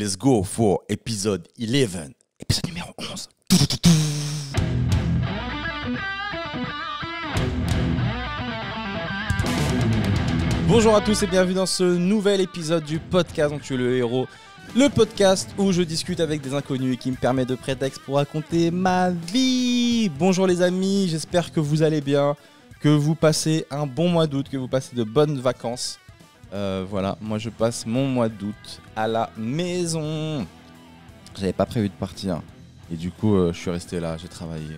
Let's go for épisode 11. Épisode numéro 11. Bonjour à tous et bienvenue dans ce nouvel épisode du podcast dont tu es le héros. Le podcast où je discute avec des inconnus et qui me permet de prétexte pour raconter ma vie. Bonjour les amis, j'espère que vous allez bien, que vous passez un bon mois d'août, que vous passez de bonnes vacances. Euh, voilà, moi je passe mon mois d'août à la maison. J'avais pas prévu de partir. Et du coup, euh, je suis resté là, j'ai travaillé.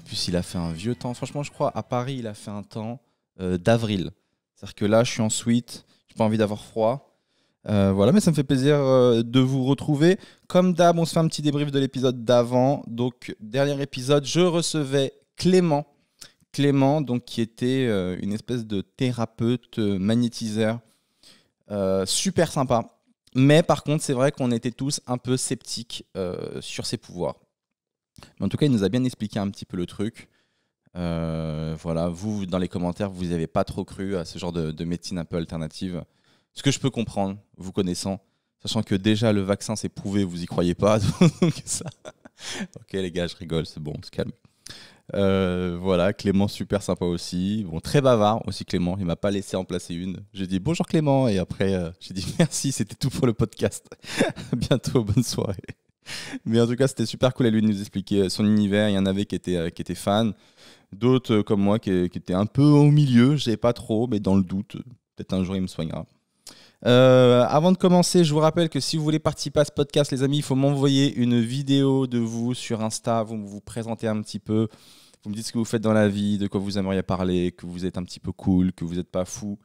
En plus, il a fait un vieux temps. Franchement, je crois, à Paris, il a fait un temps euh, d'avril. C'est-à-dire que là, je suis en suite, j'ai pas envie d'avoir froid. voilà, mais ça me fait plaisir de vous retrouver. Comme d'hab, on se fait un petit débrief de l'épisode d'avant. Donc, dernier épisode, je recevais Clément. Clément, donc, qui était une espèce de thérapeute magnétiseur euh, super sympa. Mais par contre, c'est vrai qu'on était tous un peu sceptiques euh, sur ses pouvoirs. Mais en tout cas, il nous a bien expliqué un petit peu le truc. Euh, voilà, vous, dans les commentaires, vous n'avez pas trop cru à ce genre de, médecine un peu alternative. Ce que je peux comprendre, vous connaissant, sachant que déjà le vaccin s'est prouvé, vous y croyez pas. ok les gars, je rigole, c'est bon, se calme. Euh, voilà, Clément, super sympa aussi. Bon, très bavard aussi, Clément. Il m'a pas laissé en placer une. J'ai dit bonjour Clément et après, euh, j'ai dit merci, c'était tout pour le podcast. bientôt, bonne soirée. Mais en tout cas, c'était super cool à lui de nous expliquer euh, son univers. Il y en avait qui étaient, qui fans, d'autres comme moi qui, étaient un peu au milieu, je pas trop, mais dans le doute. Peut-être un jour il me soignera. Euh, avant de commencer, je vous rappelle que si vous voulez participer à ce podcast, les amis, il faut m'envoyer une vidéo de vous sur Insta. Vous vous présentez un petit peu. Vous me dites ce que vous faites dans la vie, de quoi vous aimeriez parler, que vous êtes un petit peu cool, que vous n'êtes pas fou.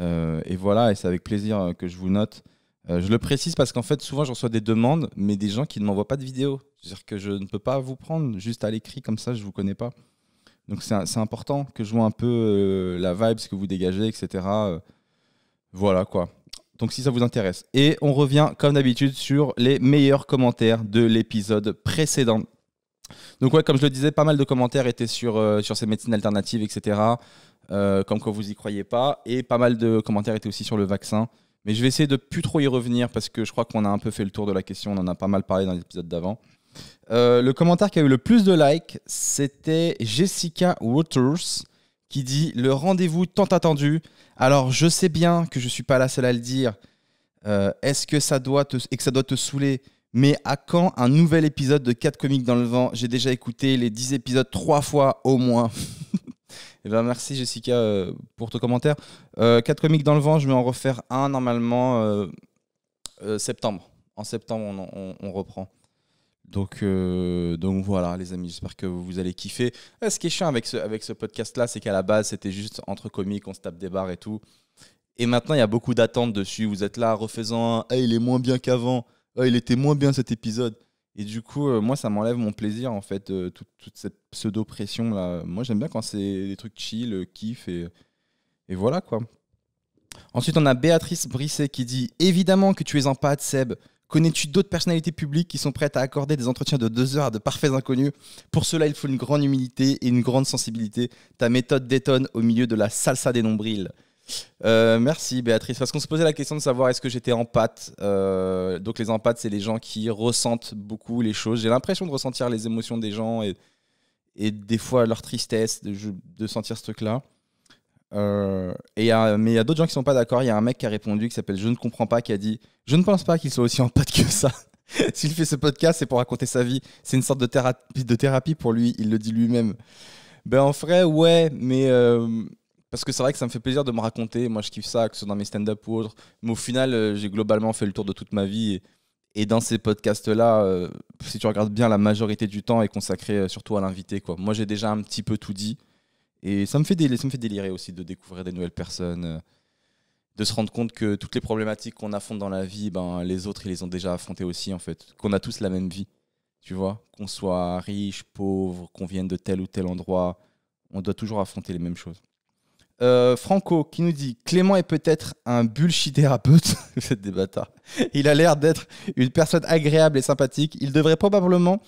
Euh, et voilà, et c'est avec plaisir euh, que je vous note. je le précise parce qu'en fait, souvent, je reçois des demandes, mais des gens qui ne m'envoient pas de vidéo. C'est-à-dire que je ne peux pas vous prendre juste à l'écrit comme ça, je ne vous connais pas. Donc c'est important que je vois un peu la vibe, ce que vous dégagez, etc. Voilà quoi. Donc si ça vous intéresse. Et on revient comme d'habitude sur les meilleurs commentaires de l'épisode précédent. Donc ouais, comme je le disais, pas mal de commentaires étaient sur, euh, sur ces médecines alternatives, etc. Euh, comme quoi vous y croyez pas. Et pas mal de commentaires étaient aussi sur le vaccin. Mais je vais essayer de plus trop y revenir parce que je crois qu'on a un peu fait le tour de la question. On en a pas mal parlé dans l'épisode d'avant. Euh, le commentaire qui a eu le plus de likes, c'était Jessica Waters qui dit le rendez-vous tant attendu. Alors, je sais bien que je ne suis pas la seule à le dire. Euh, est-ce que ça doit te, et que ça doit te saouler Mais à quand un nouvel épisode de 4 comiques dans le vent J'ai déjà écouté les 10 épisodes trois fois au moins. et eh ben, merci Jessica euh, pour ton commentaire. Euh, quatre 4 comiques dans le vent, je vais en refaire un normalement septembre. En septembre, on reprend. Donc, euh, donc voilà, les amis, j'espère que vous allez kiffer. Euh, ce qui est chiant avec ce, avec ce podcast-là, c'est qu'à la base, c'était juste entre comiques, on se tape des barres et tout. Et maintenant, il y a beaucoup d'attentes dessus. Vous êtes là, refaisant un il est moins bien qu'avant. il était moins bien cet épisode. Et du coup, euh, moi, ça m'enlève mon plaisir, en fait, toute, cette pseudo-pression-là. Moi, j'aime bien quand c'est des trucs chill, kiff, et, et voilà, quoi. Ensuite, on a Béatrice Brisset qui dit Évidemment que tu es en pâte, Seb. Connais-tu d'autres personnalités publiques qui sont prêtes à accorder des entretiens de deux heures à de parfaits inconnus Pour cela, il faut une grande humilité et une grande sensibilité. Ta méthode détonne au milieu de la salsa des nombrils. Euh, merci Béatrice, parce qu'on se posait la question de savoir est-ce que j'étais empathe. Euh, donc les empathes, c'est les gens qui ressentent beaucoup les choses. J'ai l'impression de ressentir les émotions des gens et, des fois leur tristesse, de, de sentir ce truc-là. Euh, et mais il y a d'autres gens qui sont pas d'accord. Il y a un mec qui a répondu qui s'appelle Je ne comprends pas, qui a dit Je ne pense pas qu'il soit aussi en pâte que ça. S'il fait ce podcast, c'est pour raconter sa vie. C'est une sorte de thérapie, de thérapie pour lui. Il le dit lui-même. Ben en vrai, ouais, mais euh, parce que c'est vrai que ça me fait plaisir de me raconter. Moi, je kiffe ça, que ce soit dans mes stand-up ou autre. Mais au final, euh, j'ai globalement fait le tour de toute ma vie. Et, dans ces podcasts-là, si tu regardes bien, la majorité du temps est consacrée surtout à l'invité. Moi, j'ai déjà un petit peu tout dit. Et ça me, fait délirer, ça me fait délirer aussi de découvrir des nouvelles personnes, euh, de se rendre compte que toutes les problématiques qu'on affronte dans la vie, ben, les autres, ils les ont déjà affrontées aussi, en fait. Qu'on a tous la même vie, tu vois. Qu'on soit riche, pauvre, qu'on vienne de tel ou tel endroit, on doit toujours affronter les mêmes choses. Euh, Franco qui nous dit Clément est peut-être un bullshit thérapeute. Vous êtes des bâtards. Il a l'air d'être une personne agréable et sympathique. Il devrait probablement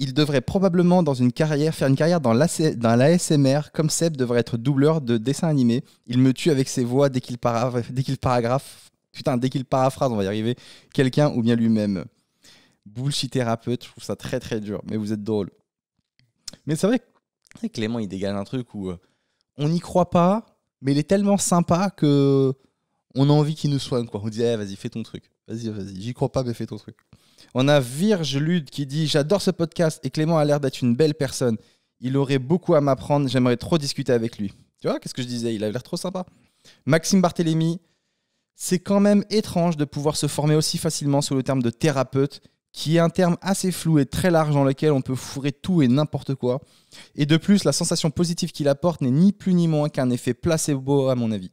il devrait probablement dans une carrière faire une carrière dans l'ASMR, comme Seb devrait être doubleur de dessin animé. Il me tue avec ses voix dès qu'il para... qu'il paragraphe, putain, dès qu'il paraphrase, on va y arriver, quelqu'un ou bien lui-même. Bullshit thérapeute, je trouve ça très très dur, mais vous êtes drôle. Mais c'est vrai que Clément, il dégage un truc où euh, on n'y croit pas, mais il est tellement sympa que on a envie qu'il nous soigne, quoi. On dit, eh, vas-y, fais ton truc. Vas-y, vas-y, j'y crois pas, mais fais ton truc. On a Virge Lude qui dit J'adore ce podcast et Clément a l'air d'être une belle personne. Il aurait beaucoup à m'apprendre, j'aimerais trop discuter avec lui. Tu vois, qu'est-ce que je disais Il a l'air trop sympa. Maxime Barthélémy, c'est quand même étrange de pouvoir se former aussi facilement sous le terme de thérapeute, qui est un terme assez flou et très large dans lequel on peut fourrer tout et n'importe quoi. Et de plus, la sensation positive qu'il apporte n'est ni plus ni moins qu'un effet placebo, à mon avis.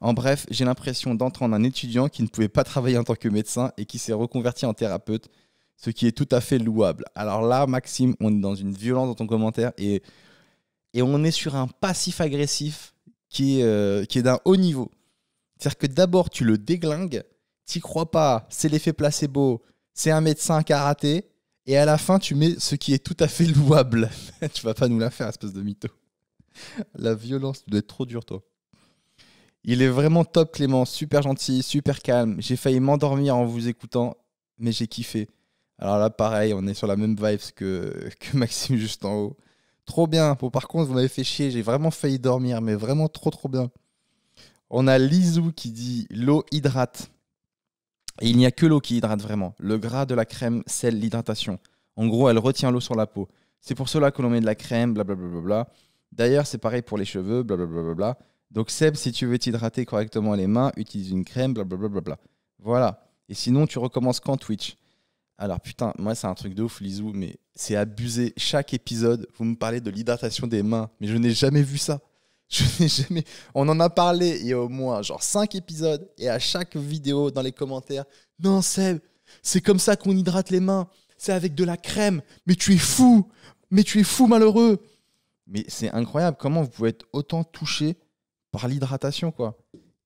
En bref, j'ai l'impression d'entrer un étudiant qui ne pouvait pas travailler en tant que médecin et qui s'est reconverti en thérapeute, ce qui est tout à fait louable. Alors là, Maxime, on est dans une violence dans ton commentaire et, on est sur un passif agressif qui est, euh, est d'un haut niveau. C'est-à-dire que d'abord, tu le déglingues, t'y crois pas, c'est l'effet placebo, c'est un médecin karaté, et à la fin, tu mets ce qui est tout à fait louable. tu vas pas nous la faire, espèce de mytho. La violence, doit être trop dure, toi. Il est vraiment top, Clément. Super gentil, super calme. J'ai failli m'endormir en vous écoutant, mais j'ai kiffé. Alors là, pareil, on est sur la même vibe que, que Maxime juste en haut. Trop bien. par contre, vous m'avez fait chier. J'ai vraiment failli dormir, mais vraiment trop, trop bien. On a Lizou qui dit l'eau hydrate. Et il n'y a que l'eau qui hydrate vraiment. Le gras de la crème scelle l'hydratation. En gros, elle retient l'eau sur la peau. C'est pour cela que l'on met de la crème, blablabla. D'ailleurs, c'est pareil pour les cheveux, blablabla. Donc Seb, si tu veux t'hydrater correctement les mains, utilise une crème, blablabla. Voilà. Et sinon, tu recommences quand Twitch Alors putain, moi c'est un truc de ouf, Lizou, mais c'est abusé. Chaque épisode, vous me parlez de l'hydratation des mains, mais je n'ai jamais vu ça. Je n'ai jamais. On en a parlé il y a au moins genre 5 épisodes, et à chaque vidéo, dans les commentaires, non Seb, c'est comme ça qu'on hydrate les mains. C'est avec de la crème. Mais tu es fou. Mais tu es fou malheureux. Mais c'est incroyable comment vous pouvez être autant touché l'hydratation, quoi.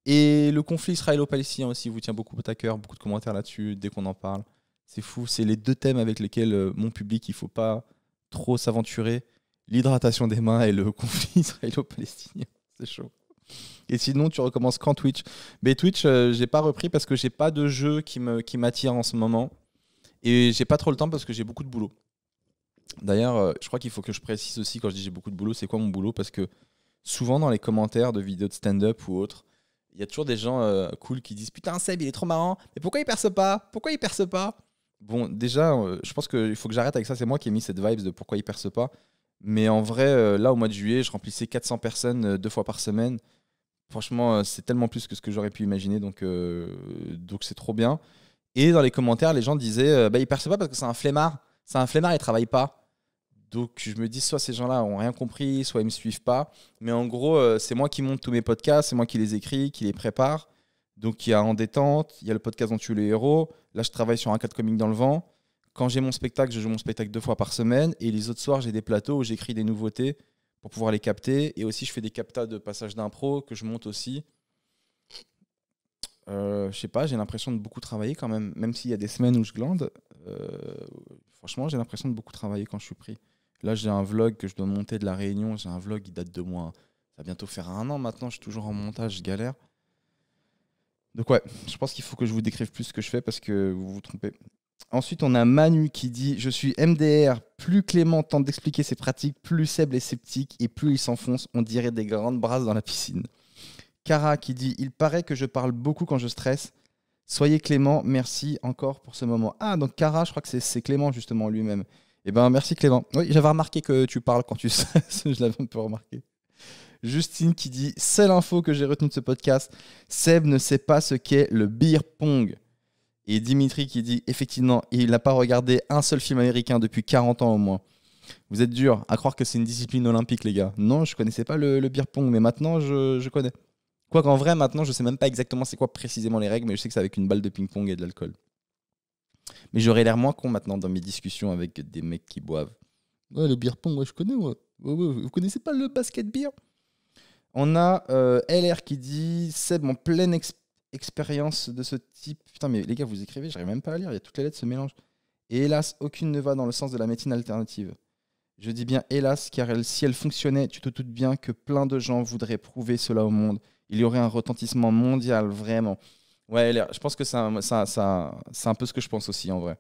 Et le conflit israélo-palestinien aussi vous tient beaucoup à cœur, beaucoup de commentaires là-dessus dès qu'on en parle. C'est fou, c'est les deux thèmes avec lesquels euh, mon public, il faut pas trop s'aventurer. L'hydratation des mains et le conflit israélo-palestinien, c'est chaud. Et sinon, tu recommences quand Twitch Mais Twitch, euh, j'ai pas repris parce que j'ai pas de jeu qui me qui m'attire en ce moment et j'ai pas trop le temps parce que j'ai beaucoup de boulot. D'ailleurs, euh, je crois qu'il faut que je précise aussi quand je dis j'ai beaucoup de boulot, c'est quoi mon boulot parce que souvent dans les commentaires de vidéos de stand-up ou autres, il y a toujours des gens euh, cool qui disent Putain, Seb, il est trop marrant, mais pourquoi il perce pas Pourquoi il perce pas Bon, déjà, euh, je pense qu'il faut que j'arrête avec ça. C'est moi qui ai mis cette vibe de pourquoi il perce pas. Mais en vrai, euh, là, au mois de juillet, je remplissais 400 personnes deux fois par semaine. Franchement, c'est tellement plus que ce que j'aurais pu imaginer, donc donc c'est trop bien. Et dans les commentaires, les gens disaient bah, Il perce pas parce que c'est un flemmard. C'est un flemmard, il travaille pas. Donc je me dis soit ces gens-là ont rien compris, soit ils me suivent pas. Mais en gros, euh, c'est moi qui monte tous mes podcasts, c'est moi qui les écris, qui les prépare. Donc il y a En détente, il y a le podcast dont tu es le héros. Là, je travaille sur un de comique dans le vent. Quand j'ai mon spectacle, je joue mon spectacle deux fois par semaine. Et les autres soirs, j'ai des plateaux où j'écris des nouveautés pour pouvoir les capter. Et aussi, je fais des captas de passages d'impro que je monte aussi. Je euh, je sais pas, j'ai l'impression de beaucoup travailler quand même. Même s'il y a des semaines où je glande, euh, franchement, j'ai l'impression de beaucoup travailler quand je suis pris. Là, j'ai un vlog que je dois monter de la Réunion. J'ai un vlog qui date de moi. Ça va bientôt faire un an maintenant. Je suis toujours en montage, je galère. Donc, ouais, je pense qu'il faut que je vous décrive plus ce que je fais parce que vous vous trompez. Ensuite, on a Manu qui dit Je suis MDR. Plus Clément tente d'expliquer ses pratiques, plus Seb est sceptique et plus il s'enfonce. On dirait des grandes brasses dans la piscine. Cara qui dit Il paraît que je parle beaucoup quand je stresse. Soyez Clément, merci encore pour ce moment. Ah, donc Cara, je crois que c'est Clément justement lui-même. Eh ben, merci Clément. Oui, j'avais remarqué que tu parles quand tu sais. Je l'avais un peu remarqué. Justine qui dit Seule info que j'ai retenue de ce podcast, Seb ne sait pas ce qu'est le beer pong. Et Dimitri qui dit Effectivement, il n'a pas regardé un seul film américain depuis 40 ans au moins. Vous êtes dur à croire que c'est une discipline olympique, les gars. Non, je connaissais pas le, beer pong, mais maintenant je, je connais. Quoi qu'en vrai, maintenant, je sais même pas exactement c'est quoi précisément les règles, mais je sais que c'est avec une balle de ping-pong et de l'alcool. Mais j'aurais l'air moins con maintenant dans mes discussions avec des mecs qui boivent. Ouais, le beer pong, je connais, moi. Vous connaissez pas le basket beer On a euh, LR qui dit c'est mon pleine expérience de ce type. Putain, mais les gars, vous écrivez, j'arrive même pas à lire, il y a toutes les lettres se mélangent. Et hélas, aucune ne va dans le sens de la médecine alternative. Je dis bien hélas, car si elle fonctionnait, tu te doutes bien que plein de gens voudraient prouver cela au monde. Il y aurait un retentissement mondial, vraiment. Ouais, je pense que c'est un, ça, c'est un peu ce que je pense aussi en vrai.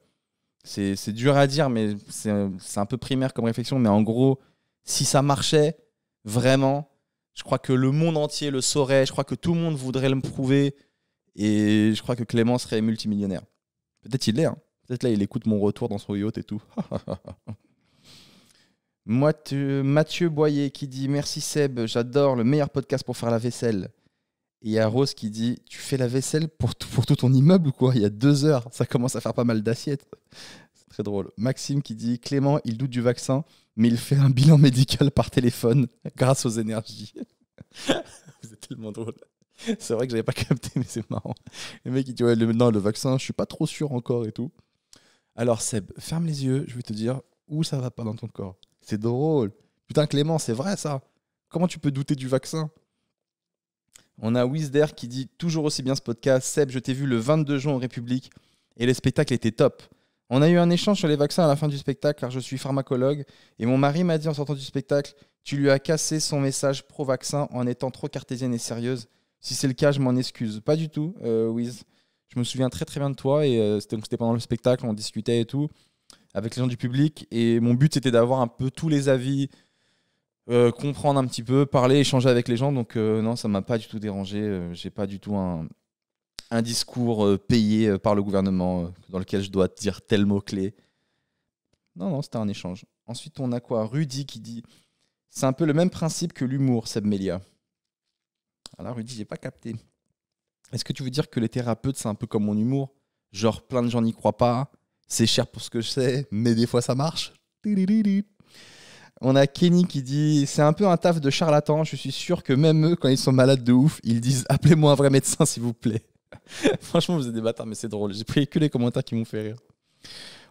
C'est dur à dire, mais c'est un peu primaire comme réflexion. Mais en gros, si ça marchait vraiment, je crois que le monde entier le saurait. Je crois que tout le monde voudrait le prouver. Et je crois que Clément serait multimillionnaire. Peut-être il l'est. Hein. Peut-être là, il écoute mon retour dans son yacht et tout. Moi, Mathieu Boyer qui dit Merci Seb, j'adore le meilleur podcast pour faire la vaisselle. Et il y a Rose qui dit Tu fais la vaisselle pour tout, pour tout ton immeuble ou quoi Il y a deux heures, ça commence à faire pas mal d'assiettes. C'est très drôle. Maxime qui dit Clément, il doute du vaccin, mais il fait un bilan médical par téléphone grâce aux énergies. Vous êtes tellement drôle. C'est vrai que j'avais pas capté, mais c'est marrant. Le mec, qui dit Ouais, le, non, le vaccin, je suis pas trop sûr encore et tout. Alors, Seb, ferme les yeux, je vais te dire où ça va pas dans ton corps. C'est drôle. Putain, Clément, c'est vrai ça. Comment tu peux douter du vaccin on a Wizder qui dit toujours aussi bien ce podcast. Seb, je t'ai vu le 22 juin en République et le spectacle était top. On a eu un échange sur les vaccins à la fin du spectacle car je suis pharmacologue et mon mari m'a dit en sortant du spectacle Tu lui as cassé son message pro-vaccin en étant trop cartésienne et sérieuse. Si c'est le cas, je m'en excuse. Pas du tout, euh, Wiz. Je me souviens très très bien de toi et euh, c'était pendant le spectacle, on discutait et tout avec les gens du public et mon but c'était d'avoir un peu tous les avis euh, comprendre un petit peu, parler, échanger avec les gens. Donc euh, non, ça m'a pas du tout dérangé. Euh, j'ai pas du tout un, discours payé par le gouvernement dans lequel je dois dire tel mot-clé. Non, non, c'était un échange. Ensuite, on a quoi Rudy qui dit C'est un peu le même principe que l'humour, Seb Melia. Alors, Rudy, j'ai pas capté. Est-ce que tu veux dire que les thérapeutes, c'est un peu comme mon humour Genre, plein de gens n'y croient pas, c'est cher pour ce que je sais, mais des fois ça marche on a Kenny qui dit C'est un peu un taf de charlatan. Je suis sûr que même eux, quand ils sont malades de ouf, ils disent Appelez-moi un vrai médecin, s'il vous plaît. Franchement, vous êtes des bâtards, mais c'est drôle. J'ai pris que les commentaires qui m'ont fait rire.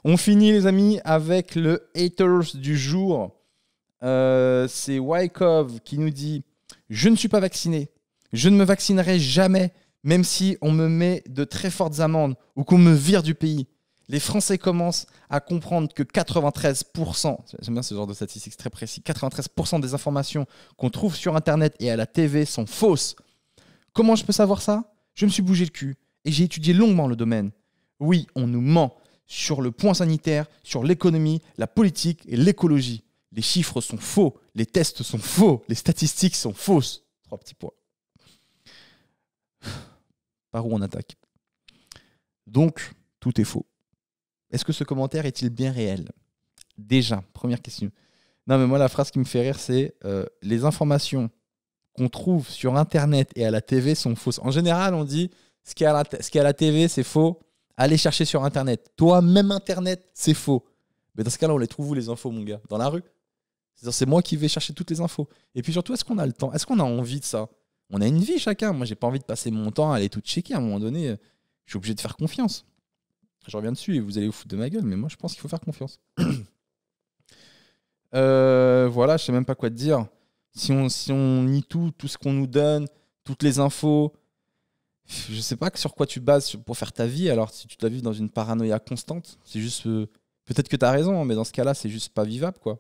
On finit, les amis, avec le haters du jour. Euh, c'est Wykov qui nous dit Je ne suis pas vacciné. Je ne me vaccinerai jamais, même si on me met de très fortes amendes ou qu'on me vire du pays. Les Français commencent à comprendre que 93%, j'aime bien ce genre de statistiques très précis, 93% des informations qu'on trouve sur Internet et à la TV sont fausses. Comment je peux savoir ça Je me suis bougé le cul et j'ai étudié longuement le domaine. Oui, on nous ment sur le point sanitaire, sur l'économie, la politique et l'écologie. Les chiffres sont faux, les tests sont faux, les statistiques sont fausses. Trois petits points. Par où on attaque Donc, tout est faux. Est-ce que ce commentaire est-il bien réel Déjà, première question. Non, mais moi, la phrase qui me fait rire, c'est euh, les informations qu'on trouve sur Internet et à la TV sont fausses. En général, on dit ce qui est à la, à la TV, c'est faux. Allez chercher sur Internet. Toi, même Internet, c'est faux. Mais dans ce cas-là, on les trouve où les infos, mon gars Dans la rue C'est moi qui vais chercher toutes les infos. Et puis surtout, est-ce qu'on a le temps Est-ce qu'on a envie de ça On a une vie chacun. Moi, j'ai pas envie de passer mon temps à aller tout checker. À un moment donné, euh, je suis obligé de faire confiance je reviens dessus et vous allez vous foutre de ma gueule, mais moi je pense qu'il faut faire confiance. Euh, voilà, je sais même pas quoi te dire. Si on, si on nie tout, tout ce qu'on nous donne, toutes les infos, je sais pas sur quoi tu bases pour faire ta vie. Alors, si tu te la vis dans une paranoïa constante, c'est juste. Euh, peut-être que tu as raison, hein, mais dans ce cas-là, c'est juste pas vivable, quoi.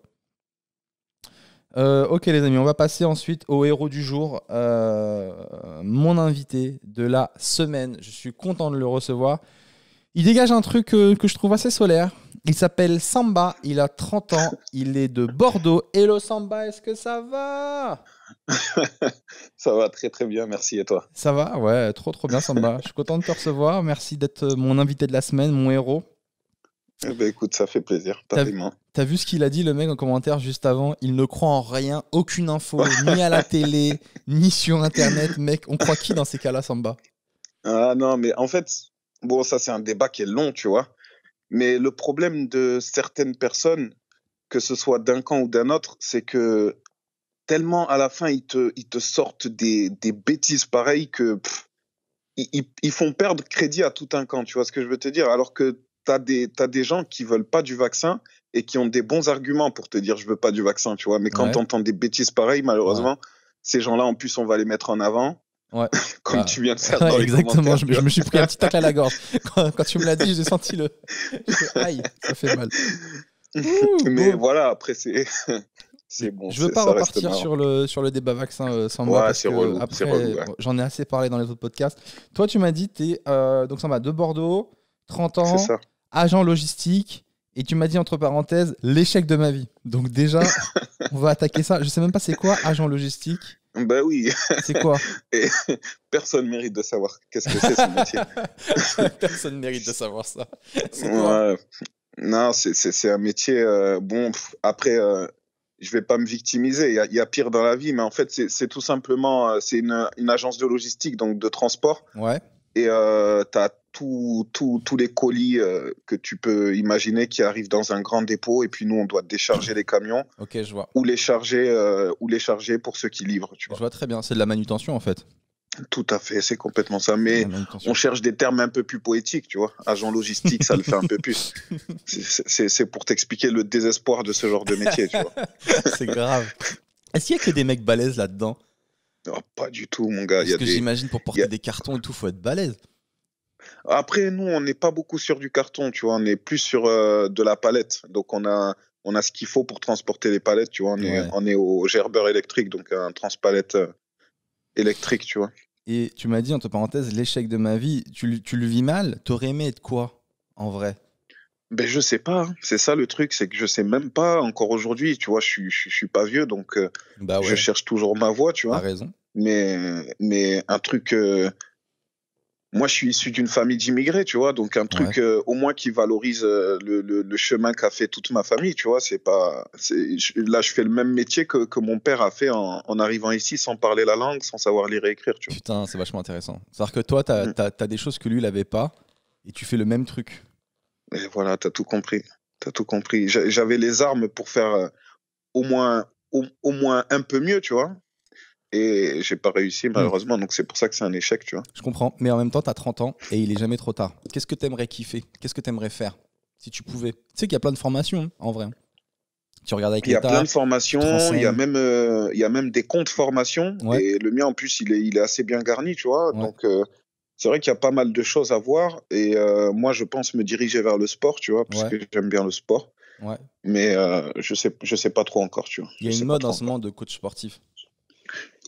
Euh, ok, les amis, on va passer ensuite au héros du jour. mon invité de la semaine. Je suis content de le recevoir. Il dégage un truc euh, que je trouve assez solaire. Il s'appelle Samba, il a 30 ans, il est de Bordeaux. Hello Samba, est-ce que ça va Ça va très très bien, merci et toi Ça va, ouais, trop trop bien Samba. je suis content de te recevoir, merci d'être euh, mon invité de la semaine, mon héros. Eh ben, écoute, ça fait plaisir, t'as vu ce qu'il a dit le mec en commentaire juste avant Il ne croit en rien, aucune info, ni à la télé, ni sur internet, mec. On croit qui dans ces cas-là, Samba Ah non, mais en fait, Bon, ça, c'est un débat qui est long, tu vois. Mais le problème de certaines personnes, que ce soit d'un camp ou d'un autre, c'est que tellement à la fin, ils te, sortent des, bêtises pareilles que ils, font perdre crédit à tout un camp, tu vois ce que je veux te dire Alors que tu as des, gens qui veulent pas du vaccin et qui ont des bons arguments pour te dire je veux pas du vaccin, tu vois. Mais quand on tu entends des bêtises pareilles, malheureusement, ces gens-là, en plus, on va les mettre en avant Ouais. Comme ah. tu viens de faire dans Exactement, je, me suis pris un petit tacle à la gorge. Quand, tu me l'as dit, j'ai senti le. Aïe, ça fait mal. Mais voilà, après, c'est. C'est bon. Je veux pas repartir sur le, sur le débat vaccin euh, sans moi. Parce relou, j'en ai assez parlé dans les autres podcasts. Toi, tu m'as dit, tu es euh, donc ça va, de Bordeaux, 30 ans, agent logistique, et tu m'as dit entre parenthèses l'échec de ma vie. Donc déjà, on va attaquer ça. Je sais même pas c'est quoi agent logistique. Ben oui. C'est quoi Et Personne mérite de savoir qu'est-ce que c'est ce métier. personne mérite de savoir ça. Non, c'est un métier. Euh, bon, après, Je euh, je vais pas me victimiser. Il y, a pire dans la vie, mais en fait, c'est tout simplement. Euh, c'est une, agence de logistique, donc de transport. Ouais. Et tu as tous, tous les colis euh, que tu peux imaginer qui arrivent dans un grand dépôt et puis nous on doit décharger les camions ok je vois. ou les charger euh, ou les charger pour ceux qui livrent. Tu vois. Je vois très bien, c'est de la manutention en fait. Tout à fait, c'est complètement ça. Mais on cherche des termes un peu plus poétiques, tu vois. Agent logistique, ça le fait un peu plus. C'est pour t'expliquer le désespoir de ce genre de métier, tu vois. c'est grave. Est-ce qu'il y a que des mecs balèzes là-dedans oh, Pas du tout, mon gars. Parce que j'imagine pour porter des cartons et tout, faut être balèze. Après, nous, on n'est pas beaucoup sur du carton, tu vois, on est plus sur euh, de la palette. Donc, on a, on a ce qu'il faut pour transporter les palettes, tu vois. On, est, au gerbeur électrique, donc un transpalette euh, électrique, tu vois. Et tu m'as dit, entre parenthèses, l'échec de ma vie, tu, le vis mal T'aurais aimé être quoi, en vrai ben, je sais pas. Hein. C'est ça le truc, c'est que je sais même pas encore aujourd'hui. Tu vois, je suis, suis pas vieux, donc euh, bah je cherche toujours ma voie, tu vois. As raison. Mais, mais un truc moi, je suis issu d'une famille d'immigrés, tu vois, donc un truc euh, au moins qui valorise euh, le, le, chemin qu'a fait toute ma famille, tu vois. C'est pas, là, je fais le même métier que, que mon père a fait en, arrivant ici, sans parler la langue, sans savoir lire et écrire, tu vois. Putain, c'est vachement intéressant. C'est-à-dire que toi, tu as, mm. des choses que lui, il avait pas, et tu fais le même truc. Et voilà, t'as tout compris. T'as tout compris. J'avais les armes pour faire euh, au moins, au moins un peu mieux, tu vois et j'ai pas réussi hmm. malheureusement, donc c'est pour ça que c'est un échec, tu vois. Je comprends, mais en même temps, tu as 30 ans et il est jamais trop tard. Qu'est-ce que tu aimerais kiffer Qu'est-ce que tu aimerais faire si tu pouvais Tu sais qu'il y a plein de formations hein, en vrai. Tu regardes avec Il y a plein de formations, il y a même euh, il y a même des comptes formations et le mien en plus, il est il est assez bien garni, tu vois. Donc euh, c'est vrai qu'il y a pas mal de choses à voir et euh, moi je pense me diriger vers le sport, tu vois, parce que j'aime bien le sport. Mais je sais, je sais pas trop encore, tu vois. Il y a une mode en ce moment de coach sportif.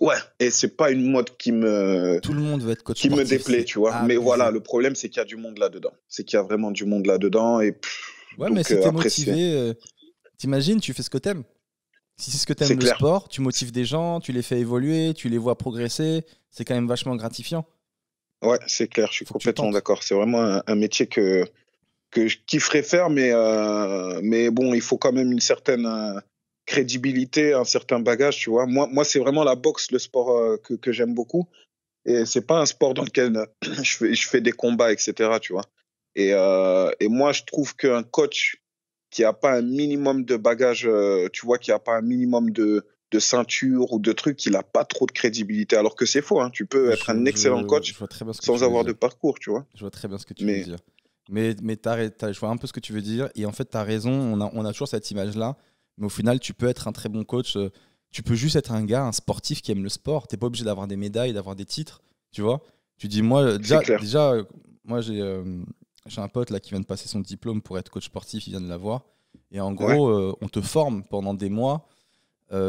Ouais, et c'est pas une mode qui me. Tout le monde veut être déplaît, tu vois. Ah, mais voilà, le problème, c'est qu'il y a du monde là-dedans. C'est qu'il y a vraiment du monde là-dedans. Et... Ouais, mais si tu euh, t'es motivé, euh, t'imagines, tu fais ce que t'aimes. Si c'est ce que t'aimes le sport, tu motives des gens, tu les fais évoluer, tu les vois progresser. C'est quand même vachement gratifiant. Ouais, c'est clair, je suis complètement d'accord. C'est vraiment un, métier que, que je kifferais faire, mais, euh, mais bon, il faut quand même une certaine crédibilité, un certain bagage, tu vois. Moi, moi c'est vraiment la boxe, le sport euh, que, j'aime beaucoup. Et c'est pas un sport dans lequel euh, je fais, des combats, etc., tu vois. Euh, et, moi, je trouve qu'un coach qui a pas un minimum de bagage, tu vois, qui a pas un minimum de, de ceinture ou de trucs, il a pas trop de crédibilité. Alors que c'est faux, hein. tu peux être un excellent coach sans avoir de parcours, tu vois. Je vois très bien ce que tu veux dire. Mais, je vois un peu ce que tu veux dire. Et en fait, tu as raison, on a, on a toujours cette image-là mais au final, tu peux être un très bon coach. Euh, tu peux juste être un gars, un sportif qui aime le sport. Tu n'es pas obligé d'avoir des médailles, d'avoir des titres. Tu vois Tu dis, moi, euh, déjà, déjà euh, moi, j'ai un pote là, qui vient de passer son diplôme pour être coach sportif. Il vient de l'avoir. Et en gros, on te forme pendant des mois.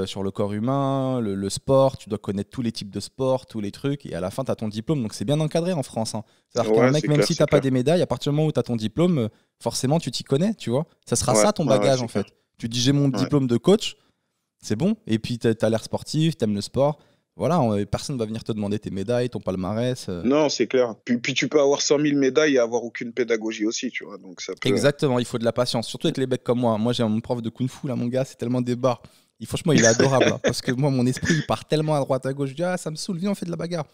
sur le corps humain, le, sport, tu dois connaître tous les types de sports, tous les trucs, et à la fin, tu as ton diplôme. Donc c'est bien encadré en France. Hein. C'est-à-dire qu'un mec, même si tu n'as pas des médailles, à partir du moment où tu as ton diplôme, forcément, tu t'y connais, tu vois. Ça sera ça ton bagage, en fait. Tu dis j'ai mon diplôme de coach, c'est bon. Et puis tu as, l'air sportif, tu aimes le sport. Voilà, personne ne va venir te demander tes médailles, ton palmarès. Euh. Non, c'est clair. Puis, puis, tu peux avoir 100 000 médailles et avoir aucune pédagogie aussi, tu vois. Donc ça Exactement, il faut de la patience, surtout avec les mecs comme moi. Moi, j'ai mon prof de Kung Fu, là, mon gars, c'est tellement des Il franchement, il est adorable. Hein, parce que moi, mon esprit, il part tellement à droite, à gauche. Je dis, ah, ça me saoule, viens, on fait de la bagarre.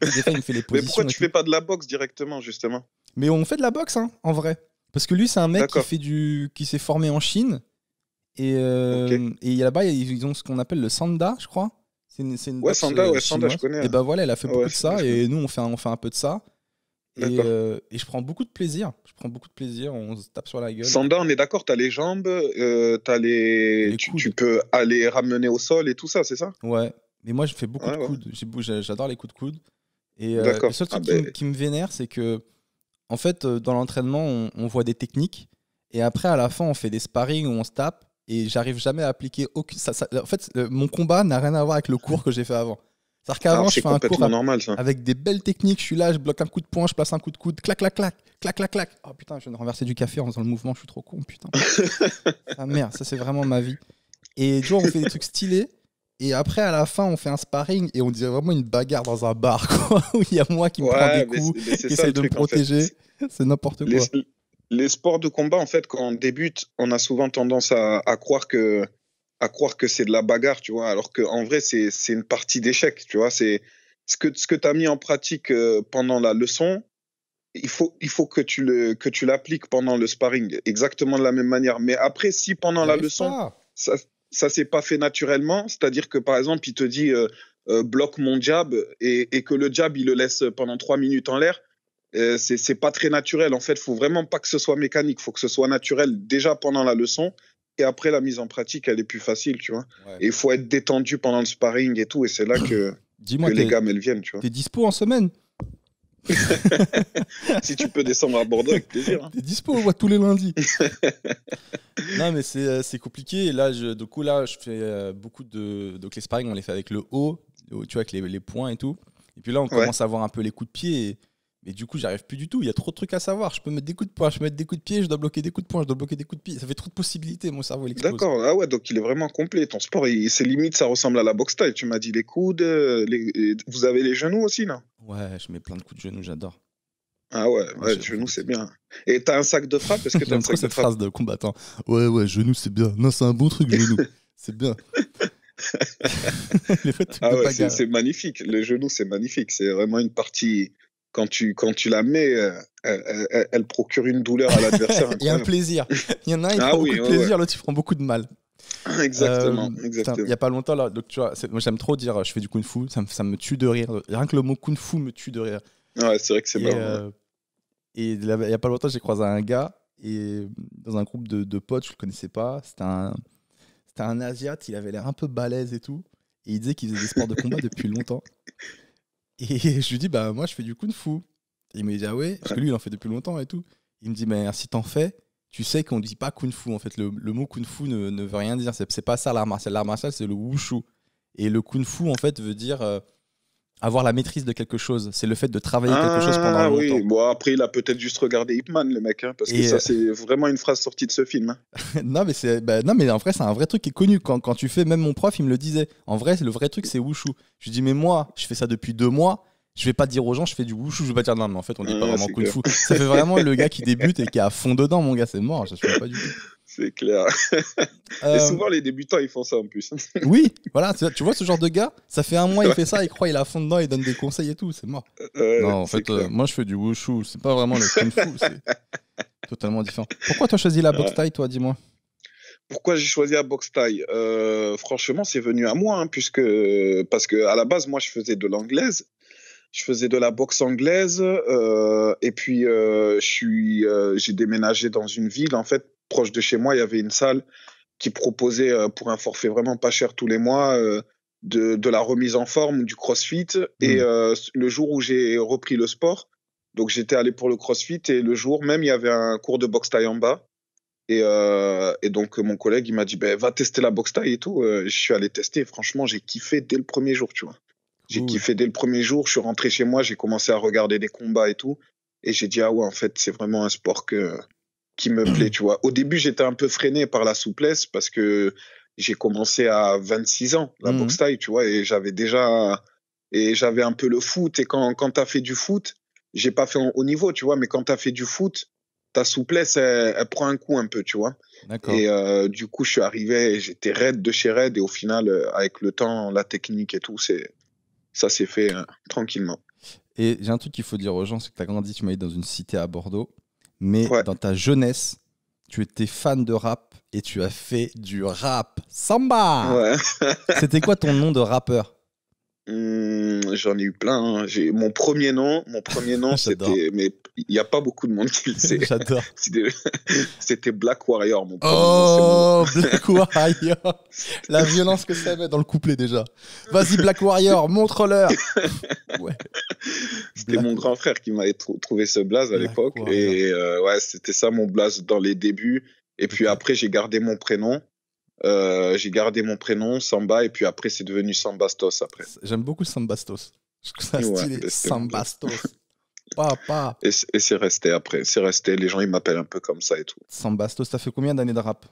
Et il fait les positions. Mais pourquoi tu fais pas de la boxe directement, justement Mais on fait de la boxe, hein, en vrai. Parce que lui, c'est un mec qui, fait du... qui s'est formé en Chine et, euh, et là-bas, ils ont ce qu'on appelle le Sanda, je crois. C'est une, euh, ouais, Sanda, Sanda, je connais. Et bah voilà, elle a fait ah beaucoup de ça, et nous, on fait un, on fait un peu de ça. Et, euh, et, je prends beaucoup de plaisir. Je prends beaucoup de plaisir. On se tape sur la gueule. Sanda, on est d'accord. T'as les jambes, as les, tu, peux aller ramener au sol et tout ça, c'est ça Ouais. Mais moi, je fais beaucoup de coudes. J'adore les coups de coude. Et le seul truc ah, ben. qui, me vénère, c'est que, en fait, dans l'entraînement, on, on, voit des techniques. Et après, à la fin, on fait des sparring où on se tape et j'arrive jamais à appliquer aucune. En fait, mon combat n'a rien à voir avec le cours que j'ai fait avant. C'est-à-dire qu'avant, ah, je fais un cours normal, ça. avec des belles techniques. Je suis là, je bloque un coup de poing, je place un coup de coude, clac, clac, clac, clac, clac, clac. Oh putain, je viens de renverser du café en faisant le mouvement, je suis trop con, putain. ah merde, ça c'est vraiment ma vie. Et du on fait des trucs stylés. Et après, à la fin, on fait un sparring et on dirait vraiment une bagarre dans un bar, quoi, où il y a moi qui me prend des coups, qui essaye de me protéger. C'est n'importe quoi les sports de combat, en fait, quand on débute, on a souvent tendance à, à croire que à croire que c'est de la bagarre, tu vois, alors qu'en vrai, c'est une partie d'échec, tu vois. C'est ce que, ce que tu as mis en pratique euh, pendant la leçon, il faut, il faut que tu le, que tu l'appliques pendant le sparring, exactement de la même manière. Mais après, si pendant la leçon, ça, ça s'est pas fait naturellement, c'est-à-dire que par exemple, il te dit euh, euh, bloque mon jab et, et, que le jab, il le laisse pendant trois minutes en l'air, euh, c'est pas très naturel. En fait, faut vraiment pas que ce soit mécanique, faut que ce soit naturel déjà pendant la leçon et après la mise en pratique, elle est plus facile, tu vois. Et il faut être détendu pendant le sparring et tout, et c'est là que, les gammes elles viennent, tu vois. T'es dispo en semaine si tu peux descendre à Bordeaux avec plaisir. Hein. T'es dispo, on voit tous les lundis. non, mais c'est euh, compliqué. là, je, du coup, là, je fais euh, beaucoup de. Donc, les sparring, on les fait avec le haut, tu vois, avec les, les points et tout. Et puis là, on commence à avoir un peu les coups de pied. Et et du coup, j'arrive plus du tout. Il y a trop de trucs à savoir. Je peux mettre des coups de poing, je peux mettre des coups de pied, je dois bloquer des coups de poing, je dois bloquer des coups de pied. Ça fait trop de possibilités. Mon cerveau, D'accord. Ah ouais, donc il est vraiment complet. Ton sport, il, ses limites, ça ressemble à la boxe taille. Tu m'as dit les coudes. Euh, les... Vous avez les genoux aussi, non Ouais, je mets plein de coups de genoux, j'adore. Ah ouais, les genoux, c'est bien. Et t'as un sac de frappe parce que t'as un cette phrase de combattant. Ouais, ouais, genoux, c'est bien. Non, c'est un bon truc, genoux. c'est bien. Ah c'est magnifique. les genoux c'est magnifique. C'est vraiment une partie quand tu, quand tu la mets, euh, elle, procure une douleur à l'adversaire. il y a un plaisir. Il y en a un, il y prend beaucoup de plaisir, l'autre, il prend beaucoup de mal. Euh, exactement. Il n'y a pas longtemps, là, donc, tu vois, moi j'aime trop dire euh, je fais du kung-fu, ça, ça, me tue de rire. Rien que le mot kung-fu me tue de rire. Ouais, c'est vrai que c'est marrant. et il n'y a pas longtemps, j'ai croisé un gars et dans un groupe de, potes, je ne le connaissais pas. C'était un, un Asiate, il avait l'air un peu balèze et tout. Et il disait qu'il faisait des sports de combat depuis longtemps. Et je lui dis, bah moi je fais du kung fu. il me dit, ah ouais, parce que lui il en fait depuis longtemps et tout. Il me dit, mais si t'en fais, tu sais qu'on ne dit pas kung fu. En fait, le, mot kung fu ne, veut rien dire. C'est pas ça l'art martial. L'art martial, c'est le wushu. Et le kung fu, en fait, veut dire euh, avoir la maîtrise de quelque chose. C'est le fait de travailler quelque chose pendant ah oui. longtemps. après, il a peut-être juste regardé Man le mec, hein, parce que ça, euh, c'est vraiment une phrase sortie de ce film. Hein. non, mais c'est, bah, non, mais en vrai, c'est un vrai truc qui est connu. Quand, tu fais, même mon prof, il me le disait. En vrai, le vrai truc, c'est Wushu. Je dis, mais moi, je fais ça depuis deux mois. Je vais pas dire aux gens, je fais du Wushu. Je vais pas dire, non, mais en fait, on est ah, pas vraiment kung fu. Ça fait vraiment le gars qui débute et qui est à fond dedans, mon gars, c'est mort. Je pas du tout. C'est clair. Et euh, souvent, les débutants, ils font ça en plus. oui, voilà, tu vois ce genre de gars, ça fait un mois, il fait ça, il croit, il a à fond dedans, il donne des conseils et tout, c'est mort. non, en fait, euh, moi, je fais du wushu, c'est pas vraiment le kung fu, c'est totalement différent. Pourquoi tu as choisi la boxe taille, toi, dis-moi pourquoi j'ai choisi la boxe taille euh, Franchement, c'est venu à moi, hein, puisque parce que à la base, moi, je faisais de l'anglaise je faisais de la boxe anglaise et puis je suis j'ai déménagé dans une ville en fait proche de chez moi, il y avait une salle qui proposait euh, pour un forfait vraiment pas cher tous les mois euh, de, la remise en forme, du crossfit. Et mm. euh, le jour où j'ai repris le sport, donc j'étais allé pour le crossfit et le jour même, il y avait un cours de boxe taille en bas. Et, donc mon collègue, il m'a dit, «Ben, va tester la boxe taille et tout. je suis allé tester franchement, j'ai kiffé dès le premier jour, tu vois. J'ai kiffé dès le premier jour, je suis rentré chez moi, j'ai commencé à regarder des combats et tout. Et j'ai dit, ah ouais, en fait, c'est vraiment un sport que, qui me plaît, tu vois. Au début, j'étais un peu freiné par la souplesse parce que j'ai commencé à 26 ans la mmh boxe taille, tu vois, et j'avais déjà et j'avais un peu le foot et quand quand tu fait du foot, j'ai pas fait au niveau, tu vois, mais quand t'as fait du foot, ta souplesse elle, prend un coup un peu, tu vois. Et euh, du coup, je suis arrivé, j'étais raide de chez raide et au final euh, avec le temps, la technique et tout, c'est ça s'est fait euh, tranquillement. Et j'ai un truc qu'il faut dire aux gens, c'est que tu as grandi, tu m'as dit, dans une cité à Bordeaux mais dans ta jeunesse, tu étais fan de rap et tu as fait du rap samba. C'était quoi ton nom de rappeur mmh, J'en ai eu plein. Hein. J'ai mon premier nom, mon premier nom, c'était il n'y a pas beaucoup de monde qui le sait. J'adore. C'était Black Warrior, mon Oh, Black Warrior La violence que ça met dans le couplet déjà. Vas-y, Black Warrior, montre-leur C'était mon grand frère qui m'avait trouvé ce blaze à l'époque. Et euh, ouais, c'était ça mon blaze dans les débuts. Et puis après, j'ai gardé mon prénom. Euh, j'ai gardé mon prénom, Samba, et puis après, c'est devenu Sambastos après. J'aime beaucoup Sambastos. Je stylé. Sambastos. Papa. Et, c'est resté après. C'est resté. Les gens, ils m'appellent un peu comme ça et tout. Sans ça fait combien d'années de rap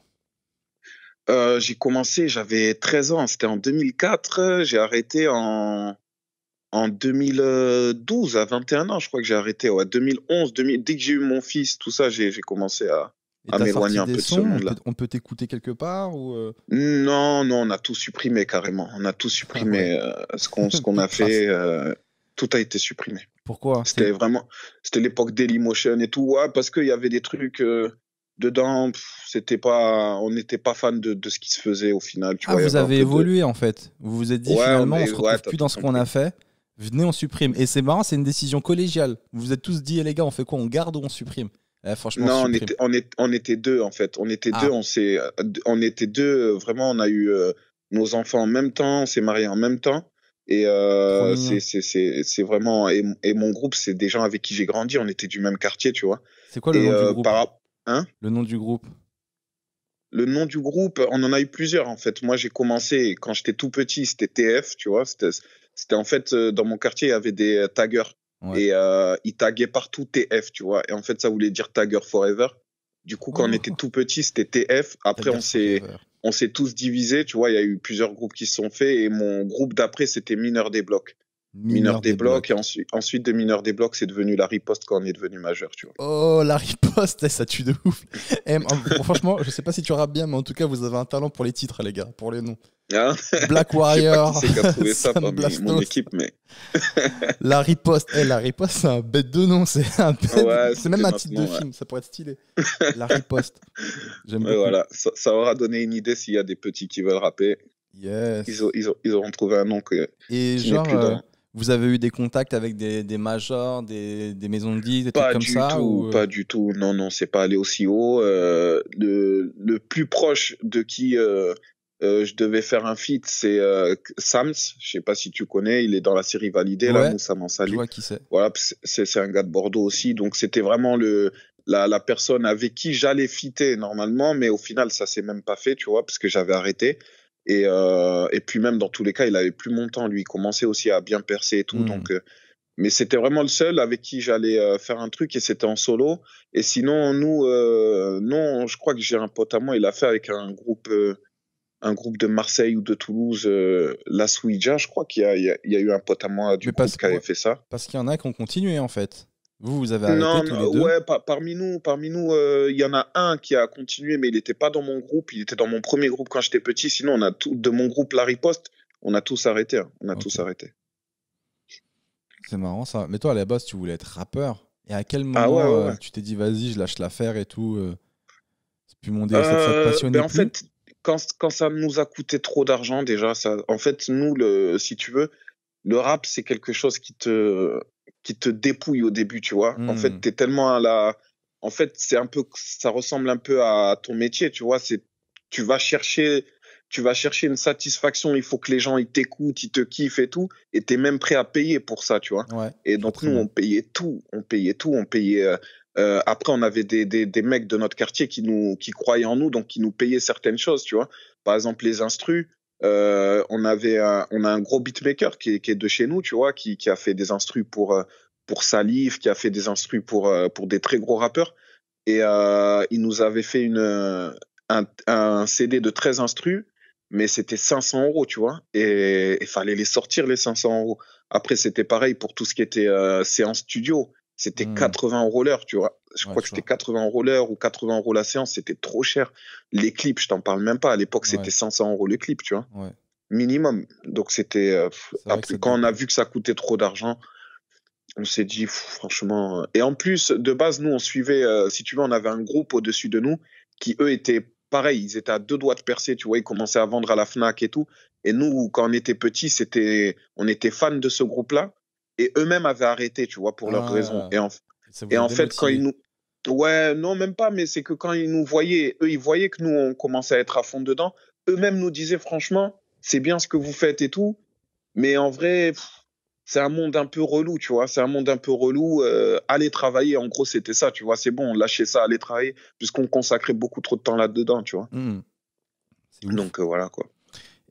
euh, J'ai commencé, j'avais 13 ans. C'était en 2004. J'ai arrêté en en 2012, à 21 ans, je crois que j'ai arrêté. Ouais, 2011, dès que j'ai eu mon fils, tout ça, j'ai commencé à, à m'éloigner un peu de ce monde-là. On peut t'écouter quelque part ou euh Non, non, on a tout supprimé carrément. On a tout supprimé. Ah euh, ce ce qu'on a fait, tout a été supprimé. Pourquoi C'était vraiment, c'était l'époque Dailymotion et tout, ouais, parce qu'il y avait des trucs euh, dedans. C'était pas, on n'était pas fan de, ce qui se faisait au final. Ah, vous avez évolué en fait. Vous vous êtes dit finalement, on, ne se retrouve plus dans ce qu'on a fait. Venez, on supprime. Et c'est marrant, c'est une décision collégiale. Vous vous êtes tous dit, les gars, on fait quoi On garde ou on supprime eh, franchement, non, on était, deux en fait. On était deux, ah. on s'est, on était deux. Vraiment, on a eu euh, nos enfants en même temps, on s'est mariés en même temps. Et euh, c'est vraiment. Et, mon groupe, c'est des gens avec qui j'ai grandi. On était du même quartier, tu vois. C'est quoi le nom du euh, groupe hein Le nom du groupe Le nom du groupe, on en a eu plusieurs en fait. Moi, j'ai commencé quand j'étais tout petit, c'était TF, tu vois. C'était en fait, euh, dans mon quartier, il y avait des euh, taggers. Et euh, ils taguaient partout TF, tu vois. Et en fait, ça voulait dire tagger forever. Du coup, quand oh. on était tout petit, c'était TF. Après, on s'est on s'est tous divisés, tu vois, il y a eu plusieurs groupes qui se sont faits et mon groupe d'après c'était mineur des blocs. Mineur, des, blocs. Et ensuite, ensuite, des mineurs des blocs, c'est devenu la riposte quand on est devenu majeur, tu vois. Oh, la riposte, eh, ça tue de ouf. Eh, franchement, je sais pas si tu rappes bien, mais en tout cas, vous avez un talent pour les titres, les gars, pour les noms. Ah. Black Warrior. C'est mon équipe, mais. la riposte, eh, la riposte, c'est un bête de nom, c'est c'est même un titre de film, ça pourrait être stylé. la riposte. Voilà, ça, aura donné une idée s'il y a des petits qui veulent rapper. Yes. Ils, ont, auront trouvé un nom que. Et euh, vous avez eu des contacts avec des, majors, des, maisons de disques, des trucs comme ça ou... Euh? Pas du tout, non, non, c'est pas allé aussi haut. Euh, le, plus proche de qui euh, je devais faire un fit, c'est Sams, je sais pas si tu connais, il est dans la série Validée, là, Moussa Mansali. tu vois qui c'est. Voilà, c'est un gars de Bordeaux aussi, donc c'était vraiment le, la, la, personne avec qui j'allais fitter normalement, mais au final, ça s'est même pas fait, tu vois, parce que j'avais arrêté. Euh, et, puis même dans tous les cas, il avait plus mon temps, lui, il commençait aussi à bien percer et tout. Hmm. Donc, euh, mais c'était vraiment le seul avec qui j'allais euh, faire un truc et c'était en solo. Et sinon, nous, non, je crois que j'ai un pote à moi, il a fait avec un groupe, un groupe de Marseille ou de Toulouse, La Suija, je crois qu'il y, a eu un pote à moi du qui avait fait ça. Parce qu'il y en a qui ont continué en fait. Vous, vous avez arrêté non, tous les deux Ouais, parmi nous, parmi nous, euh, il y en a un qui a continué, mais il n'était pas dans mon groupe. Il était dans mon premier groupe quand j'étais petit. Sinon, on a tout, de mon groupe La Riposte, on a tous arrêté. Hein. On a tous arrêté. C'est marrant ça. Mais toi, à la base, tu voulais être rappeur. Et à quel ah moment euh, tu t'es dit, vas-y, je lâche l'affaire et tout euh, C'est plus mon délire, ça, ben, En fait, quand, quand, ça nous a coûté trop d'argent, déjà, ça, en fait, nous, le, si tu veux, le rap, c'est quelque chose qui te qui te dépouille au début, tu vois. En fait, hmm. tu tellement à la. En fait, c'est un peu. Ça ressemble un peu à ton métier, tu vois. C'est tu vas chercher tu vas chercher une satisfaction, il faut que les gens ils t'écoutent, ils te kiffent et tout, et t'es même prêt à payer pour ça, tu vois. et donc nous on payait tout, on payait tout, on payait. Euh, euh, après on avait des, des, des, mecs de notre quartier qui nous qui croyaient en nous, donc qui nous payaient certaines choses, tu vois. Par exemple les instrus, euh, on avait on a un gros beatmaker qui est, de chez nous, tu qui, a fait des instrus pour euh, pour Salif, qui a fait des instrus pour euh, des très gros rappeurs. Et il nous avait fait un, CD de 13 instrus, mais c'était 500 euros, tu vois, et il fallait les sortir les 500 euros. Après, c'était pareil pour tout ce qui était séance studio. C'était 80 euros roller, tu vois. Je crois que c'était 80 en roller ou 80 euros la séance, c'était trop cher. Les clips, je t'en parle même pas. À l'époque, c'était 500 euros les clip, tu vois. Minimum. Donc, c'était. Euh, quand on a vu que ça coûtait trop d'argent, on s'est dit, franchement. Euh, et en plus, de base, nous, on suivait, euh, si tu veux, on avait un groupe au-dessus de nous qui, eux, étaient pareils ils étaient à deux doigts de percer, tu vois, ils commençaient à vendre à la FNAC et tout. Et nous, quand on était petits, c'était, on était fans de ce groupe-là et eux-mêmes avaient arrêté, tu vois, pour leurs raisons. Ah. Et en, et en fait, quand ils nous. Ouais, non, même pas, mais c'est que quand ils nous voyaient, eux, ils voyaient que nous, on commençait à être à fond dedans. Eux-mêmes nous disaient, franchement, c'est bien ce que vous faites et tout. Mais en vrai, c'est un monde un peu relou, tu vois. C'est un monde un peu relou. Euh, aller travailler, en gros, c'était ça, tu vois. C'est bon, lâcher ça, aller travailler, puisqu'on consacrait beaucoup trop de temps là-dedans, tu vois. Mmh. Donc euh, voilà, quoi.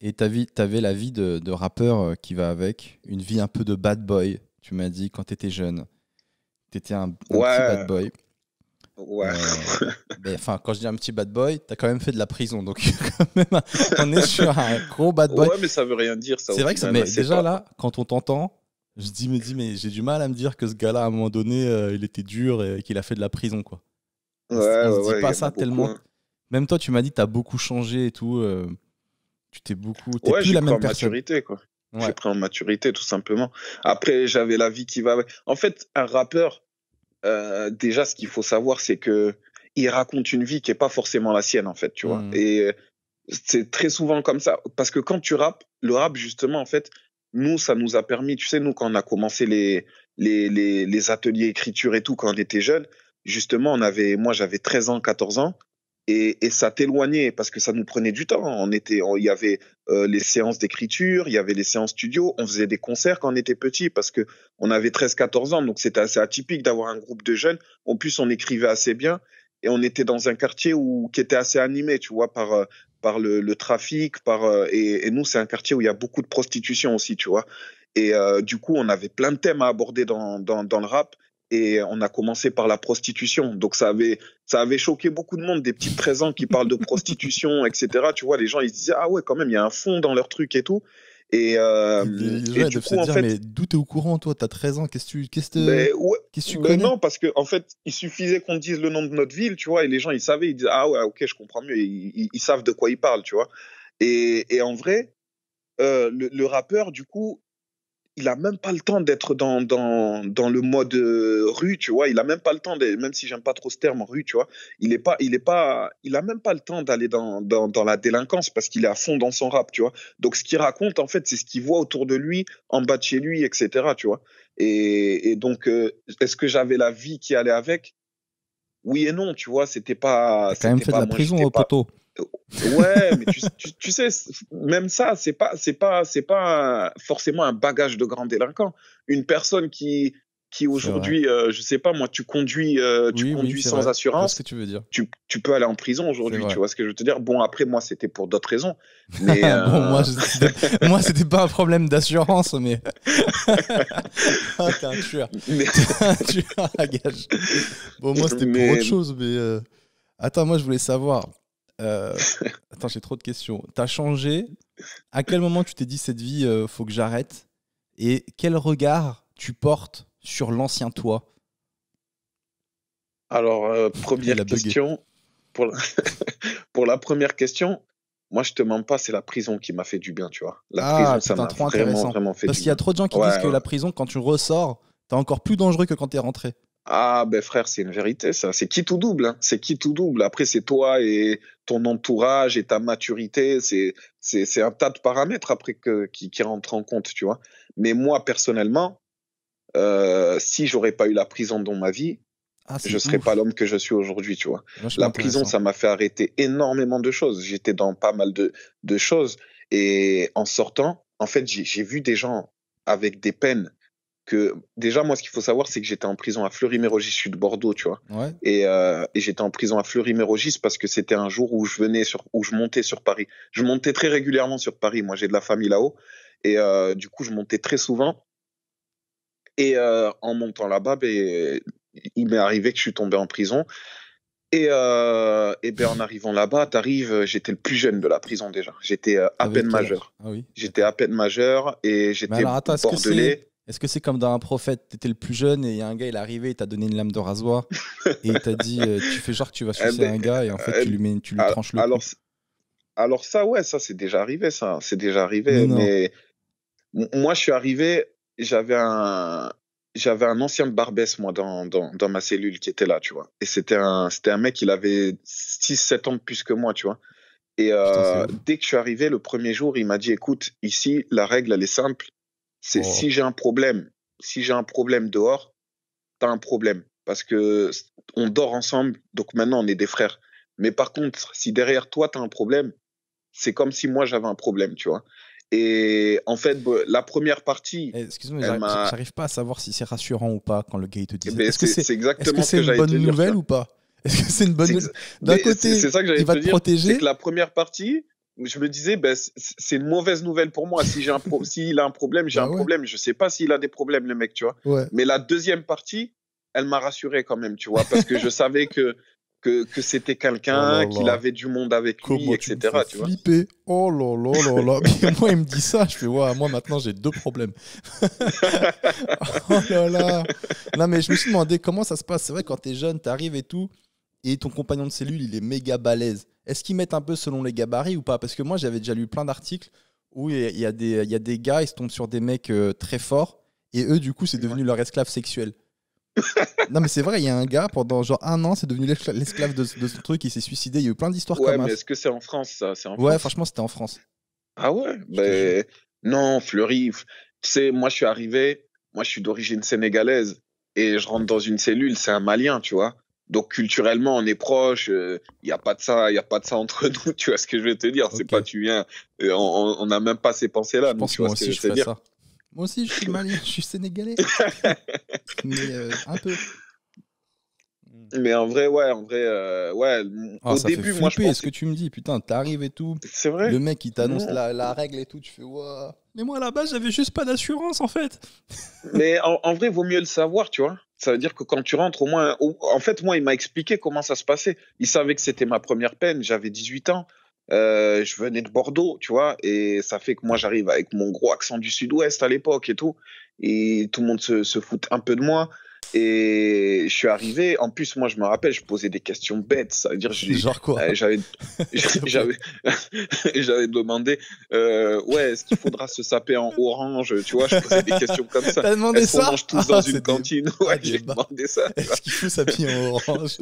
Et tu avais la vie de, rappeur euh, qui va avec, une vie un peu de bad boy, tu m'as dit, quand tu étais jeune. Tu étais un, petit bad boy. Ouais. Euh, ben, enfin, quand je dis un petit bad boy, t'as quand même fait de la prison, donc on est sur un gros bad boy. Ouais, mais ça veut rien dire. ça. C'est vrai que ça, mais déjà là, quand on t'entend, je dis, me dis, mais j'ai du mal à me dire que ce gars-là, à un moment donné, euh, il était dur et qu'il a fait de la prison, quoi. Ouais, on se dit pas ça tellement. Hein. Même toi, tu m'as dit, t'as beaucoup changé et tout. Tu t'es beaucoup. T'es plus la même Maturité, quoi. J'ai pris en maturité, tout simplement. Après, j'avais la vie qui va. En fait, un rappeur, euh, déjà, ce qu'il faut savoir, c'est que il raconte une vie qui est pas forcément la sienne, en fait, tu vois. Mmh. Et euh, c'est très souvent comme ça. Parce que quand tu rappes, le rap, justement, en fait, nous, ça nous a permis, tu sais, nous, quand on a commencé les, les, les, les ateliers écriture et tout, quand on était jeunes, justement, on avait, moi, j'avais 13 ans, 14 ans, et, ça t'éloignait parce que ça nous prenait du temps. On était, il y avait euh, les séances d'écriture, il y avait les séances studio, on faisait des concerts quand on était petit parce que on avait 13-14 ans, donc c'était assez atypique d'avoir un groupe de jeunes. En plus, on écrivait assez bien et on était dans un quartier où qui était assez animé, tu vois, par euh, par le, trafic, par euh, et, nous c'est un quartier où il y a beaucoup de prostitution aussi, tu vois. Et du coup, on avait plein de thèmes à aborder dans dans, dans le rap et on a commencé par la prostitution. Donc ça avait ça avait choqué beaucoup de monde, des petits présents qui parlent de prostitution, etc. Tu vois, les gens, ils se disaient, ah ouais, quand même, il y a un fond dans leur truc et tout. Et, euh, et, et du dire, mais d'où t'es au courant, toi T'as 13 ans, qu'est-ce que tu, ben, tu ben connais Non, parce que en fait, il suffisait qu'on dise le nom de notre ville, tu vois, et les gens, ils savaient, ils disaient, ah ouais, ok, je comprends mieux, ils, savent de quoi ils parlent, tu vois. Et, en vrai, euh, le, le, rappeur, du coup, il a même pas le temps d'être dans, dans, dans, le mode euh, rue, tu vois. Il a même pas le temps, de, même si j'aime pas trop ce terme rue, tu vois. Il est pas, il est pas, il a même pas le temps d'aller dans, dans, dans, la délinquance parce qu'il est à fond dans son rap, tu vois. Donc ce qu'il raconte, en fait, c'est ce qu'il voit autour de lui, en bas de chez lui, etc., tu vois. Et, et donc, euh, est-ce que j'avais la vie qui allait avec Oui et non, tu vois. C'était pas. C'était quand la prison au poteau. Ouais, mais tu, sais, même ça, c'est pas, c'est pas, c'est pas forcément un bagage de grand délinquant. Une personne qui, qui aujourd'hui, euh, je sais pas moi, tu conduis, euh, tu conduis sans assurance. Que tu, veux dire. Tu, tu peux aller en prison aujourd'hui, tu vois ce que je veux te dire. Bon, après, moi, c'était pour d'autres raisons. Mais, bon, moi, c'était, euh, moi, c'était pas un problème d'assurance, mais. ah, t'es un tueur. Mais... un gage. Bon, moi, c'était pour autre chose, mais. Attends, moi, je voulais savoir. Euh, attends, j'ai trop de questions. T'as changé À quel moment tu t'es dit cette vie, euh, faut que j'arrête Et quel regard tu portes sur l'ancien toi Alors, euh, première question. Pour la... première question, moi, je te mens pas, c'est la prison qui m'a fait du bien, tu vois. La ah, prison, ça m'a vraiment, fait Parce qu'il y a trop de gens qui disent que la prison, quand tu ressors, t'es encore plus dangereux que quand t'es rentré. Ah ben frère, c'est une vérité ça. C'est qui tout double. Hein? C'est qui tout double. Après c'est toi et ton entourage et ta maturité. C'est c'est un tas de paramètres après que, qui, qui rentrent en compte, tu vois. Mais moi personnellement, euh, si j'aurais pas eu la prison dans ma vie, ah, je serais pas l'homme que je suis aujourd'hui, tu vois. la prison, ça m'a fait arrêter énormément de choses. J'étais dans pas mal de, de choses et en sortant, en fait, j'ai vu des gens avec des peines que déjà moi ce qu'il faut savoir c'est que j'étais en prison à Fleury-Mérogis, je suis de Bordeaux, tu vois. Euh, et, j'étais en prison à Fleury-Mérogis parce que c'était un jour où je venais sur où je montais sur Paris. Je montais très régulièrement sur Paris, moi j'ai de la famille là-haut et euh, du coup je montais très souvent. Et euh, en montant là-bas, ben, il m'est arrivé que je suis tombé en prison. Et, et ben en arrivant là-bas, t'arrives, j'étais le plus jeune de la prison déjà. J'étais à ah peine majeur. Ah j'étais à peine majeur et j'étais bordelais. Est-ce que c'est comme dans un prophète, tu étais le plus jeune et il y a un gars il est arrivé et t'a donné une lame de rasoir et il t'a dit euh, tu fais genre que tu vas sucer un gars et en fait tu lui, mets, tu tranches le alors, alors ça ouais, ça c'est déjà arrivé ça, c'est déjà arrivé mais, moi je suis arrivé, j'avais un j'avais un ancien barbès moi dans, dans, ma cellule qui était là, tu vois. Et c'était un c'était un mec il avait 6 7 ans plus que moi, tu vois. Et euh, dès que je suis arrivé le premier jour, il m'a dit écoute, ici la règle elle est simple c'est oh. si j'ai un problème, si j'ai un problème dehors, t'as un problème. Parce que on dort ensemble, donc maintenant on est des frères. Mais par contre, si derrière toi t'as un problème, c'est comme si moi j'avais un problème, tu vois. Et en fait, la première partie. Eh, excuse-moi, j'arrive pas à savoir si c'est rassurant ou pas quand le gars te dit. Eh ben, est-ce que c'est exactement est -ce que une, bonne nouvelle ou pas Est-ce que c'est une bonne nouvelle D'un côté, ça que il va te, protéger. C'est la première partie, je me disais, ben, c'est une mauvaise nouvelle pour moi. Si j'ai un s'il a un problème, j'ai bah un problème. Je sais pas s'il a des problèmes, le mec, tu vois. Mais la deuxième partie, elle m'a rassuré quand même, tu vois, parce que je savais que que, c'était quelqu'un, oh qu'il avait du monde avec lui, etc. Me tu vois. Oh là là là moi, il me dit ça, je fais, ouais, moi maintenant j'ai deux problèmes. oh là là. Non, mais je me suis demandé comment ça se passe. C'est vrai, quand t'es jeune, t'arrives et tout, et ton compagnon de cellule, il est méga balèze. Est-ce qu'ils mettent un peu selon les gabarits ou pas Parce que moi, j'avais déjà lu plein d'articles où il y, a des, y a des gars, ils se tombent sur des mecs euh, très forts et eux, du coup, c'est devenu leur esclave sexuel. non mais c'est vrai, il y a un gars pendant genre un an, c'est devenu l'esclave de, de, ce truc, il s'est suicidé, il y a eu plein d'histoires quand comme ça. mais est-ce que c'est en France ça Ouais, franchement c'était en France. Ah ouais ben, Non, Fleury, tu sais, moi je suis arrivé, moi je suis d'origine sénégalaise et je rentre dans une cellule, c'est un Malien, tu vois. Donc culturellement, on est proche. Il euh, n'y a pas de ça, il y a pas de ça entre nous. Tu vois ce que je vais te dire C'est pas tu viens. Euh, on n'a même pas ces pensées-là. Moi, aussi, je fais ça. Moi aussi, je suis malien, je suis sénégalais, mais euh, un peu. Hmm. Mais en vrai, ouais, en vrai, ouais. Ah, au début, moi, je ce que tu me dis, putain, t'arrives et tout. C'est vrai. Le mec, il t'annonce la, règle et tout, tu fais waouh. Mais moi, à la base, j'avais juste pas d'assurance, en fait. mais en, en vrai, vaut mieux le savoir, tu vois. Ça veut dire que quand tu rentres, au moins. En fait, moi, il m'a expliqué comment ça se passait. Il savait que c'était ma première peine. J'avais 18 ans. Euh, je venais de Bordeaux, tu vois. Et ça fait que moi, j'arrive avec mon gros accent du sud-ouest à l'époque et tout. Et tout le monde se fout un peu de moi. Et je suis arrivé, en plus, moi je me rappelle, je posais des questions bêtes, ça veut dire, Genre quoi euh, j'avais, j'avais, demandé, euh, ouais, est-ce qu'il faudra se saper en orange Tu vois, je posais des questions comme ça. T'as demandé ça mange tous dans ah, une cantine Ouais, ah, j'ai demandé ça. Est-ce qu'il faut s'habiller en orange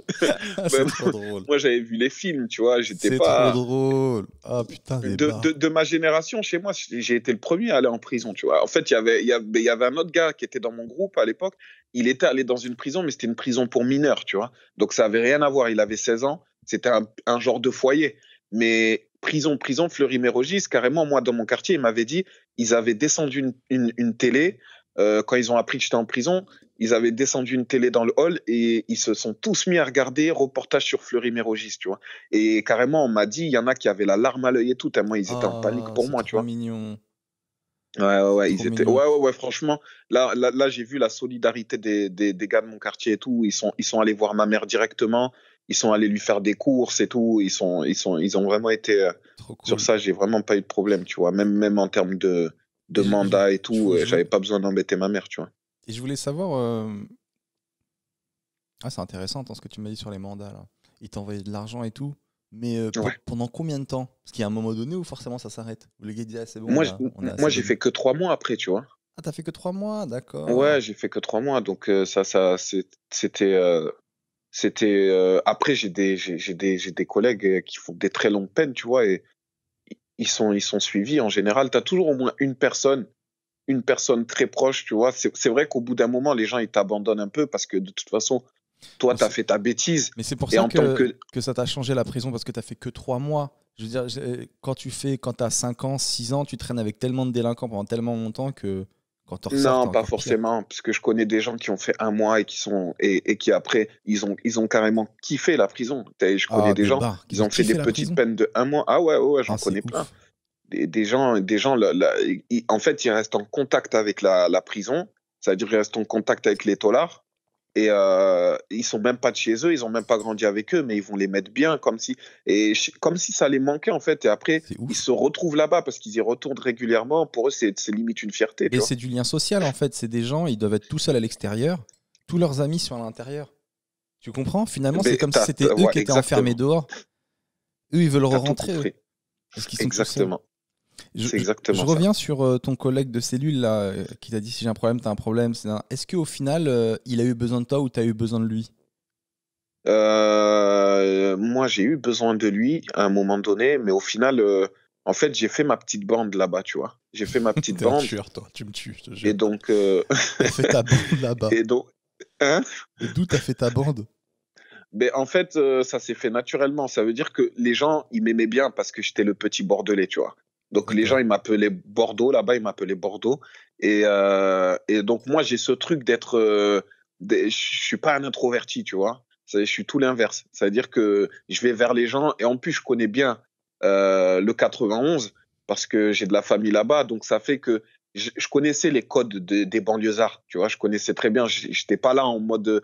ah, C'est bah, trop drôle. Moi j'avais vu les films, tu vois, j'étais pas. C'est trop drôle. Ah putain, de, de, ma génération, chez moi, j'ai été le premier à aller en prison, tu vois. En fait, il y, avait, y avait un autre gars qui était dans mon groupe à l'époque il était allé dans une prison, mais c'était une prison pour mineurs, tu vois. Donc ça avait rien à voir. Il avait 16 ans. C'était un, genre de foyer. Mais prison, prison, Fleury-Mérogis, carrément, moi, dans mon quartier, il m'avait dit, ils avaient descendu une, télé. Euh, quand ils ont appris que j'étais en prison, ils avaient descendu une télé dans le hall et ils se sont tous mis à regarder reportage sur Fleury-Mérogis, tu vois. Et carrément, on m'a dit, il y en a qui avaient la larme à l'œil et tout, moi, ils étaient en oh, panique pour moi, tu vois. mignon. Ouais, ouais, ouais, ils étaient... ouais, ouais, franchement, là, là, j'ai vu la solidarité des, gars de mon quartier et tout. Ils sont, ils sont allés voir ma mère directement, ils sont allés lui faire des courses et tout. Ils, sont, ils, sont, ils ont vraiment été. Euh, sur ça, j'ai vraiment pas eu de problème, tu vois. Même, même en termes de, de mandat et tout, euh, j'avais pas besoin d'embêter ma mère, tu vois. Et je voulais savoir. Euh, ah, c'est intéressant, hein, ce que tu m'as dit sur les mandats, là. Ils t'envoyaient de l'argent et tout. Mais euh, pendant combien de temps Parce qu'il y a un moment donné où forcément ça s'arrête. le ah, Moi, j'ai fait que trois mois après, tu vois. Ah, t'as fait que trois mois, d'accord. Ouais, j'ai fait que trois mois. Donc, euh, ça, ça c'était. Euh, c'était Après, j'ai des, des, des collègues qui font des très longues peines, tu vois, et ils sont, ils sont suivis en général. T'as toujours au moins une personne, une personne très proche, tu vois. C'est, vrai qu'au bout d'un moment, les gens, ils t'abandonnent un peu parce que de toute façon, toi, tu as fait ta bêtise. Mais c'est pour ça que, que... ça t'a changé la prison parce que tu as fait que trois mois. Je veux dire, quand tu fais, quand tu as 5 ans, 6 ans, tu traînes avec tellement de délinquants pendant tellement longtemps que quand tu Non, pas forcément, parce que je connais des gens qui ont fait un mois et qui sont et, qui après ils ont ils ont carrément kiffé la prison. Je ah, connais des gens, qui ont, fait des petites peines de un mois. Ah ouais, ouais, j'en ah, connais plein. Des, gens, des gens, en fait, ils restent en contact avec la, prison. Ça à dire qu'ils restent en contact avec les tollards et euh, ils sont même pas de chez eux, ils ont même pas grandi avec eux, mais ils vont les mettre bien comme si et comme si ça les manquait en fait. Et après, ils se retrouvent là-bas parce qu'ils y retournent régulièrement. Pour eux, c'est limite une fierté. Et c'est du lien social en fait. C'est des gens, ils doivent être tout seuls à l'extérieur, tous leurs amis sont à l'intérieur. Tu comprends Finalement, c'est comme si c'était eux qui étaient enfermés dehors. Eux, ils veulent re rentrer. Parce sont exactement. Je, reviens sur euh, ton collègue de cellule là, euh, qui t'a dit si j'ai un problème, t'as un problème. Est-ce qu'au final, euh, il a eu besoin de toi ou t'as eu besoin de lui Moi, j'ai eu besoin de lui à un moment donné, mais au final, en fait, j'ai fait ma petite bande là-bas, tu vois. J'ai fait ma petite bande. tueur, toi. Tu me tues, Et donc. fait ta bande là-bas. Hein Et d'où t'as fait ta bande Mais ben, en fait, ça s'est fait naturellement. Ça veut dire que les gens, ils m'aimaient bien parce que j'étais le petit bordelais, tu vois. Donc les gens, ils m'appelaient Bordeaux, là-bas, ils m'appelaient Bordeaux. Et, euh, donc moi, j'ai ce truc d'être... Euh, je je suis pas un introverti, tu vois. Je suis tout l'inverse. C'est-à-dire que je vais vers les gens et en plus, je connais bien euh, le 91 parce que j'ai de la famille là-bas. Donc ça fait que je, connaissais les codes des banlieusards, tu vois. Je connaissais très bien. J'étais pas là en mode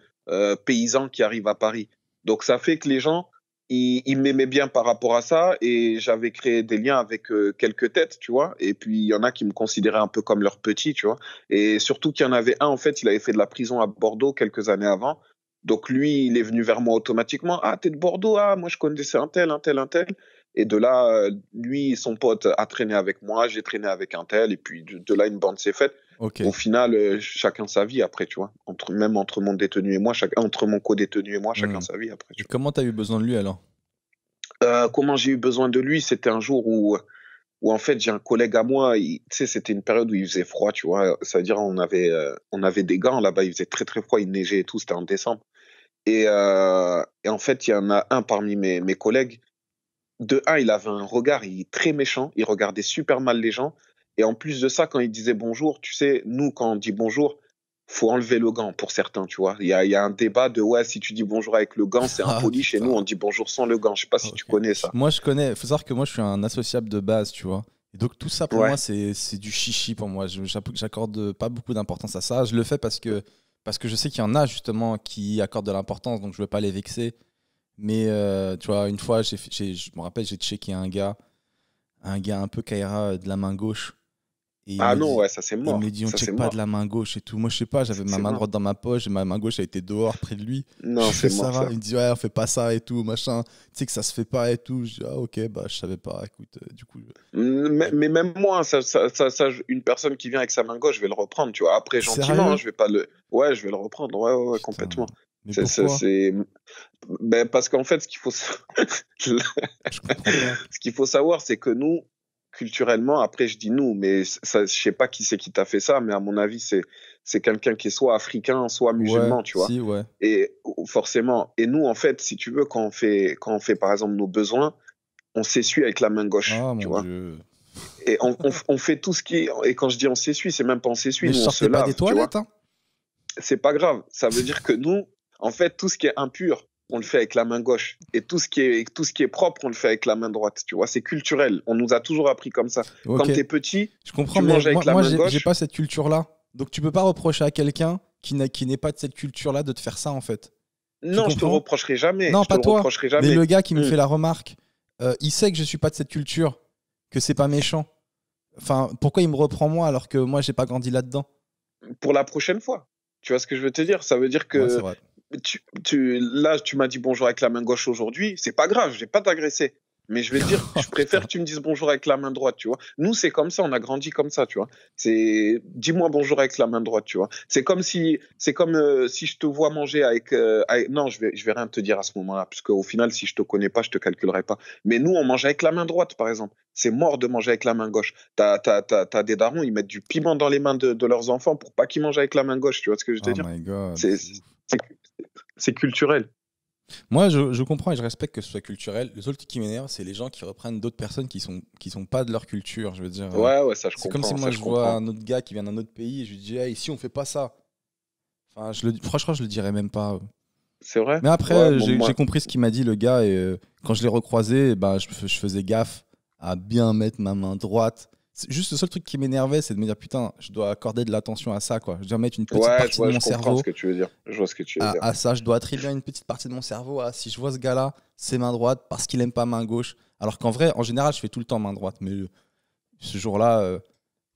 paysan qui arrive à Paris. Donc ça fait que les gens il, m'aimait bien par rapport à ça et j'avais créé des liens avec euh, quelques têtes, tu vois. Et puis il y en a qui me considéraient un peu comme leur petit, tu vois. Et surtout qu'il y en avait un, en fait, il avait fait de la prison à Bordeaux quelques années avant. Donc lui, il est venu vers moi automatiquement. Ah, t'es de Bordeaux, ah, moi je connaissais un tel, un tel, un tel. Et de là, euh, lui, son pote a traîné avec moi, j'ai traîné avec un tel, et puis de là, une bande s'est faite. Au final, euh, chacun sa vie après, tu vois. Entre, même entre mon détenu et moi, entre mon co-détenu et moi, hmm. chacun sa vie après. comment tu as eu besoin de lui alors euh, Comment j'ai eu besoin de lui C'était un jour où, où en fait, j'ai un collègue à moi, tu sais, c'était une période où il faisait froid, tu vois. C'est-à-dire, on avait, euh, on avait des gants là-bas, il faisait très très froid, il neigeait et tout, c'était en décembre. Et, et en fait, il y en a un parmi mes, mes collègues. De un, il avait un regard il, très méchant, il regardait super mal les gens. Et en plus de ça, quand il disait bonjour, tu sais, nous, quand on dit bonjour, faut enlever le gant pour certains, tu vois. Il y a, un débat de ouais, si tu dis bonjour avec le gant, c'est ah, impoli. poli Chez nous, on dit bonjour sans le gant. Je sais pas si tu connais ça. Moi, je connais. Faut savoir que moi, je suis un associable de base, tu vois. Et donc, tout ça pour moi, c'est du chichi pour moi. J'accorde pas beaucoup d'importance à ça. Je le fais parce que, parce que je sais qu'il y en a justement qui accordent de l'importance, donc je veux pas les vexer. Mais euh, tu vois, une fois, je me rappelle, j'ai checké un gars, un gars un peu Kaira euh, de la main gauche ah non, ouais, ça c'est mort. Il me dit, on ne check pas de la main gauche et tout. Moi, je sais pas, j'avais ma main droite dans ma poche et ma main gauche a été dehors, près de lui. Non, c'est Ça. Il me dit, ouais, on fait pas ça et tout, machin. Tu sais que ça se fait pas et tout. Je dis, ah ok, bah je savais pas. Écoute, euh, du coup. Mais, même moi, ça, ça, ça, une personne qui vient avec sa main gauche, je vais le reprendre, tu vois. Après, gentiment, hein, je vais pas le. Ouais, je vais le reprendre, ouais, ouais, complètement. C'est ben, parce qu'en fait, ce qu'il faut, ce qu'il faut savoir, c'est que nous, culturellement, après je dis nous, mais ça, je sais pas qui c'est qui t'a fait ça, mais à mon avis c'est c'est quelqu'un qui est soit africain, soit musulman, tu vois. Et oh, forcément, et nous en fait, si tu veux, quand on fait quand on fait par exemple nos besoins, on s'essuie avec la main gauche, ah, tu vois. Et on, fait tout ce qui et quand je dis on s'essuie, c'est même pas on s'essuie, nous on se pas des toilettes, hein. c'est pas grave. Ça veut dire que nous, en fait, tout ce qui est impur, on le fait avec la main gauche. Et tout ce qui est, tout ce qui est propre, on le fait avec la main droite. Tu vois, c'est culturel. On nous a toujours appris comme ça. Quand t'es petit, je comprends, tu mais avec la j'ai pas cette culture-là. Donc tu peux pas reprocher à quelqu'un qui n'est pas de cette culture-là de te faire ça, en fait. Non, je te reprocherai jamais. Non, pas toi. Mais le gars qui me mm. fait la remarque, euh, il sait que je suis pas de cette culture, que c'est pas méchant. Enfin, pourquoi il me reprend moi alors que moi j'ai pas grandi là-dedans Pour la prochaine fois. Tu vois ce que je veux te dire Ça veut dire que tu, tu, là, tu m'as dit bonjour avec la main gauche aujourd'hui, c'est pas grave, je vais pas t'agresser. Mais je vais te dire, je préfère que tu me dises bonjour avec la main droite, tu vois. Nous, c'est comme ça, on a grandi comme ça, tu vois. C'est, dis-moi bonjour avec la main droite, tu vois. C'est comme si, c'est comme euh, si je te vois manger euh, avec, non, je vais, je vais rien te dire à ce moment-là, puisque au final, si je te connais pas, je te calculerai pas. Mais nous, on mange avec la main droite, par exemple. C'est mort de manger avec la main gauche. T'as, t'as, t'as, t'as des darons, ils mettent du piment dans les mains de, leurs enfants pour pas qu'ils mangent avec la main gauche, tu vois ce que je veux te oh My God. C'est, c'est, c'est, c'est culturel. Moi, je, comprends et je respecte que ce soit culturel. Le seul truc qui m'énerve, c'est les gens qui reprennent d'autres personnes qui sont qui sont pas de leur culture. Je veux dire. Ouais, ouais, ça je C'est comme si moi je, vois un autre gars qui vient d'un autre pays et je lui dis, hey, ici on fait pas ça. Enfin, je le, franchement, je le dirais même pas. C'est vrai. Mais après, j'ai compris ce qu'il m'a dit le gars et euh, quand je l'ai recroisé, bah, je, faisais gaffe à bien mettre ma main droite Juste le seul truc qui m'énervait, c'est de me dire putain, je dois accorder de l'attention à ça, quoi. Je dois mettre une petite partie de mon je cerveau. Ce que tu veux dire. Je vois ce que tu veux dire. à, ça, je dois attribuer une petite partie de mon cerveau à si je vois ce gars-là, c'est main droite parce qu'il aime pas main gauche. Alors qu'en vrai, en général, je fais tout le temps main droite, mais euh, ce jour-là, euh,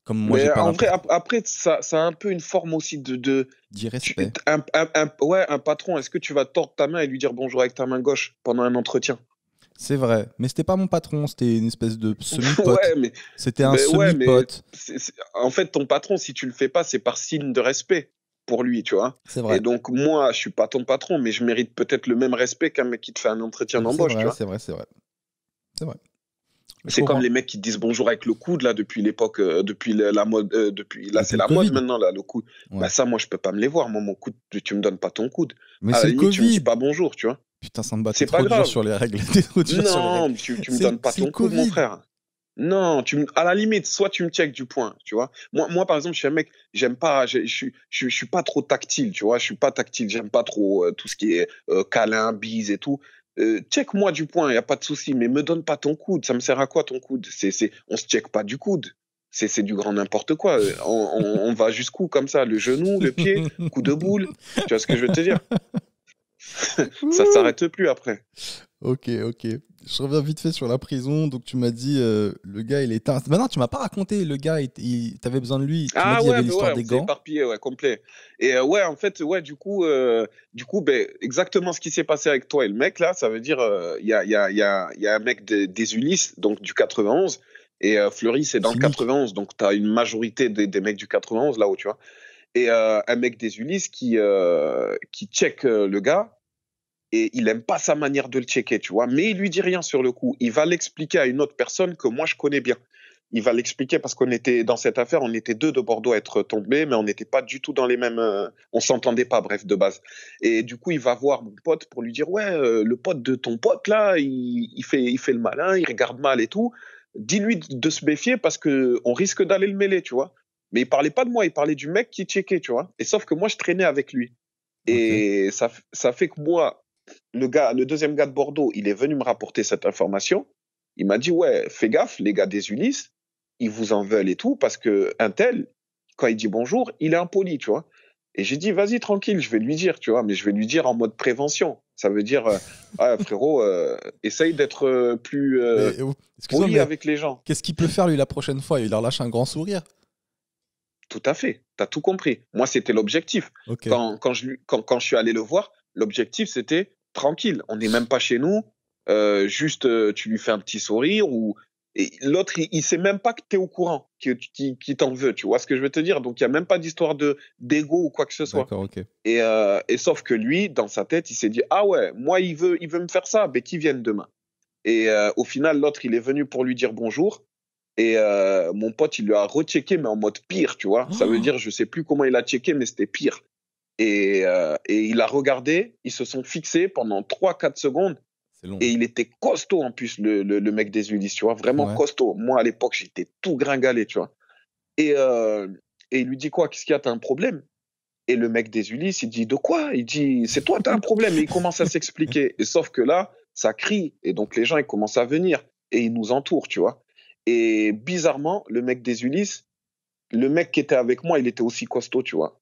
comme moi, j'ai après, ça, a un peu une forme aussi de. D'irrespect. un patron, est-ce que tu vas tordre ta main et lui dire bonjour avec ta main gauche pendant un entretien c'est vrai, mais c'était pas mon patron, c'était une espèce de semi-pote. c'était un semi-pote. en fait, ton patron, si tu le fais pas, c'est par signe de respect pour lui, tu vois. C'est Vrai. Et donc, moi, je suis pas ton patron, mais je mérite peut-être le même respect qu'un mec qui te fait un entretien d'embauche, tu vois. C'est vrai, c'est vrai. C'est vrai. C'est comme les mecs qui disent bonjour avec le coude là depuis l'époque, euh, depuis la, mode, euh, depuis là c'est la mode maintenant là le coude. Bah, ça moi je peux pas me les voir, moi mon coude tu me donnes pas ton coude. Mais c'est le Covid. Tu me dis pas bonjour, tu vois. Putain, ça me bat. pas trop sur les règles. non, tu, me donnes pas ton coude, mon frère. Non, tu à la limite, soit tu me check du point, tu vois. Moi, par exemple, je suis un mec, j'aime pas, je suis, je suis pas trop tactile, tu vois. Je suis pas tactile, j'aime pas trop euh, tout ce qui est euh, câlin, bise et tout. Euh, check-moi du point, il y a pas de souci, mais me donne pas ton coude. Ça me sert à quoi ton coude C'est, c'est, on se check pas du coude. C'est, c'est du grand n'importe quoi. On, on va jusqu'où comme ça Le genou, le pied, coup de boule. Tu vois ce que je veux te dire ça s'arrête plus après. Ok, ok. Je reviens vite fait sur la prison. Donc, tu m'as dit, euh, le gars, il est éteint. Maintenant, tu m'as pas raconté, le gars, il, t'avais besoin de lui. Tu ah dit, ouais, il l'histoire ouais, des gants. éparpillé, ouais, complet. Et euh, ouais, en fait, ouais, du coup, euh, du coup ben, exactement ce qui s'est passé avec toi et le mec, là, ça veut dire, il y a, y, y, a, un mec des Ulysses, donc du 91, et Fleury, c'est dans le 91, donc tu as une majorité des, des mecs du 91 là-haut, tu vois. Et euh, un mec des Ulysses qui, euh, qui check euh, le gars et il aime pas sa manière de le checker, tu vois. Mais il lui dit rien sur le coup. Il va l'expliquer à une autre personne que moi je connais bien. Il va l'expliquer parce qu'on était dans cette affaire, on était deux de Bordeaux à être tombés, mais on n'était pas du tout dans les mêmes, on s'entendait pas, bref, de base. Et du coup, il va voir mon pote pour lui dire ouais, le pote de ton pote là, il, fait, il fait le malin, il regarde mal et tout. Dis-lui de se méfier parce que on risque d'aller le mêler, tu vois. Mais il parlait pas de moi, il parlait du mec qui checkait, tu vois. Et sauf que moi, je traînais avec lui. Et ça, ça fait que moi, le, gars, le deuxième gars de Bordeaux, il est venu me rapporter cette information. Il m'a dit, ouais, fais gaffe, les gars des Ulysses, ils vous en veulent et tout, parce que un tel, quand il dit bonjour, il est impoli, tu vois. Et j'ai dit, vas-y, tranquille, je vais lui dire, tu vois, mais je vais lui dire en mode prévention. Ça veut dire, euh, ah, frérot, euh, essaye d'être euh, plus euh, poli avec les gens. Qu'est-ce qu'il peut faire, lui, la prochaine fois Il leur lâche un grand sourire. Tout à fait, tu as tout compris. Moi, c'était l'objectif. Quand, quand, je, quand, quand je suis allé le voir, l'objectif, c'était tranquille, on n'est même pas chez nous, euh, juste euh, tu lui fais un petit sourire ou l'autre il, ne sait même pas que tu es au courant qu'il t'en veut tu vois ce que je veux te dire donc il y a même pas d'histoire de d'ego ou quoi que ce soit et, euh, et, sauf que lui dans sa tête il s'est dit ah ouais moi il veut il veut me faire ça mais qu'il vienne demain et au final l'autre il est venu pour lui dire bonjour et euh, mon pote, il lui a rechecké, mais en mode pire, tu vois. Ça veut oh. dire, je sais plus comment il a checké, mais c'était pire. Et, euh, et, il a regardé, ils se sont fixés pendant 3-4 secondes. Long. Et il était costaud en plus, le, le, mec des Ulysses, tu vois, vraiment costaud. Moi, à l'époque, j'étais tout gringalé, tu vois. Et, euh, et il lui dit quoi Qu'est-ce qu'il y a T'as un problème Et le mec des Ulysses, il dit De quoi Il dit C'est toi, t'as un problème. Et il commence à s'expliquer. sauf que là, ça crie. Et donc, les gens, ils commencent à venir. Et ils nous entourent, tu vois. Et bizarrement, le mec des Ulysses, le mec qui était avec moi, il était aussi costaud, tu vois.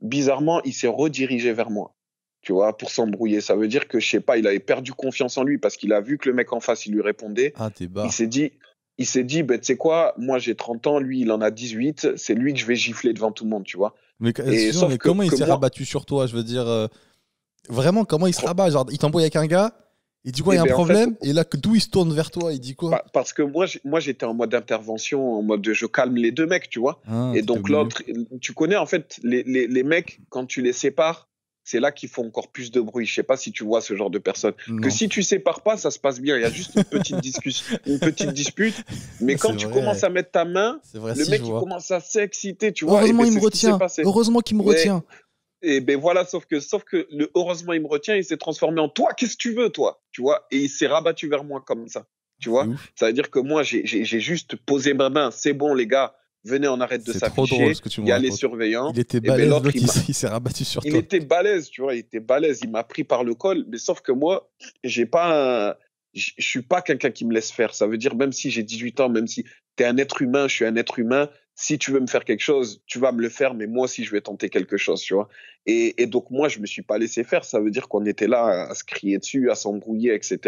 Bizarrement, il s'est redirigé vers moi, tu vois, pour s'embrouiller. Ça veut dire que, je sais pas, il avait perdu confiance en lui parce qu'il a vu que le mec en face, il lui répondait. Ah, bas. Il s'est dit, il s'est dit, ben, tu sais quoi, moi j'ai 30 ans, lui il en a 18, c'est lui que je vais gifler devant tout le monde, tu vois. Mais, comment il s'est rabattu sur toi Je veux dire, euh, vraiment, comment il se rabat Genre, il t'embrouille avec un gars, il dit quoi, il y a eh un ben, problème Et là, d'où il se tourne vers toi Il dit quoi bah, Parce que moi, j'étais en mode d'intervention, en mode de, je calme les deux mecs, tu vois. Ah, et donc l'autre, tu connais en fait, les, mecs, quand tu les sépares, c'est là qu'ils font encore plus de bruit. Je sais pas si tu vois ce genre de personne. Que si tu sépares pas, ça se passe bien. Il y a juste une petite, discussion, une petite dispute. Mais quand tu commences à mettre ta main, le mec, il commence à s'exciter, tu vois. Heureusement, ben, il me retient. Heureusement qu'il me retient. Et ben voilà, sauf que, sauf que le heureusement il me retient, il s'est transformé en toi. Qu'est-ce que tu veux, toi Tu vois Et il s'est rabattu vers moi comme ça. Tu vois Ça veut dire que moi j'ai juste posé ma main. C'est bon les gars, venez on arrête de s'afficher. Il y a les surveillants. Il était eh ben, balèze, il, s'est rabattu sur toi. Il était balèze, tu vois, il était balèze. Il m'a pris par le col, mais sauf que moi j'ai pas je suis pas quelqu'un qui me laisse faire. Ça veut dire, même si j'ai 18 ans, même si tu es un être humain, je suis un être humain, si tu veux me faire quelque chose, tu vas me le faire, mais moi aussi, je vais tenter quelque chose, tu vois. Et, donc, moi, je me suis pas laissé faire. Ça veut dire qu'on était là à se crier dessus, à s'embrouiller, etc.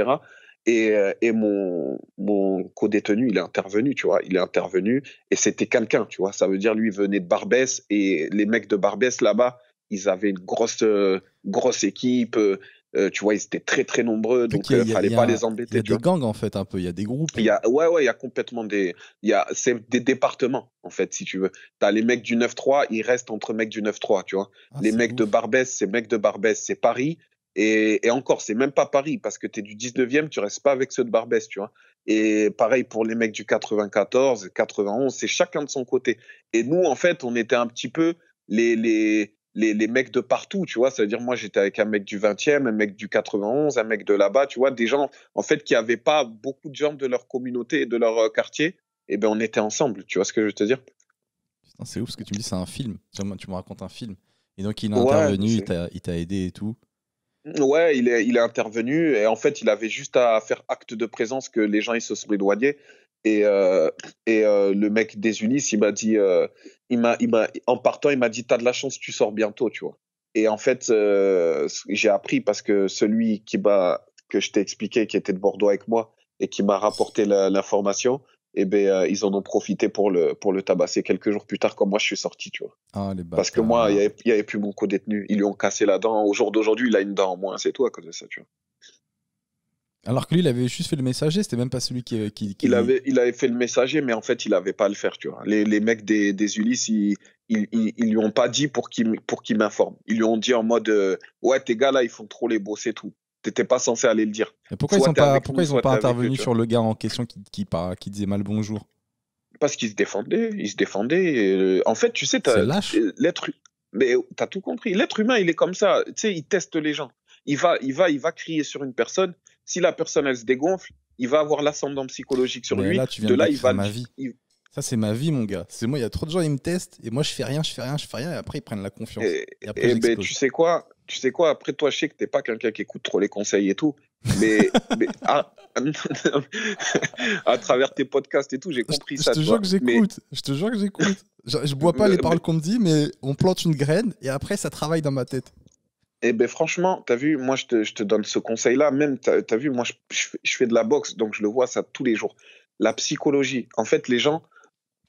Euh, et, mon, mon co-détenu, il est intervenu, tu vois. Il est intervenu et c'était quelqu'un, tu vois. Ça veut dire, lui, venait de Barbès et les mecs de Barbès là-bas, ils avaient une grosse, euh, grosse équipe. Euh, euh, tu vois, ils étaient très très nombreux, donc euh, il fallait pas les embêter. Il y a des gangs en fait un peu, il y a des groupes. Il y a, ouais ouais, il y a complètement des, y a, c'est des départements en fait si tu veux. T'as les mecs du 9-3, ils restent entre mecs du 9-3, tu vois. Ah, les mecs de Barbès, c'est mecs de Barbès, c'est Paris. Et, encore, c'est même pas Paris parce que t'es du 19e, tu restes pas avec ceux de Barbès, tu vois. Et pareil pour les mecs du 94, 91, c'est chacun de son côté. Et nous, en fait, on était un petit peu les, les, les, mecs de partout, tu vois. C'est-à-dire, moi, j'étais avec un mec du 20e, un mec du 91, un mec de là-bas, tu vois, des gens, en fait, qui n'avaient pas beaucoup de gens de leur communauté et de leur euh, quartier. Et eh ben, on était ensemble, tu vois ce que je veux te dire Putain, c'est ouf ce que tu me dis, c'est un film. Tu me racontes un film. Et donc, il est intervenu, il t'a aidé et tout. Mm, ouais, il est, il est intervenu et en fait, il avait juste à faire acte de présence que les gens ils se sont éloignés. Et, euh, et euh, le mec des Unis, il m'a dit, euh, en partant, il m'a dit, t'as de la chance, tu sors bientôt, tu vois. Et en fait, j'ai appris parce que celui qui que je t'ai expliqué, qui était de Bordeaux avec moi et qui m'a rapporté l'information, eh ben, ils en ont profité pour le, pour le tabasser quelques jours plus tard quand moi je suis sorti, tu vois. Ah, parce que moi, il n'y avait, plus mon co-détenu. Ils lui ont cassé la dent. Au jour d'aujourd'hui, il a une dent en moins, c'est toi à cause de ça, tu alors que lui, il avait juste fait le messager, c'était même pas celui qui, euh, Il, avait, il avait fait le messager, mais en fait, il n'avait pas à le faire, tu vois. Les, les mecs des, des Ulysses, ils, ils, lui ont pas dit pour qu'il pour Ils lui ont dit en mode euh, Ouais, tes gars là, ils font trop les boss, c'est tout. T'étais pas censé aller le dire. Et pourquoi ils n'ont pas, pourquoi sur le gars en question qui, qui, disait mal bonjour Parce qu'il se défendait, il se défendait. Euh, en fait, tu sais, l'être. Mais t'as tout compris. L'être humain, il est comme ça. Tu sais, il teste les gens. Il va, il va, il va crier sur une personne si la personne, elle se dégonfle, il va avoir l'ascendant psychologique sur Mais lui. Là, tu de là, il va. Ma vie. Ça, c'est ma vie, mon gars. C'est moi, il y a trop de gens, ils me testent, et moi, je fais rien, je fais rien, je fais rien, et après, ils prennent la confiance. Et, ben, tu sais quoi Tu sais quoi Après, toi, je sais que t'es pas quelqu'un qui écoute trop les conseils et tout, mais, ah, à, travers tes podcasts et tout, j'ai compris ça. Je te, je te jure que j'écoute. Je te jure que j'écoute. Je, bois pas les paroles qu'on me dit, mais on plante une graine, et après, ça travaille dans ma tête. Eh bien, franchement, tu as vu, moi, je te, donne ce conseil-là. Même, tu as, vu, moi, je, fais de la boxe, donc je le vois ça tous les jours. La psychologie. En fait, les gens,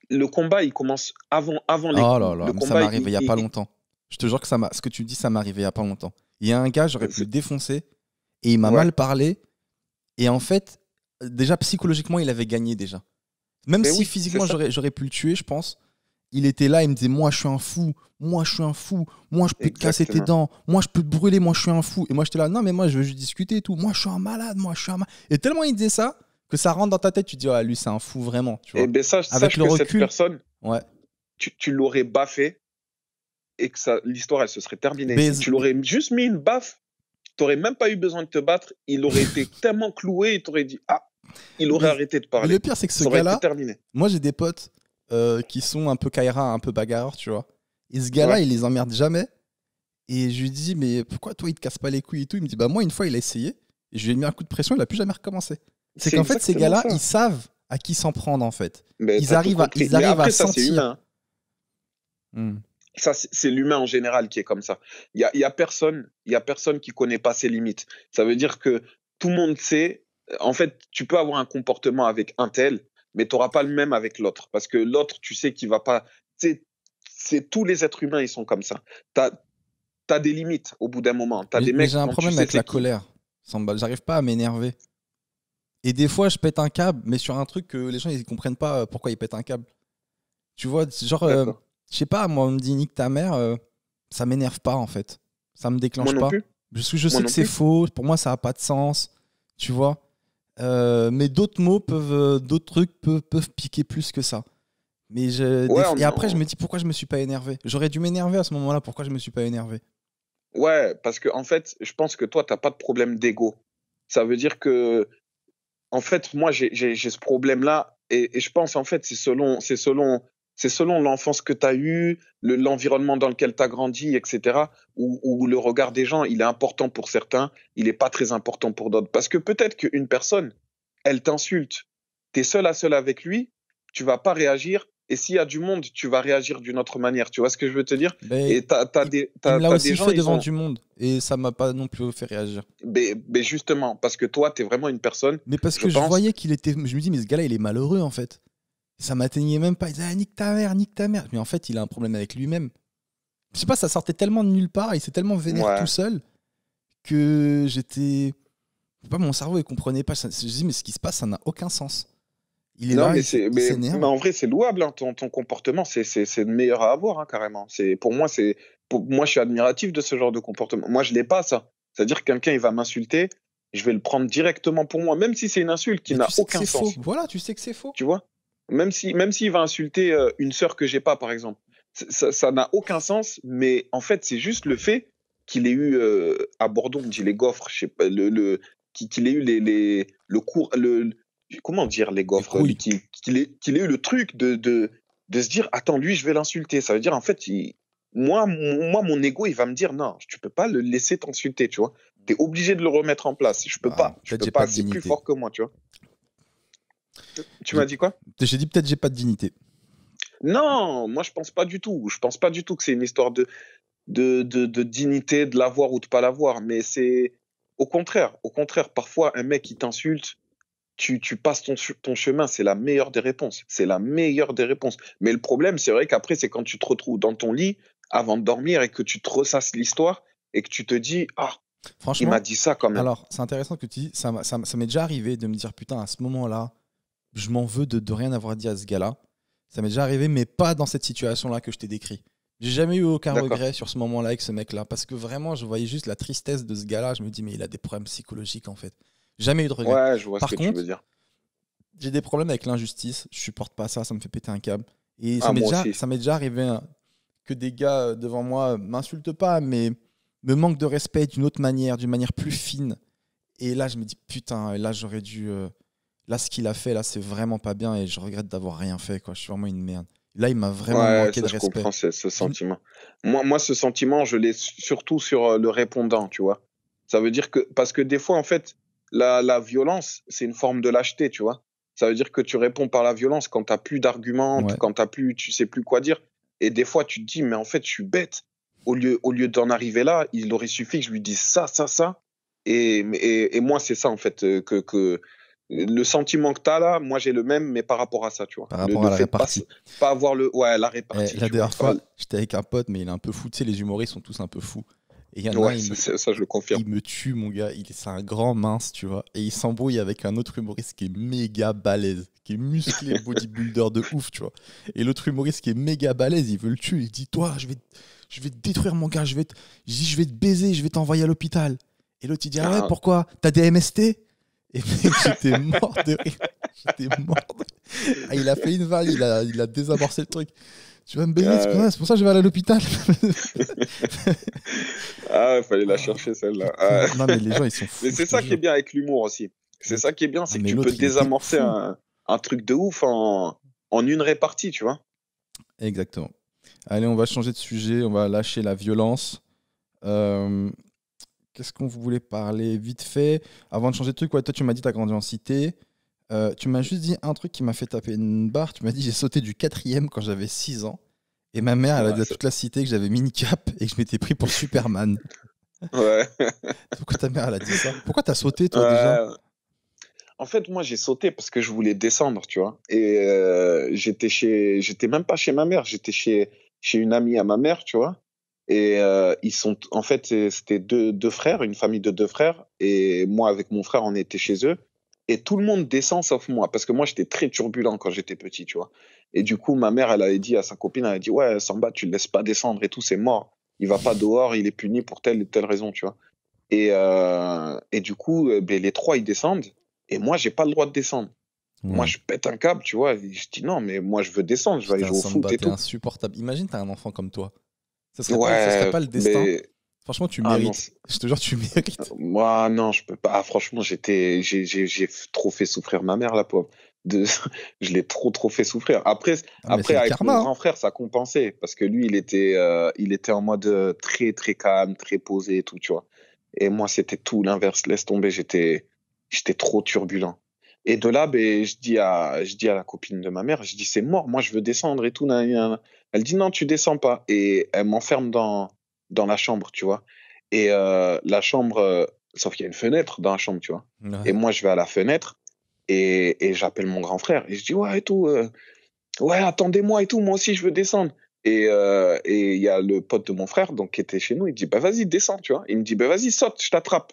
le combat, il commence avant, avant les. Oh là là, ça m'est il n'y a pas longtemps. Je te jure que ça ce que tu dis, ça m'est arrivé il n'y a pas longtemps. Il y a un gars, j'aurais pu le défoncer, et il m'a mal parlé. Et en fait, déjà psychologiquement, il avait gagné déjà. Même si physiquement, j'aurais pu le tuer, je pense il était là, il me disait Moi, je suis un fou, moi, je suis un fou, moi, je peux te casser tes dents, moi, je peux te brûler, moi, je suis un fou. Et moi, j'étais là Non, mais moi, je veux juste discuter et tout. Moi, je suis un malade, moi, je suis un malade. Et tellement il disait ça que ça rentre dans ta tête, tu te dis Ah, lui, c'est un fou, vraiment. Tu eh vois. Et ben, Avec cette personne, ouais. tu, l'aurais baffé et que l'histoire, elle se serait terminée. tu l'aurais juste mis une baffe, tu n'aurais même pas eu besoin de te battre, il aurait été tellement cloué, il t'aurait dit Ah, il aurait arrêté de parler. Le pire, c'est que ce gars-là, moi j'ai des potes, euh, qui sont un peu Kaira, un peu bagarreurs, tu vois. Et ce gars-là, il les emmerde jamais. Et je lui dis, mais pourquoi toi, il te casse pas les couilles et tout Il me dit, bah moi, une fois, il a essayé. je lui ai mis un coup de pression, il a plus jamais recommencé. C'est qu'en fait, ces gars-là, ils savent à qui s'en prendre, en fait. ils arrivent, à, ils arrivent à sentir. Hein. Hmm. Ça, c'est l'humain en général qui est comme ça. Il n'y a, y a, personne, y a personne qui connaît pas ses limites. Ça veut dire que tout le monde sait. En fait, tu peux avoir un comportement avec un tel, mais tu n'auras pas le même avec l'autre. Parce que l'autre, tu sais qu'il va pas. C'est tous les êtres humains, ils sont comme ça. Tu as, des limites au bout d'un moment. As j'ai un problème avec la colère. J'arrive pas à m'énerver. Et des fois, je pète un câble, mais sur un truc que les gens, ils comprennent pas euh, pourquoi ils pètent un câble. Tu vois, genre, euh, je sais pas, moi, on me dit nique ta mère, euh, ça m'énerve pas en fait. Ça me déclenche pas. je sais que c'est faux, pour moi, ça n'a pas de sens. Tu vois euh, mais d'autres mots peuvent, euh, d'autres trucs peuvent, peuvent, piquer plus que ça. Mais je, et après, je me dis pourquoi je me suis pas énervé. J'aurais dû m'énerver à ce moment-là. Pourquoi je me suis pas énervé Ouais, parce que en fait, je pense que toi, t'as pas de problème d'ego. Ça veut dire que, en fait, moi, j'ai ce problème-là, et, et, je pense en fait, c'est selon, c'est selon c'est selon l'enfance que tu as eue, l'environnement dans lequel tu as grandi, etc., Ou le regard des gens, il est important pour certains, il n'est pas très important pour d'autres. Parce que peut-être qu'une personne, elle t'insulte, tu es seul à seul avec lui, tu vas pas réagir, et s'il y a du monde, tu vas réagir d'une autre manière. Tu vois ce que je veux te dire ben, Et tu as des, aussi des gens, devant du monde, et ça m'a pas non plus fait réagir. Mais, ben, ben, justement, parce que toi, tu es vraiment une personne. Mais parce que je voyais qu'il était. Je me dis, mais ce gars-là, il est malheureux en fait ça m'atteignait même pas. Il disait, ah, nique ta mère, nique ta mère. Mais en fait, il a un problème avec lui-même. Je sais pas, ça sortait tellement de nulle part, il s'est tellement vénéré tout seul que j'étais. Pas mon cerveau, il comprenait pas. Je me dis, mais ce qui se passe, ça n'a aucun sens. Il est là, mais, mais, en vrai, c'est louable, hein, ton, comportement, c'est, c'est, c'est le meilleur à avoir, hein, carrément. C'est, pour moi, c'est, pour, moi, je suis admiratif de ce genre de comportement. Moi, je l'ai pas, ça. C'est-à-dire que quelqu'un, il va m'insulter, je vais le prendre directement pour moi, même si c'est une insulte qui n'a aucun sens. Voilà, tu sais que c'est faux. Tu vois même si, même s'il va insulter euh, une sœur que j'ai pas, par exemple, ça n'a aucun sens. Mais en fait, c'est juste le fait qu'il ait eu euh, à Bordeaux, on dit les gaufres, je sais pas, le, qu'il ait eu les, le cours, le, comment dire les gaufres, qu'il ait, eu le truc de, de, se dire attends lui je vais l'insulter. Ça veut dire en fait moi moi mon ego il va me dire non tu peux pas le laisser t'insulter tu vois. Mm. T'es obligé de le remettre en place. Je peux pas. Je peux pas. C'est plus fort que moi tu vois. Tu m'as dit quoi J'ai dit peut-être j'ai pas de dignité. Non, moi je pense pas du tout. Je pense pas du tout que c'est une histoire de, de, de, dignité, de l'avoir ou de pas l'avoir. Mais c'est au contraire. Au contraire, parfois un mec qui t'insulte, tu, tu, passes ton, ton chemin. C'est la meilleure des réponses. C'est la meilleure des réponses. Mais le problème, c'est vrai qu'après, c'est quand tu te retrouves dans ton lit avant de dormir et que tu te ressasses l'histoire et que tu te dis Ah, Franchement, il m'a dit ça quand même. Alors, c'est intéressant que tu dis. Ça, ça m'est déjà arrivé de me dire Putain, à ce moment-là je m'en veux de, rien avoir dit à ce gars-là. Ça m'est déjà arrivé, mais pas dans cette situation-là que je t'ai décrit. J'ai jamais eu aucun regret sur ce moment-là avec ce mec-là, parce que vraiment, je voyais juste la tristesse de ce gars-là. Je me dis, mais il a des problèmes psychologiques en fait. Jamais eu de regret. Ouais, je vois Par ce que contre, tu veux dire. J'ai des problèmes avec l'injustice. Je supporte pas ça. Ça me fait péter un câble. Et ah, ça m'est déjà, arrivé hein, que des gars euh, devant moi euh, m'insultent pas, mais me manquent de respect d'une autre manière, d'une manière plus fine. Et là, je me dis, putain, là, j'aurais dû. Euh, là, ce qu'il a fait, là, c'est vraiment pas bien et je regrette d'avoir rien fait. Quoi. Je suis vraiment une merde. Là, il m'a vraiment manqué de respect. Je comprends ce, mmh. sentiment. Moi, moi, ce sentiment, je l'ai surtout sur euh, le répondant, tu vois. Ça veut dire que, parce que des fois, en fait, la, violence, c'est une forme de lâcheté, tu vois. Ça veut dire que tu réponds par la violence quand t'as plus d'arguments, quand t'as plus, tu sais plus quoi dire. Et des fois, tu te dis, mais en fait, je suis bête. Au lieu, au lieu d'en arriver là, il aurait suffi que je lui dise ça, ça, ça. Et, et moi, c'est ça, en fait, euh, que, que le sentiment que tu as là, moi j'ai le même, mais par rapport à ça, tu vois. Par rapport à la répartie. Pas, avoir le. Ouais, la répartie. Eh, la dernière fois, j'étais avec un pote, mais il est un peu fou. Tu sais, les humoristes sont tous un peu fous. Et il y en a un, ça, je le confirme. Il me tue, mon gars. Il... C'est un grand mince, tu vois. Et il s'embrouille avec un autre humoriste qui est méga balèze, qui est musclé, bodybuilder de ouf, tu vois. Et l'autre humoriste qui est méga balèze, il veut le tuer. Il dit Toi, je vais, je vais te détruire, mon gars. Je vais te, je vais te baiser, je vais t'envoyer à l'hôpital. Et l'autre, il dit Ah ouais, ah. pourquoi T'as des MST et mec, j'étais mort de rire. J'étais mort ah, il a fait une vague, il a, il désamorcé le truc. Tu vas me baigner, ah c'est pour ça que je vais aller à l'hôpital. ah, il fallait la chercher celle-là. Non, mais les gens, ils sont fous. Mais c'est ça qui est bien avec l'humour aussi. C'est ça qui est bien, c'est ah, que tu peux désamorcer un, truc de ouf en, en une répartie, tu vois. Exactement. Allez, on va changer de sujet, on va lâcher la violence. Euh, qu'est-ce qu'on voulait parler vite fait Avant de changer de truc, ouais, toi, tu m'as dit tu as grandi en cité. Euh, tu m'as juste dit un truc qui m'a fait taper une barre. Tu m'as dit j'ai sauté du quatrième quand j'avais 6 ans. Et ma mère, elle a ah, dit à toute la cité que j'avais mini-cap et que je m'étais pris pour Superman. Ouais. Pourquoi ta mère, elle a dit ça Pourquoi t'as sauté, toi, déjà en fait, moi, j'ai sauté parce que je voulais descendre, tu vois. Et euh, j'étais chez, j'étais même pas chez ma mère, j'étais chez chez une amie à ma mère, tu vois. Et euh, ils sont, en fait, c'était deux, frères, une famille de deux frères. Et moi, avec mon frère, on était chez eux. Et tout le monde descend sauf moi, parce que moi, j'étais très turbulent quand j'étais petit, tu vois. Et du coup, ma mère, elle avait dit à sa copine, elle a dit, ouais, Samba, tu le laisses pas descendre et tout, c'est mort. Il va pas dehors, il est puni pour telle et telle raison, tu vois. Et, euh, et du coup, eh ben, les trois, ils descendent. Et moi, j'ai pas le droit de descendre. Moi, je pète un câble, tu vois. je dis non, mais moi, je veux descendre, je vais aller jouer au foot. insupportable. Imagine, t'as un enfant comme toi. Ça ouais, pas, serait pas le destin. Franchement, tu ah, mérites. je te jure, tu mérites. Moi, non, je peux pas. Ah, franchement, j'étais, j'ai trop fait souffrir ma mère, la pauvre. De... je l'ai trop, trop fait souffrir. Après, ah, après avec mon hein. grand frère, ça compensait parce que lui, il était, euh, il était en mode euh, très, très calme, très posé et tout, tu vois. Et moi, c'était tout l'inverse. Laisse tomber, j'étais, j'étais trop turbulent. Et de là, ben, je, dis à, je dis à la copine de ma mère, je dis c'est mort, moi je veux descendre et tout. Elle dit non, tu descends pas. Et elle m'enferme dans, dans la chambre, tu vois. Et euh, la chambre, euh, sauf qu'il y a une fenêtre dans la chambre, tu vois. Et moi je vais à la fenêtre et, et j'appelle mon grand frère et je dis ouais et tout, euh, ouais attendez-moi et tout, moi aussi je veux descendre. Et il y a le pote de mon frère donc qui était chez nous, il dit bah vas-y descends, tu vois. Il me dit bah vas-y saute, je t'attrape.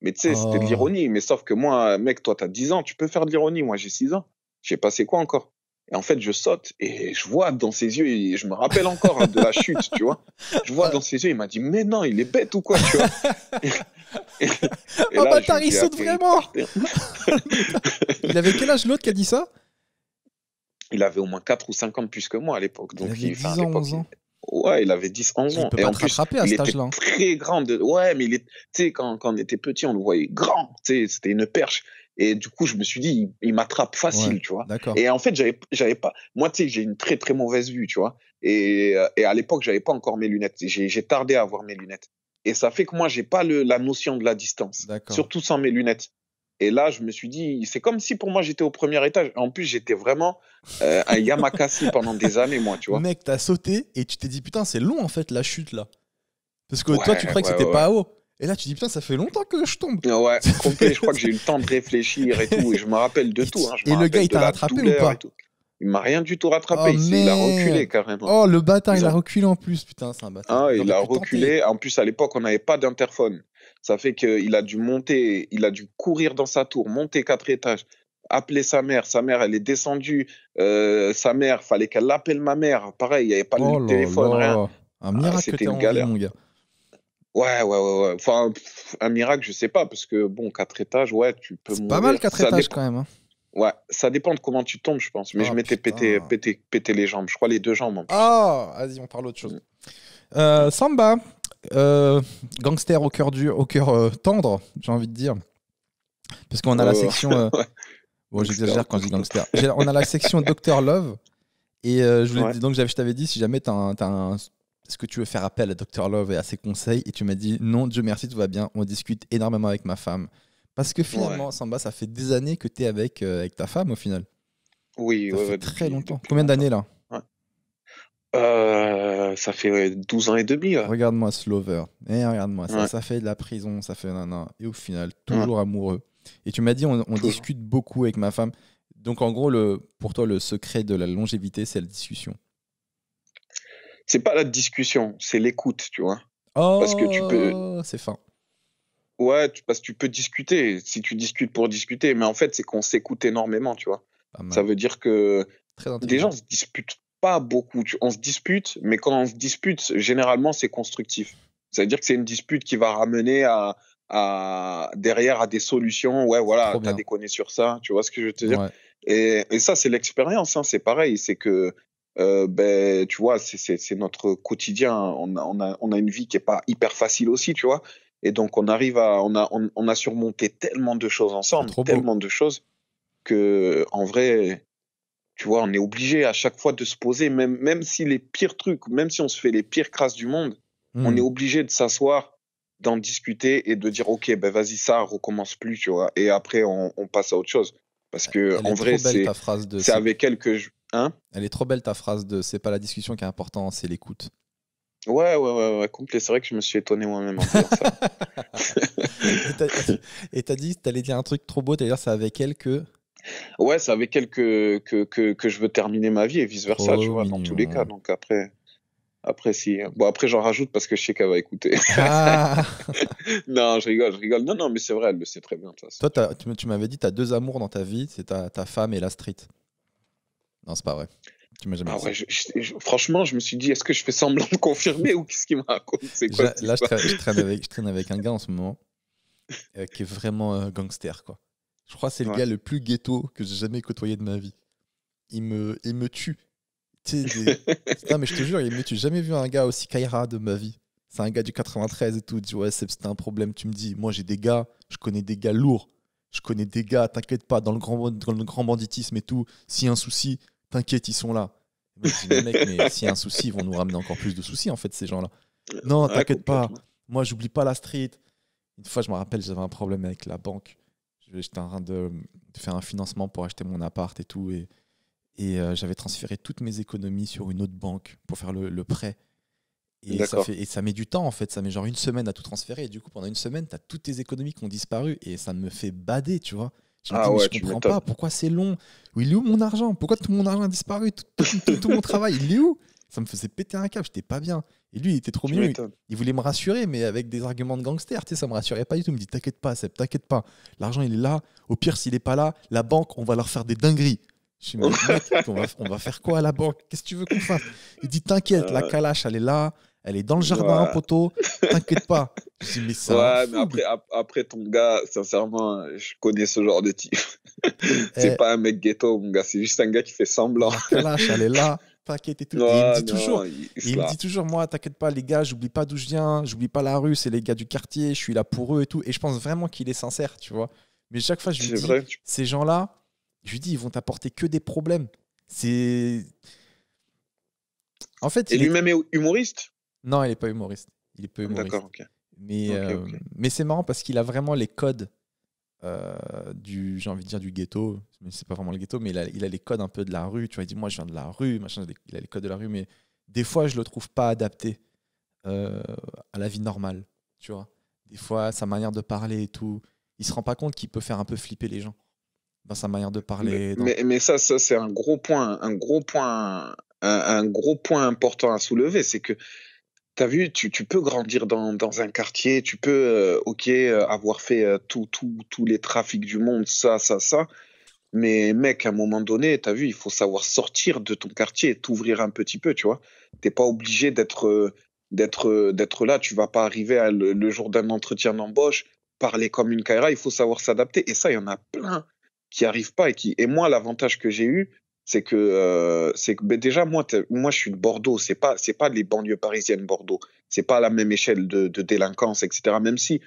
Mais tu sais, c'était de oh. l'ironie. Mais sauf que moi, mec, toi, t'as 10 ans, tu peux faire de l'ironie. Moi, j'ai 6 ans. J'ai passé quoi encore Et en fait, je saute et je vois dans ses yeux, et je me rappelle encore hein, de la chute, tu vois. Je vois ah. dans ses yeux, il m'a dit, mais non, il est bête ou quoi, tu vois. oh, bâtard, il saute vraiment Il avait quel âge l'autre qui a dit ça il avait au moins 4 ou 5 ans plus que moi à l'époque. Donc, il, avait 10 ans, 11 ans. Ouais, il avait 10, 11 ans. Il peut et en à il était très grand. Ouais, mais tu sais, quand, quand on était petit, on le voyait grand. Tu sais, c'était une perche. Et du coup, je me suis dit, il, m'attrape facile, tu vois. Et en fait, j'avais, pas. Moi, tu sais, j'ai une très, très mauvaise vue, tu vois. Et, euh, et à l'époque, j'avais pas encore mes lunettes. J'ai, tardé à avoir mes lunettes. Et ça fait que moi, j'ai pas le, la notion de la distance. Surtout sans mes lunettes. Et là, je me suis dit, c'est comme si pour moi j'étais au premier étage. En plus, j'étais vraiment euh, un à Yamakasi pendant des années, moi, tu vois. Mec, t'as sauté et tu t'es dit, putain, c'est long en fait la chute là. Parce que toi, tu croyais que c'était pas haut. Et là, tu dis, putain, ça fait longtemps que je tombe. Ouais, complet, je crois que j'ai eu le temps de réfléchir et tout, et je me rappelle de tout. Hein, et le gars, il t'a rattrapé ou pas Il m'a rien du tout rattrapé, oh, il, a reculé carrément. Oh, le bâtard, il a... reculé en plus, putain, c'est un bâtard. Ah, il, a, reculé, en plus, à l'époque, on n'avait pas d'interphone. Ça fait qu'il a dû monter, il a dû courir dans sa tour, monter quatre étages, appeler sa mère. Sa mère, elle est descendue. Euh, sa mère, fallait qu'elle appelle ma mère. Pareil, il n'y avait pas de oh téléphone, rien. Un miracle ah, c'était une galère. mon gars. Ouais, ouais, ouais, ouais. Enfin, un miracle, je sais pas, parce que bon, quatre étages, ouais, tu peux. C'est pas mal quatre étages quand même. Hein. Ouais, ça dépend de comment tu tombes, je pense. Mais ah, je m'étais pété, pété, les jambes. Je crois les deux jambes. Ah, vas-y, on parle autre chose. Mm. Euh, Samba, euh, gangster au cœur, dur, au cœur euh, tendre, j'ai envie de dire. Parce qu'on a la euh, section. Bon, j'exagère quand je dis gangster. On a la section Dr Love. Et je voulais donc, je t'avais dit, si jamais tu as, Est-ce que tu veux faire appel à Dr Love et à ses conseils Et tu m'as dit, non, Dieu merci, tout va bien. On discute énormément avec ma femme. Parce que finalement, Samba, ça fait des années que tu es avec, ta femme au final. Oui, très longtemps. Combien d'années là euh, ça fait 12 ans et demi. Regarde-moi ce lover. Eh, regarde-moi, ça, ça fait de la prison, ça fait Et au final, toujours amoureux. Et tu m'as dit, on, discute beaucoup avec ma femme. Donc en gros, le, pour toi, le secret de la longévité, c'est la discussion. C'est pas la discussion, c'est l'écoute, tu vois. Oh, parce que tu oh, peux. C'est fin. Ouais, tu, parce que tu peux discuter. Si tu discutes pour discuter, mais en fait, c'est qu'on s'écoute énormément, tu vois. Ça veut dire que Très les gens se disputent pas beaucoup. On se dispute, mais quand on se dispute, généralement, c'est constructif. C'est-à-dire que c'est une dispute qui va ramener à, derrière à des solutions. Ouais, voilà, t'as déconné sur ça. Tu vois ce que je veux te dire et, ça, c'est l'expérience. Hein. c'est pareil. C'est que, euh, ben, tu vois, c'est notre quotidien. On a, une vie qui est pas hyper facile aussi, tu vois. Et donc, on arrive à. On a, on a surmonté tellement de choses ensemble, tellement de choses, que en vrai tu vois, on est obligé à chaque fois de se poser, même, même si les pires trucs, même si on se fait les pires crasses du monde, on hmm. est obligé de s'asseoir, d'en discuter et de dire, OK, ben vas-y, ça, recommence plus, tu vois. Et après, on, passe à autre chose. Parce que, en vrai, c'est de... avec elle que je. Hein Elle est trop belle ta phrase de c'est pas la discussion qui est importante, c'est l'écoute. Ouais, ouais, ouais, ouais, complet. C'est vrai que je me suis étonné moi-même en et t'as dit, t'allais dire un truc trop beau, t'allais dire c'est avec elle que. Ouais, c'est avec elle que, que, je veux terminer ma vie et vice-versa, tu vois, dans tous les cas. Donc après. Après, si. Hein. Bon, après, j'en rajoute parce que je sais qu'elle va écouter. Ah. non, je rigole, je rigole. Non, non, mais c'est vrai, elle le sait très bien. Toi, tu m'avais dit, tu as deux amours dans ta vie, c'est ta, ta, femme et la street. Non, c'est pas vrai. Tu m'as jamais ah ouais, Franchement, je me suis dit, est-ce que je fais semblant de confirmer ou qu'est-ce qu'il m'a raconté Là, je, traîne, avec, un gars en ce moment euh, qui est vraiment euh, gangster, quoi. Je crois que c'est le gars le plus ghetto que j'ai jamais côtoyé de ma vie. Il me, il me tue. non, mais je te jure, il me tue. J'ai jamais vu un gars aussi Kaira de ma vie. C'est un gars du 93 et tout. Il dit Ouais, c'est un problème. Tu me dis Moi, j'ai des gars, je connais des gars lourds. Je connais des gars, t'inquiète pas, dans le, grand, dans le grand banditisme et tout. S'il y a un souci, t'inquiète, ils sont là. Je dis, mais mec, mais s'il y a un souci, ils vont nous ramener encore plus de soucis, en fait, ces gens-là. Non, t'inquiète pas. Moi, j'oublie pas la street. Une fois, je me rappelle, j'avais un problème avec la banque j'étais en train de, faire un financement pour acheter mon appart et tout. Et, et euh, j'avais transféré toutes mes économies sur une autre banque pour faire le, prêt. Et ça, et ça met du temps en fait, ça met genre une semaine à tout transférer. Et du coup, pendant une semaine, tu as toutes tes économies qui ont disparu et ça me fait bader, tu vois. Je, me ah comprends pas pourquoi c'est long. Il est où mon argent Pourquoi tout mon argent a disparu tout, tout, mon travail, il est où Ça me faisait péter un câble, j'étais pas bien. Et lui, il était trop mignon. Il, voulait me rassurer, mais avec des arguments de gangster. Tu sais, ça me rassurait pas du tout. Il me dit T'inquiète pas, Seb, t'inquiète pas. L'argent, il est là. Au pire, s'il n'est pas là, la banque, on va leur faire des dingueries. Je me dis on, va, on va faire quoi à la banque Qu'est-ce que tu veux qu'on fasse Il dit T'inquiète, la euh. calache, elle est là. Elle est dans le jardin, poteau. T'inquiète pas. Je dis, mais ça. Ouais, mais après, après, ton gars, sincèrement, je connais ce genre de type. c'est eh. pas un mec ghetto, mon gars. C'est juste un gars qui fait semblant. La calache, elle est là t'inquiète et tout. il me dit toujours, il, dit toujours, moi, t'inquiète pas, les gars, j'oublie pas d'où je viens, j'oublie pas la rue, c'est les gars du quartier, je suis là pour eux et tout. Et je pense vraiment qu'il est sincère, tu vois. Mais chaque fois, je lui dis, vrai. ces gens-là, je lui dis, ils vont t'apporter que des problèmes. C'est. En fait. Et lui-même est... humoriste Non, il n'est pas humoriste. Il est peu ah, humoriste. D'accord, Mais, euh, mais c'est marrant parce qu'il a vraiment les codes euh, du, j'ai envie de dire du ghetto, mais c'est pas vraiment le ghetto, mais il a, les codes un peu de la rue. Tu vois, il dit moi je viens de la rue, machin, il a les codes de la rue, mais des fois je le trouve pas adapté euh, à la vie normale. Tu vois, des fois sa manière de parler et tout, il se rend pas compte qu'il peut faire un peu flipper les gens dans sa manière de parler. Mais, ça, ça c'est un gros point, un gros point, un gros point important à soulever, c'est que T'as vu, tu, tu, peux grandir dans, dans, un quartier, tu peux, euh, ok, euh, avoir fait euh, tous tout, tous les trafics du monde, ça, ça, ça. Mais mec, à un moment donné, t'as vu, il faut savoir sortir de ton quartier et t'ouvrir un petit peu, tu vois. T'es pas obligé d'être euh, d'être d'être là. Tu vas pas arriver le, jour d'un entretien d'embauche, parler comme une caïra. Il faut savoir s'adapter. Et ça, il y en a plein qui arrivent pas et qui. Et moi, l'avantage que j'ai eu, c'est que euh, c'est ben, déjà moi moi je suis de Bordeaux c'est pas c'est pas les banlieues parisiennes Bordeaux c'est pas la même échelle de, délinquance etc même si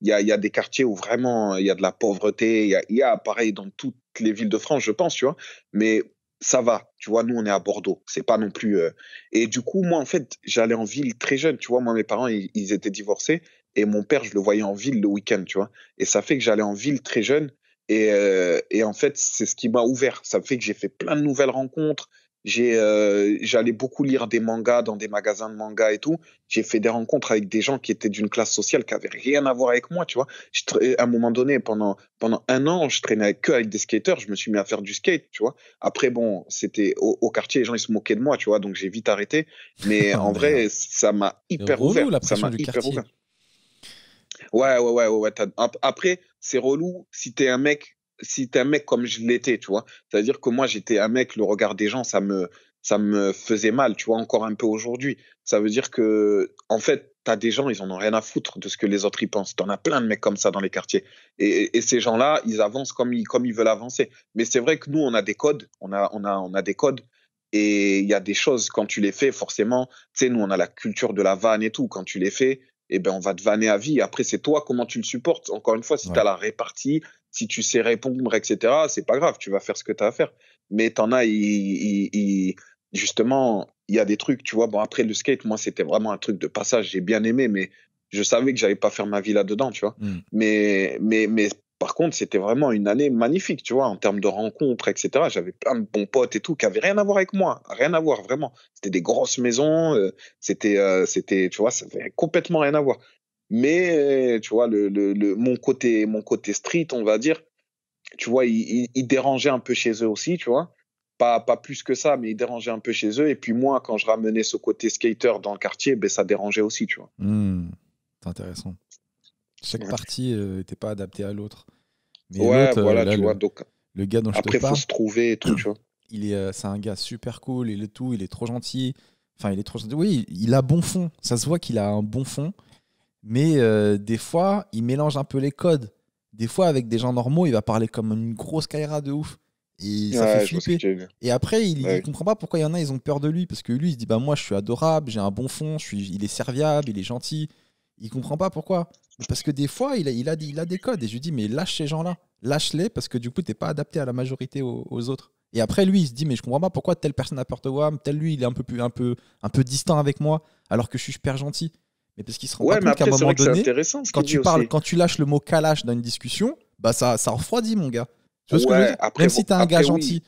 il y a, y a, des quartiers où vraiment il y a de la pauvreté il y a, pareil dans toutes les villes de France je pense tu vois mais ça va tu vois nous on est à Bordeaux c'est pas non plus euh, et du coup moi en fait j'allais en ville très jeune tu vois moi mes parents ils, ils étaient divorcés et mon père je le voyais en ville le week-end tu vois et ça fait que j'allais en ville très jeune et, euh, et en fait, c'est ce qui m'a ouvert. Ça fait que j'ai fait plein de nouvelles rencontres. J'ai, euh, j'allais beaucoup lire des mangas dans des magasins de mangas et tout. J'ai fait des rencontres avec des gens qui étaient d'une classe sociale qui avait rien à voir avec moi, tu vois. à un moment donné, pendant pendant un an, je traînais que avec des skateurs, Je me suis mis à faire du skate, tu vois. Après, bon, c'était au, quartier, les gens ils se moquaient de moi, tu vois. Donc j'ai vite arrêté. Mais oh, en vrai, ça m'a hyper ouvert. ça m'a hyper ouvert. Ouais, ouais, ouais, ouais. Après, c'est relou si t'es un mec, si un mec comme je l'étais, tu vois. C'est-à-dire que moi, j'étais un mec, le regard des gens, ça me, ça me faisait mal, tu vois, encore un peu aujourd'hui. Ça veut dire que, en fait, t'as des gens, ils en ont rien à foutre de ce que les autres y pensent. T'en as plein de mecs comme ça dans les quartiers. Et, ces gens-là, ils avancent comme ils, comme ils veulent avancer. Mais c'est vrai que nous, on a des codes. On a, on a, on a des codes. Et il y a des choses, quand tu les fais, forcément, tu sais, nous, on a la culture de la vanne et tout. Quand tu les fais, eh ben, on va te vanner à vie. Après, c'est toi comment tu le supportes. Encore une fois, si tu as la répartie, si tu sais répondre, etc., c'est pas grave, tu vas faire ce que tu as à faire. Mais en as, justement, il y a des trucs, tu vois. Bon, après le skate, moi, c'était vraiment un truc de passage, j'ai bien aimé, mais je savais que j'allais pas faire ma vie là-dedans, tu vois. Hmm. Mais, mais, mais par contre, c'était vraiment une année magnifique, tu vois, en termes de rencontres, etc. J'avais plein de bons potes et tout qui avaient rien à voir avec moi, rien à voir vraiment. C'était des grosses maisons, euh, c'était, euh, c'était, tu vois, ça avait complètement rien à voir. Mais euh, tu vois, mon côté, mon côté street, on va dire, tu vois, il, il un peu chez eux aussi, tu vois. Pas, plus que ça, mais il dérangeait un peu chez eux. Et puis moi, quand je ramenais ce côté skater dans le quartier, ben, ça dérangeait aussi, tu vois. Mmh. c'est intéressant. Chaque partie n'était euh, pas adaptée à l'autre. Mais ouais, euh, voilà, tu le, vois. Donc, le gars dont je te parle. Après, faut se trouver et tout, tu vois. Il est, euh, c'est un gars super cool, il est tout, il est trop gentil. Enfin, il est trop gentil. Oui, il a bon fond. Ça se voit qu'il a un bon fond. Mais des fois, il mélange un peu les codes. Des fois, avec des gens normaux, il va parler comme une grosse caïra de ouf. Et ça fait flipper. Et après, il, ne comprend pas pourquoi il y en a, ils ont peur de lui. Parce que lui, il se dit Bah, moi, je suis adorable, j'ai un bon fond, je suis, il est serviable, il est gentil. Il comprend pas pourquoi. Parce que des fois, il a, il, a, il a des codes. Et je lui dis, mais lâche ces gens-là. Lâche-les parce que du coup, tu n'es pas adapté à la majorité aux, autres. Et après, lui, il se dit, mais je comprends pas pourquoi telle personne apporte WAM, tel lui, il est un peu, plus, un, peu, un peu distant avec moi, alors que je suis super gentil. Mais parce qu'il se rend compte qu'à un moment donné, quand tu, parles, quand tu lâches le mot calache dans une discussion, bah ça, ça refroidit, mon gars. Tu vois ce que je veux dire Même si tu un gars gentil,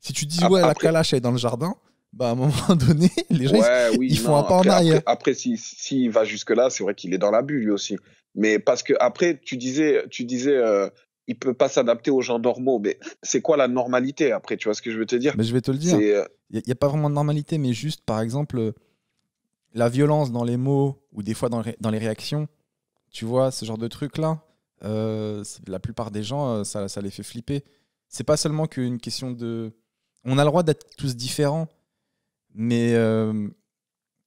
si tu dis, ouais, la calache, elle est dans le jardin, bah, à un moment donné, les gens, ils font un pas après, en arrière. Après, s'il va jusque-là, c'est vrai qu'il est dans la bulle, lui aussi. Mais parce que, après, tu disais, tu disais euh, il peut pas s'adapter aux gens normaux. Mais c'est quoi la normalité, après Tu vois ce que je veux te dire mais Je vais te le dire. Euh, il n'y a, pas vraiment de normalité, mais juste, par exemple, euh, la violence dans les mots ou des fois dans, dans les réactions, tu vois, ce genre de truc-là, la plupart des gens, ça, ça les fait flipper. C'est pas seulement qu'une question de. On a le droit d'être tous différents mais euh,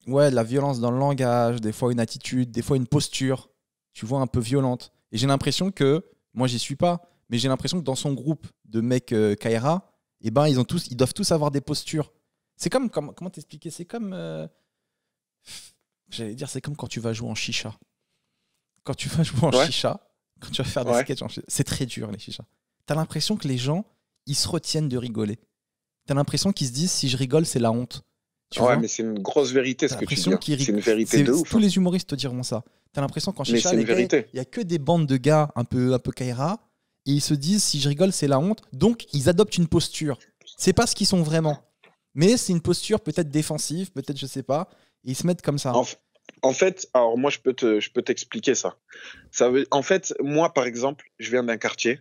ouais, la violence dans le langage, des fois une attitude, des fois une posture, tu vois, un peu violente. Et j'ai l'impression que, moi j'y suis pas, mais j'ai l'impression que dans son groupe de mecs euh, Kaira, eh ben, ils, ont tous, ils doivent tous avoir des postures. C'est comme, comment t'expliquer C'est comme, euh, j'allais dire, c'est comme quand tu vas jouer en chicha. Quand tu vas jouer en chicha, quand tu vas faire des sketchs en chicha, c'est très dur les chichas. T'as l'impression que les gens, ils se retiennent de rigoler. T'as l'impression qu'ils se disent, si je rigole, c'est la honte ouais, mais c'est une grosse vérité ce que tu dis. Hein. c'est une vérité de ouf. Tous hein. les humoristes te diront ça. T'as l'impression qu'en Chicha, il y a que des bandes de gars un peu, un peu Kaira et ils se disent si je rigole, c'est la honte. Donc, ils adoptent une posture. C'est pas ce qu'ils sont vraiment. Mais c'est une posture peut-être défensive, peut-être je sais pas. ils se mettent comme ça. En, fait, alors moi, je peux, te, je peux t'expliquer ça. ça veut, en fait, moi, par exemple, je viens d'un quartier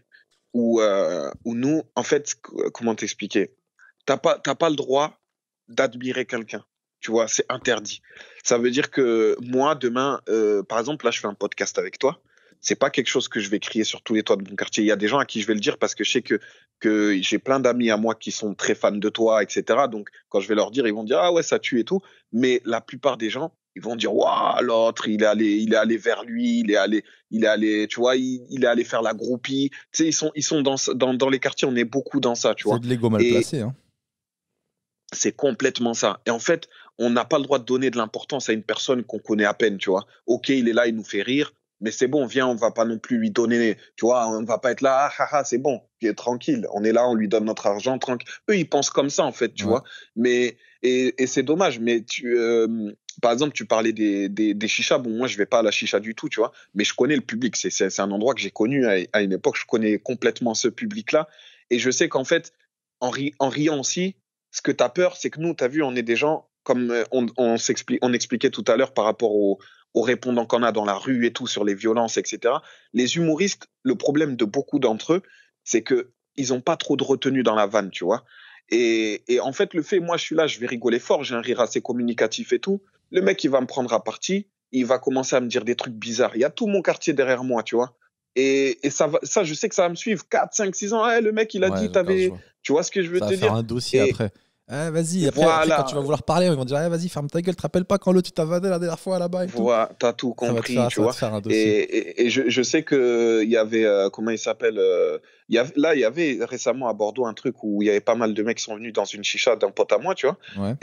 où, euh, où nous, en fait, comment t'expliquer T'as pas, pas le droit d'admirer quelqu'un. Tu vois, c'est interdit. Ça veut dire que moi, demain, euh, par exemple, là, je fais un podcast avec toi. C'est pas quelque chose que je vais crier sur tous les toits de mon quartier. Il y a des gens à qui je vais le dire parce que je sais que, que j'ai plein d'amis à moi qui sont très fans de toi, etc. Donc, quand je vais leur dire, ils vont dire Ah ouais, ça tue et tout. Mais la plupart des gens, ils vont dire waouh l'autre il est allé il est allé vers lui il est allé il est allé tu vois il, est allé faire la groupie tu sais ils sont ils sont dans dans, les quartiers on est beaucoup dans ça tu vois c'est de l'ego mal placé hein c'est complètement ça. Et en fait, on n'a pas le droit de donner de l'importance à une personne qu'on connaît à peine, tu vois. Ok, il est là, il nous fait rire, mais c'est bon, viens, on va pas non plus lui donner, tu vois, on va pas être là, ah ah ah, c'est bon, est tranquille, on est là, on lui donne notre argent, tranquille. Eux, ils pensent comme ça, en fait, tu vois. Mais, et, c'est dommage, mais tu, euh, par exemple, tu parlais des, des, chichas, bon, moi, je vais pas à la chicha du tout, tu vois, mais je connais le public, c'est un endroit que j'ai connu à, une époque, je connais complètement ce public-là, et je sais qu'en fait, en riant aussi, ce que tu as peur, c'est que nous, tu as vu, on est des gens, comme euh, on, expliquait tout à l'heure par rapport aux, répondants qu'on a dans la rue et tout, sur les violences, etc. Les humoristes, le problème de beaucoup d'entre eux, c'est que ils n'ont pas trop de retenue dans la vanne, tu vois. Et, en fait, le fait, moi, je suis là, je vais rigoler fort, j'ai un rire assez communicatif et tout. Le mec, il va me prendre à partie, il va commencer à me dire des trucs bizarres. Il y a tout mon quartier derrière moi, tu vois. Et, ça, ça, je sais que ça va me suivre 4, 5, 6 ans. Ah, le mec, il a dit, Tu vois ce que je veux te va dire faire un dossier après. Hein, vas-y, après, quand tu vas vouloir parler, ils vont dire eh, vas-y, ferme ta gueule, te rappelles pas quand l'autre tu t'as la dernière fois là-bas t'as tout compris, tu vois. Et, et, je, sais qu'il y avait, euh, comment il s'appelle euh, Là, il y avait récemment à Bordeaux un truc où il y avait pas mal de mecs qui sont venus dans une chicha d'un pote à moi, tu vois.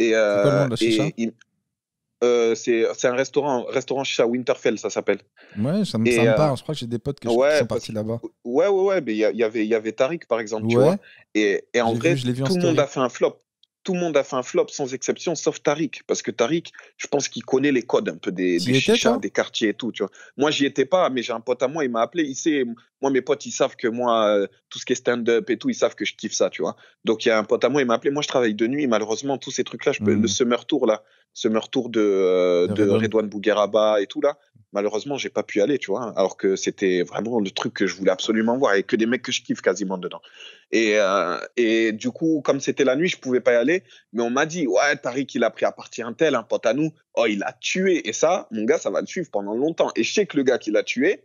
Euh, c'est un restaurant, restaurant chicha Winterfell, ça s'appelle. Ouais, ça me, ça parle. Je crois que j'ai des potes qui sont partis là-bas. Ouais, ouais, ouais. Mais y, il y avait Tariq, par exemple, tu vois. Et, en vrai, tout le monde a fait un flop tout le monde a fait un flop sans exception, sauf Tariq. Parce que Tariq, je pense qu'il connaît les codes un peu des, des des quartiers et tout. Tu vois. Moi, j'y étais pas, mais j'ai un pote à moi, il m'a appelé. Il sait, moi, mes potes, ils savent que moi, euh, tout ce qui est stand-up et tout, ils savent que je kiffe ça, tu vois. Donc, il y a un pote à moi, il m'a appelé. Moi, je travaille de nuit, malheureusement, tous ces trucs-là, je le hmm. summer tour, là, ce meurtour euh, de, de Redouane Bougueraba et tout là. Malheureusement, j'ai pas pu aller, tu vois, alors que c'était vraiment le truc que je voulais absolument voir et que des mecs que je kiffe quasiment dedans. Et, euh, et du coup, comme c'était la nuit, je pouvais pas y aller, mais on m'a dit, ouais, Tariq, il a pris à partir un tel, un pote à nous, oh, il a tué. Et ça, mon gars, ça va le suivre pendant longtemps. Et je sais que le gars qui l'a tué,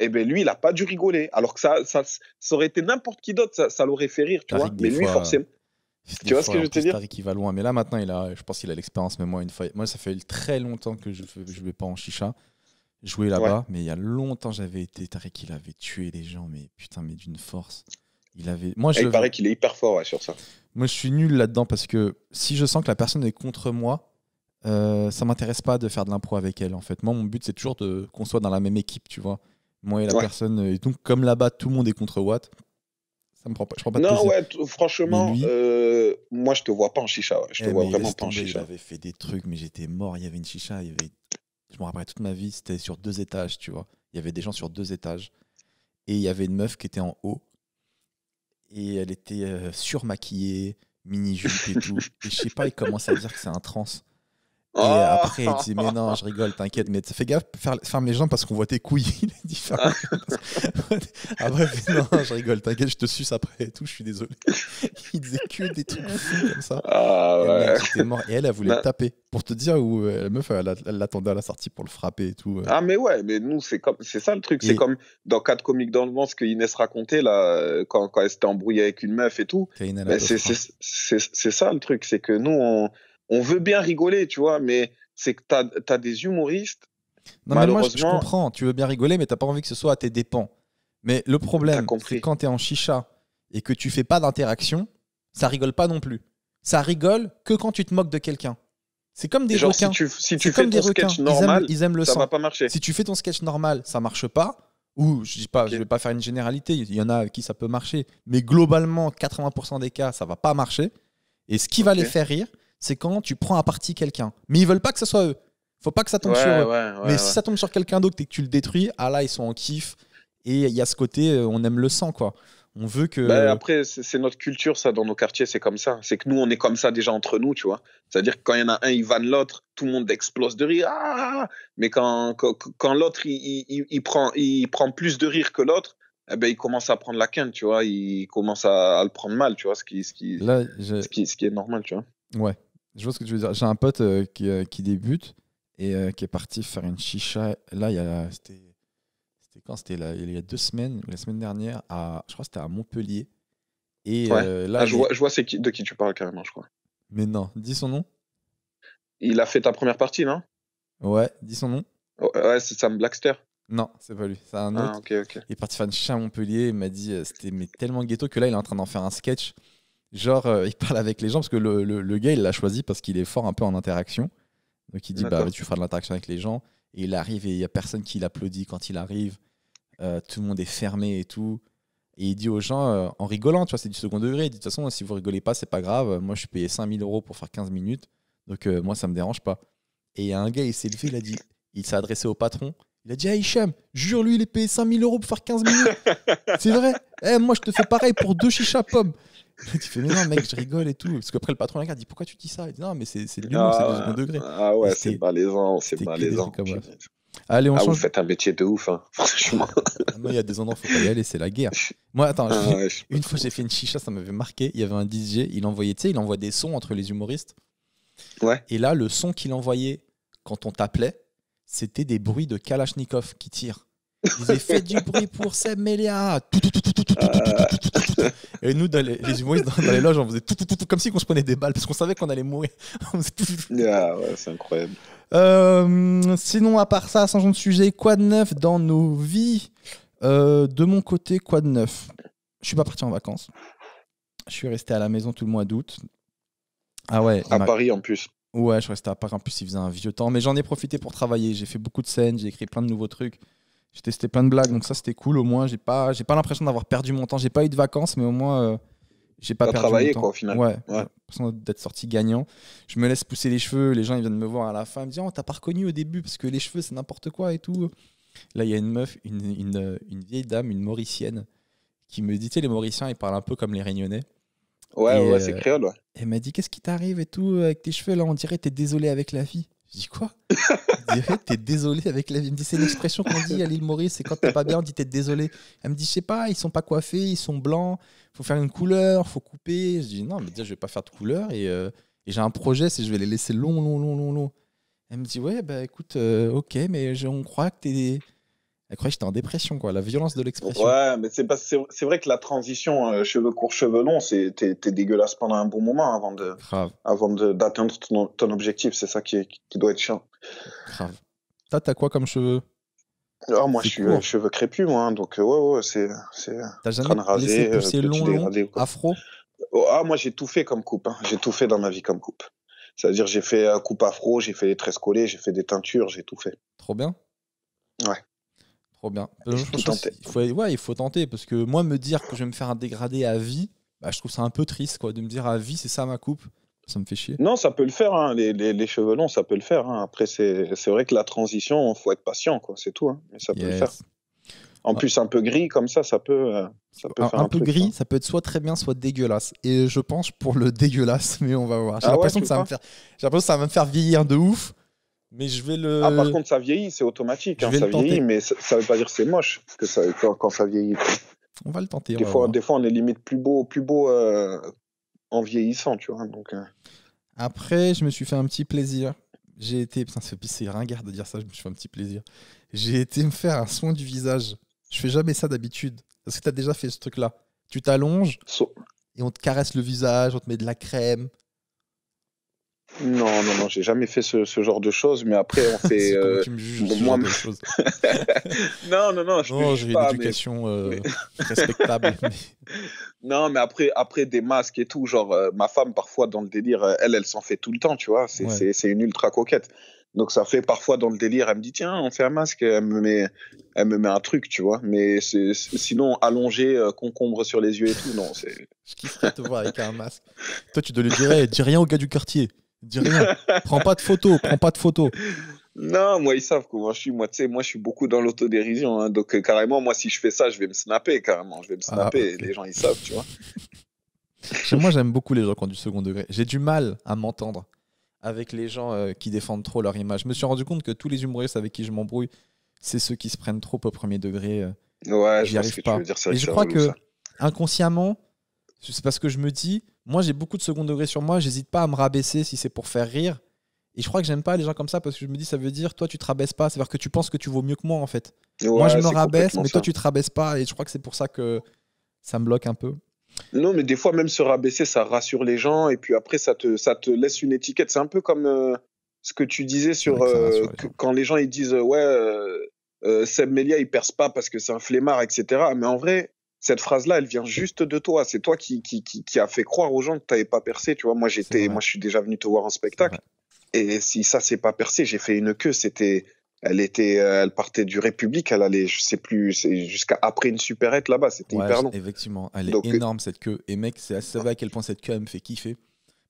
eh ben lui, il a pas dû rigoler. Alors que ça, ça, ça aurait été n'importe qui d'autre, ça, l'aurait fait rire, tu vois. Mais lui, forcément tu vois ce que je veux te dire qui va loin. Mais là, maintenant, il a, je pense qu'il a l'expérience, mais moi, une fois. Moi, ça fait très longtemps que je ne vais pas en chicha jouer là-bas. Mais il y a longtemps, j'avais été. Tariq, il avait tué les gens, mais putain, mais d'une force. Il avait. Moi, ah, je... Il paraît qu'il est hyper fort sur ça. Moi, je suis nul là-dedans parce que si je sens que la personne est contre moi, euh, ça m'intéresse pas de faire de l'impro avec elle. En fait, moi, mon but, c'est toujours de qu'on soit dans la même équipe, tu vois. Moi et la personne. Et donc, comme là-bas, tout le monde est contre Watt me Non, ouais, franchement, euh, moi, je te vois pas en chicha. Je te eh, vois vraiment pas en chicha. J'avais fait des trucs, mais j'étais mort. Il y avait une chicha. Je me rappelle toute ma vie, c'était sur deux étages, tu vois. Il y avait des gens sur deux étages. Et il y avait une meuf qui était en haut. Et elle était euh, surmaquillée, mini-jupe et tout. et je sais pas, il commence à dire que c'est un trans. Et oh. après, il dit Mais non, je rigole, t'inquiète, mais fais gaffe, ferme les jambes parce qu'on voit tes couilles. Il dit Ah bref, non, je rigole, t'inquiète, je te suce après et tout, je suis désolé. Il disait que des trucs fous comme ça. Ah, ouais. et, et elle, elle voulait bah. le taper pour te dire où euh, la meuf, elle l'attendait à la sortie pour le frapper et tout. Euh. Ah, mais ouais, mais nous, c'est comme c'est ça le truc. C'est comme dans 4 comiques dans le vent, ce que Inès racontait là, euh, quand, quand elle s'était embrouillée avec une meuf et tout. c'est ça le truc, c'est que nous, on on veut bien rigoler, tu vois, mais c'est que t'as des humoristes. Non, mais moi, je, comprends, tu veux bien rigoler, mais t'as pas envie que ce soit à tes dépens. Mais le problème, c'est quand tu en chicha et que tu fais pas d'interaction, ça rigole pas non plus. Ça rigole que quand tu te moques de quelqu'un. C'est comme des requins. Si tu, fais ton des sketch normal, ils aiment, le ça pas marcher. Si tu fais ton sketch normal, ça marche pas. Ou je dis pas, je vais pas faire une généralité. Il y en a qui ça peut marcher, mais globalement, 80% des cas, ça va pas marcher. Et ce qui va les faire rire, c'est quand tu prends à partie quelqu'un. Mais ils veulent pas que ça soit eux. Faut pas que ça tombe sur eux. mais si ça tombe sur quelqu'un d'autre et que tu le détruis, ah là, ils sont en kiff. Et il y a ce côté, euh, on aime le sang, quoi. On veut que. Bah, après, c'est notre culture, ça, dans nos quartiers, c'est comme ça. C'est que nous, on est comme ça déjà entre nous, tu vois. C'est-à-dire que quand il y en a un, il vanne l'autre, tout le monde explose de rire. Ah mais quand, quand, l'autre, il, il, prend, il prend plus de rire que l'autre, eh ben, il commence à prendre la quinte, tu vois. Il commence à, le prendre mal, tu vois, ce qui, ce qui, ce qui est normal, tu vois. Ouais. Je vois ce que tu veux dire. J'ai un pote euh, qui, euh, qui, débute et euh, qui est parti faire une chicha. Là, il y a. C'était quand C'était il y a deux semaines, la semaine dernière, à, je crois que c'était à Montpellier. Et là, ah, je, vois, je vois de qui tu parles carrément, je crois. Mais non, dis son nom. Il a fait ta première partie, non Ouais, dis son nom. Oh, ouais, c'est Sam Blackster. Non, c'est pas lui, c'est un ah, autre. Ah, Il est parti faire une chicha à Montpellier. Il m'a dit c'était tellement ghetto que là, il est en train d'en faire un sketch. Genre, euh, il parle avec les gens parce que le, gars, il l'a choisi parce qu'il est fort un peu en interaction. Donc il dit bah, tu feras de l'interaction avec les gens. Et il arrive et il n'y a personne qui l'applaudit quand il arrive. Euh, tout le monde est fermé et tout. Et il dit aux gens, euh, en rigolant, tu vois, c'est du second degré. Il dit de toute façon, si vous rigolez pas, c'est pas grave. Moi, je suis payé 5000 euros pour faire 15 minutes. Donc moi, ça me dérange pas. Et un gars, il s'est levé, il a dit il s'est adressé au patron. Il a dit ah, jure, lui, il est payé 5000 euros pour faire 15 minutes. c'est vrai. Eh, moi, je te fais pareil pour deux chichas pommes. tu fais, mais non, mec, je rigole et tout. Parce qu'après, le patron regarde, il dit, pourquoi tu dis ça Il dit, non, mais c'est de l'humour, c'est du second ah, degré. Ah ouais, c'est malaisant, c'est malaisant. Allez, on ah, Vous faites un métier de ouf, hein. franchement. Ah, il y a des endroits où faut pas y aller, c'est la guerre. Moi, attends, ah, une fois j'ai fait une chicha, ça m'avait marqué. Il y avait un DJ, il envoyait, tu sais, il envoie des sons entre les humoristes. Ouais. Et là, le son qu'il envoyait quand on t'appelait, c'était des bruits de Kalachnikov qui tirent. Vous ont fait du bruit pour Seb Melia. Et nous, dans les, humoristes, dans, les loges, on faisait tout, comme si on se prenait des balles, parce qu'on savait qu'on allait mourir. ouais, c'est incroyable. sinon, à part ça, changeons de sujet, quoi de neuf dans nos vies De mon côté, quoi de neuf Je suis pas parti en vacances. Je suis resté à la maison tout le mois d'août. Ah ouais. À Paris en plus. Ouais, je restais à Paris en plus, il faisait un vieux temps. Mais j'en ai profité pour travailler. J'ai fait beaucoup de scènes, j'ai écrit plein de nouveaux trucs. J'ai testé plein de blagues, donc ça c'était cool. Au moins, j'ai pas, j'ai pas l'impression d'avoir perdu mon temps. J'ai pas eu de vacances, mais au moins, euh, j'ai pas perdu travaillé, mon temps. quoi, au final. Ouais, ouais. l'impression d'être sorti gagnant. Je me laisse pousser les cheveux. Les gens ils viennent me voir à la fin, ils me disent, oh, t'as pas reconnu au début parce que les cheveux c'est n'importe quoi et tout. Là, il y a une meuf, euh, une, vieille dame, une Mauricienne, qui me dit, tu sais, les Mauriciens ils parlent un peu comme les Réunionnais. Ouais, ouais, euh, c'est créole. Elle m'a dit, qu'est-ce qui t'arrive et tout avec tes cheveux là On dirait t'es désolé avec la vie. Je dis quoi Je dirais t'es désolé avec la vie. Elle me dit c'est l'expression qu'on dit à l'île Maurice, c'est quand t'es pas bien, on dit t'es désolé. Elle me dit je sais pas, ils sont pas coiffés, ils sont blancs, faut faire une couleur, faut couper. Je dis non, mais déjà je vais pas faire de couleur et, euh, j'ai un projet, c'est je vais les laisser long, long, long, long, long. Elle me dit ouais bah écoute, euh, ok, mais on croit que t'es elle croyait que j'étais en dépression, quoi. La violence de l'expression. Ouais, mais c'est, c'est, vrai que la transition euh, cheveux courts, cheveux longs, c'est, t'es, dégueulasse pendant un bon moment avant, de, avant d'atteindre ton, ton, objectif. C'est ça qui, qui, doit être chiant. Grave. t'as quoi comme cheveux alors, moi, je suis cheveux crépus, moi. Hein, donc, euh, ouais, ouais, c'est. c'est t'as jamais rasé, euh, long, long afro oh, Ah, moi, j'ai tout fait comme coupe. Hein. J'ai tout fait dans ma vie comme coupe. C'est-à-dire, j'ai fait coupe afro, j'ai fait des tresses collées, j'ai fait des teintures, j'ai tout fait. Trop bien. Ouais. Trop bien. il, euh, faut, ouais, il faut tenter, parce que moi, me dire que je vais me faire un dégradé à vie, bah, je trouve ça un peu triste, quoi, de me dire à vie, c'est ça ma coupe. Ça me fait chier. Non, ça peut le faire, hein. les, les, cheveux longs, ça peut le faire. Hein. Après, c'est vrai que la transition, faut être patient, quoi, c'est tout. Hein. ça peut le faire. En ah. plus, un peu gris comme ça, ça peut. Euh, un, un, peu gris, ça peut être soit très bien, soit dégueulasse. Et je pense pour le dégueulasse, mais on va voir. J'ai ah l'impression que ça faire. ça va me faire vieillir de ouf. Mais je vais le. Ah, par contre, ça vieillit, c'est automatique. Hein, ça vieillit, mais ça, veut pas dire que c'est moche que ça, quand, ça vieillit. On va le tenter. Des, fois, on est limite plus beau, plus beau euh, en vieillissant, tu vois. Donc, euh. Après, je me suis fait un petit plaisir. J'ai été. Putain, c'est ringard de dire ça, je me suis fait un petit plaisir. J'ai été me faire un soin du visage. Je fais jamais ça d'habitude. Est-ce que tu as déjà fait ce truc-là Tu t'allonges et on te caresse le visage, on te met de la crème, non, non, non, j'ai jamais fait ce, genre de choses, mais après, on fait. Euh, non, non, non, je non, j'ai une éducation euh, respectable. Non, mais après, après des masques et tout, genre, euh, ma femme, parfois, dans le délire, elle, elle s'en fait tout le temps, tu vois, c'est une ultra coquette. Donc, ça fait parfois dans le délire, elle me dit, tiens, on fait un masque, elle me met, elle me met un truc, tu vois, mais c'est sinon, allongé, concombre sur les yeux et tout, non, c'est. je kifferais te voir avec un masque. Toi, tu dois le dire, dis rien au gars du quartier. Dis rien. prends pas de photos, prends pas de photos. Non, moi, ils savent comment je suis. Moi, tu sais, moi, je suis beaucoup dans l'autodérision. Hein. donc, euh, carrément, moi, si je fais ça, je vais me snapper, carrément. Je vais me ah, snapper. Les gens, ils savent, tu vois. moi, j'aime beaucoup les gens qui ont du second degré. J'ai du mal à m'entendre avec les gens euh, qui défendent trop leur image. Je me suis rendu compte que tous les humoristes avec qui je m'embrouille, c'est ceux qui se prennent trop au premier degré. Euh, ouais, je arrive que pas. tu veux dire Et je crois que, inconsciemment, c'est parce que je me dis, moi, j'ai beaucoup de second degré sur moi. J'hésite pas à me rabaisser si c'est pour faire rire. Et je crois que j'aime pas les gens comme ça parce que je me dis, ça veut dire, toi, tu te rabaisses pas. C'est-à-dire que tu penses que tu vaux mieux que moi, en fait. moi, je me rabaisse, mais toi, tu te rabaisses pas. Et je crois que c'est pour ça que ça me bloque un peu. Non, mais des fois, même se rabaisser, ça rassure les gens. Et puis après, ça te, ça te laisse une étiquette. C'est un peu comme euh, ce que tu disais sur euh, quand les gens ils disent, ouais, euh, euh, Seb Melia, il perce pas parce que c'est un flemmard, etc. Mais en vrai, cette phrase-là, elle vient juste de toi. C'est toi qui, qui, a fait croire aux gens que tu n'avais pas percé. Tu vois, moi, j'étais, moi, je suis déjà venu te voir en spectacle. Et si ça s'est pas percé, j'ai fait une queue. C'était, elle était, elle partait du République. Elle allait, je sais plus, jusqu'à après une supérette là-bas. C'était hyper long. Effectivement, elle est énorme cette queue. Et mec, c'est assez vrai à quel point cette queue me fait kiffer.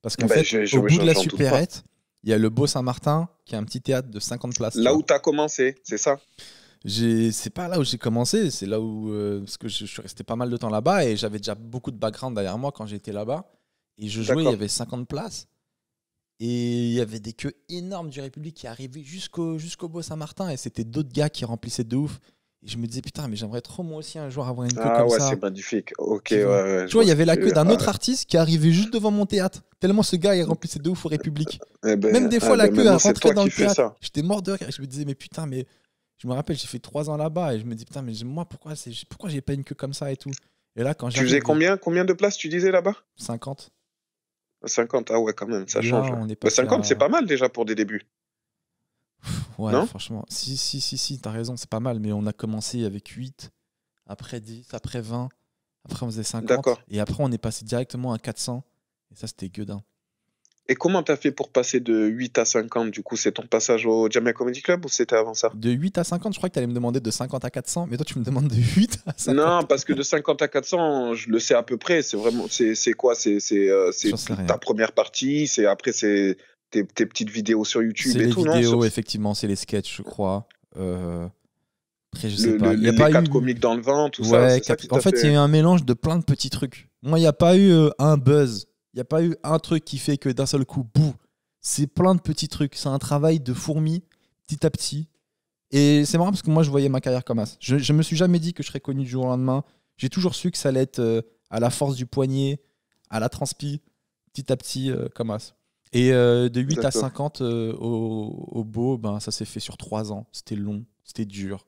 Parce qu'en ben, fait, au bout de la supérette, il y a le Beau Saint-Martin qui est un petit théâtre de 50 places. Là où tu as commencé, c'est ça c'est pas là où j'ai commencé, c'est là où euh, parce que je, suis resté pas mal de temps là-bas et j'avais déjà beaucoup de background derrière moi quand j'étais là-bas et je jouais, il y avait 50 places et il y avait des queues énormes du République qui arrivaient jusqu'au jusqu'au Beau-Saint-Martin et c'était d'autres gars qui remplissaient de ouf. Et je me disais putain mais j'aimerais trop moi aussi un jour avoir une queue ah, ouais, c'est magnifique. OK, ouais, ouais, Tu vois, il y avait la queue d'un autre artiste qui arrivait juste devant mon théâtre. Tellement ce gars il remplissait de ouf au République. Eh ben, même des ah fois la ben, queue rentrait dans le théâtre. J'étais mort de rire, je me disais mais putain mais je me rappelle, j'ai fait trois ans là-bas et je me dis, putain, mais moi, pourquoi, pourquoi j'ai pas une queue comme ça et tout Et là, quand Tu faisais combien, combien de places, tu disais là-bas 50. 50, ah ouais, quand même, ça change. 50, bah, c'est pas mal déjà pour des débuts. ouais, franchement. Si, si, si, si, t'as raison, c'est pas mal, mais on a commencé avec 8, après 10, après 20, après on faisait 50. Et après, on est passé directement à 400. Et ça, c'était gueudin. Et comment as fait pour passer de 8 à 50 Du coup, c'est ton passage au Jamaica Comedy Club ou c'était avant ça De 8 à 50, je crois que t'allais me demander de 50 à 400, mais toi tu me demandes de 8 à 50. Non, parce que de 50 à 400, je le sais à peu près. C'est vraiment, c'est quoi C'est euh, ta première partie. C'est après c'est tes, petites vidéos sur YouTube et tout, vidéos, non vidéos, effectivement, c'est les sketchs, je crois. Euh, après, je sais pas. il y a pas quatre eu... comiques dans le vent, tout ça. en fait, il y a un mélange de plein de petits trucs. Moi, il n'y a pas eu euh, un buzz. Il n'y a pas eu un truc qui fait que d'un seul coup, bouh c'est plein de petits trucs. C'est un travail de fourmi, petit à petit. Et c'est marrant parce que moi, je voyais ma carrière comme as. Je ne me suis jamais dit que je serais connu du jour au lendemain. J'ai toujours su que ça allait être euh, à la force du poignet, à la transpi, petit à petit, euh, comme as. Et euh, de 8 à 50 au, beau, ben, ça s'est fait sur 3 ans. C'était long, c'était dur.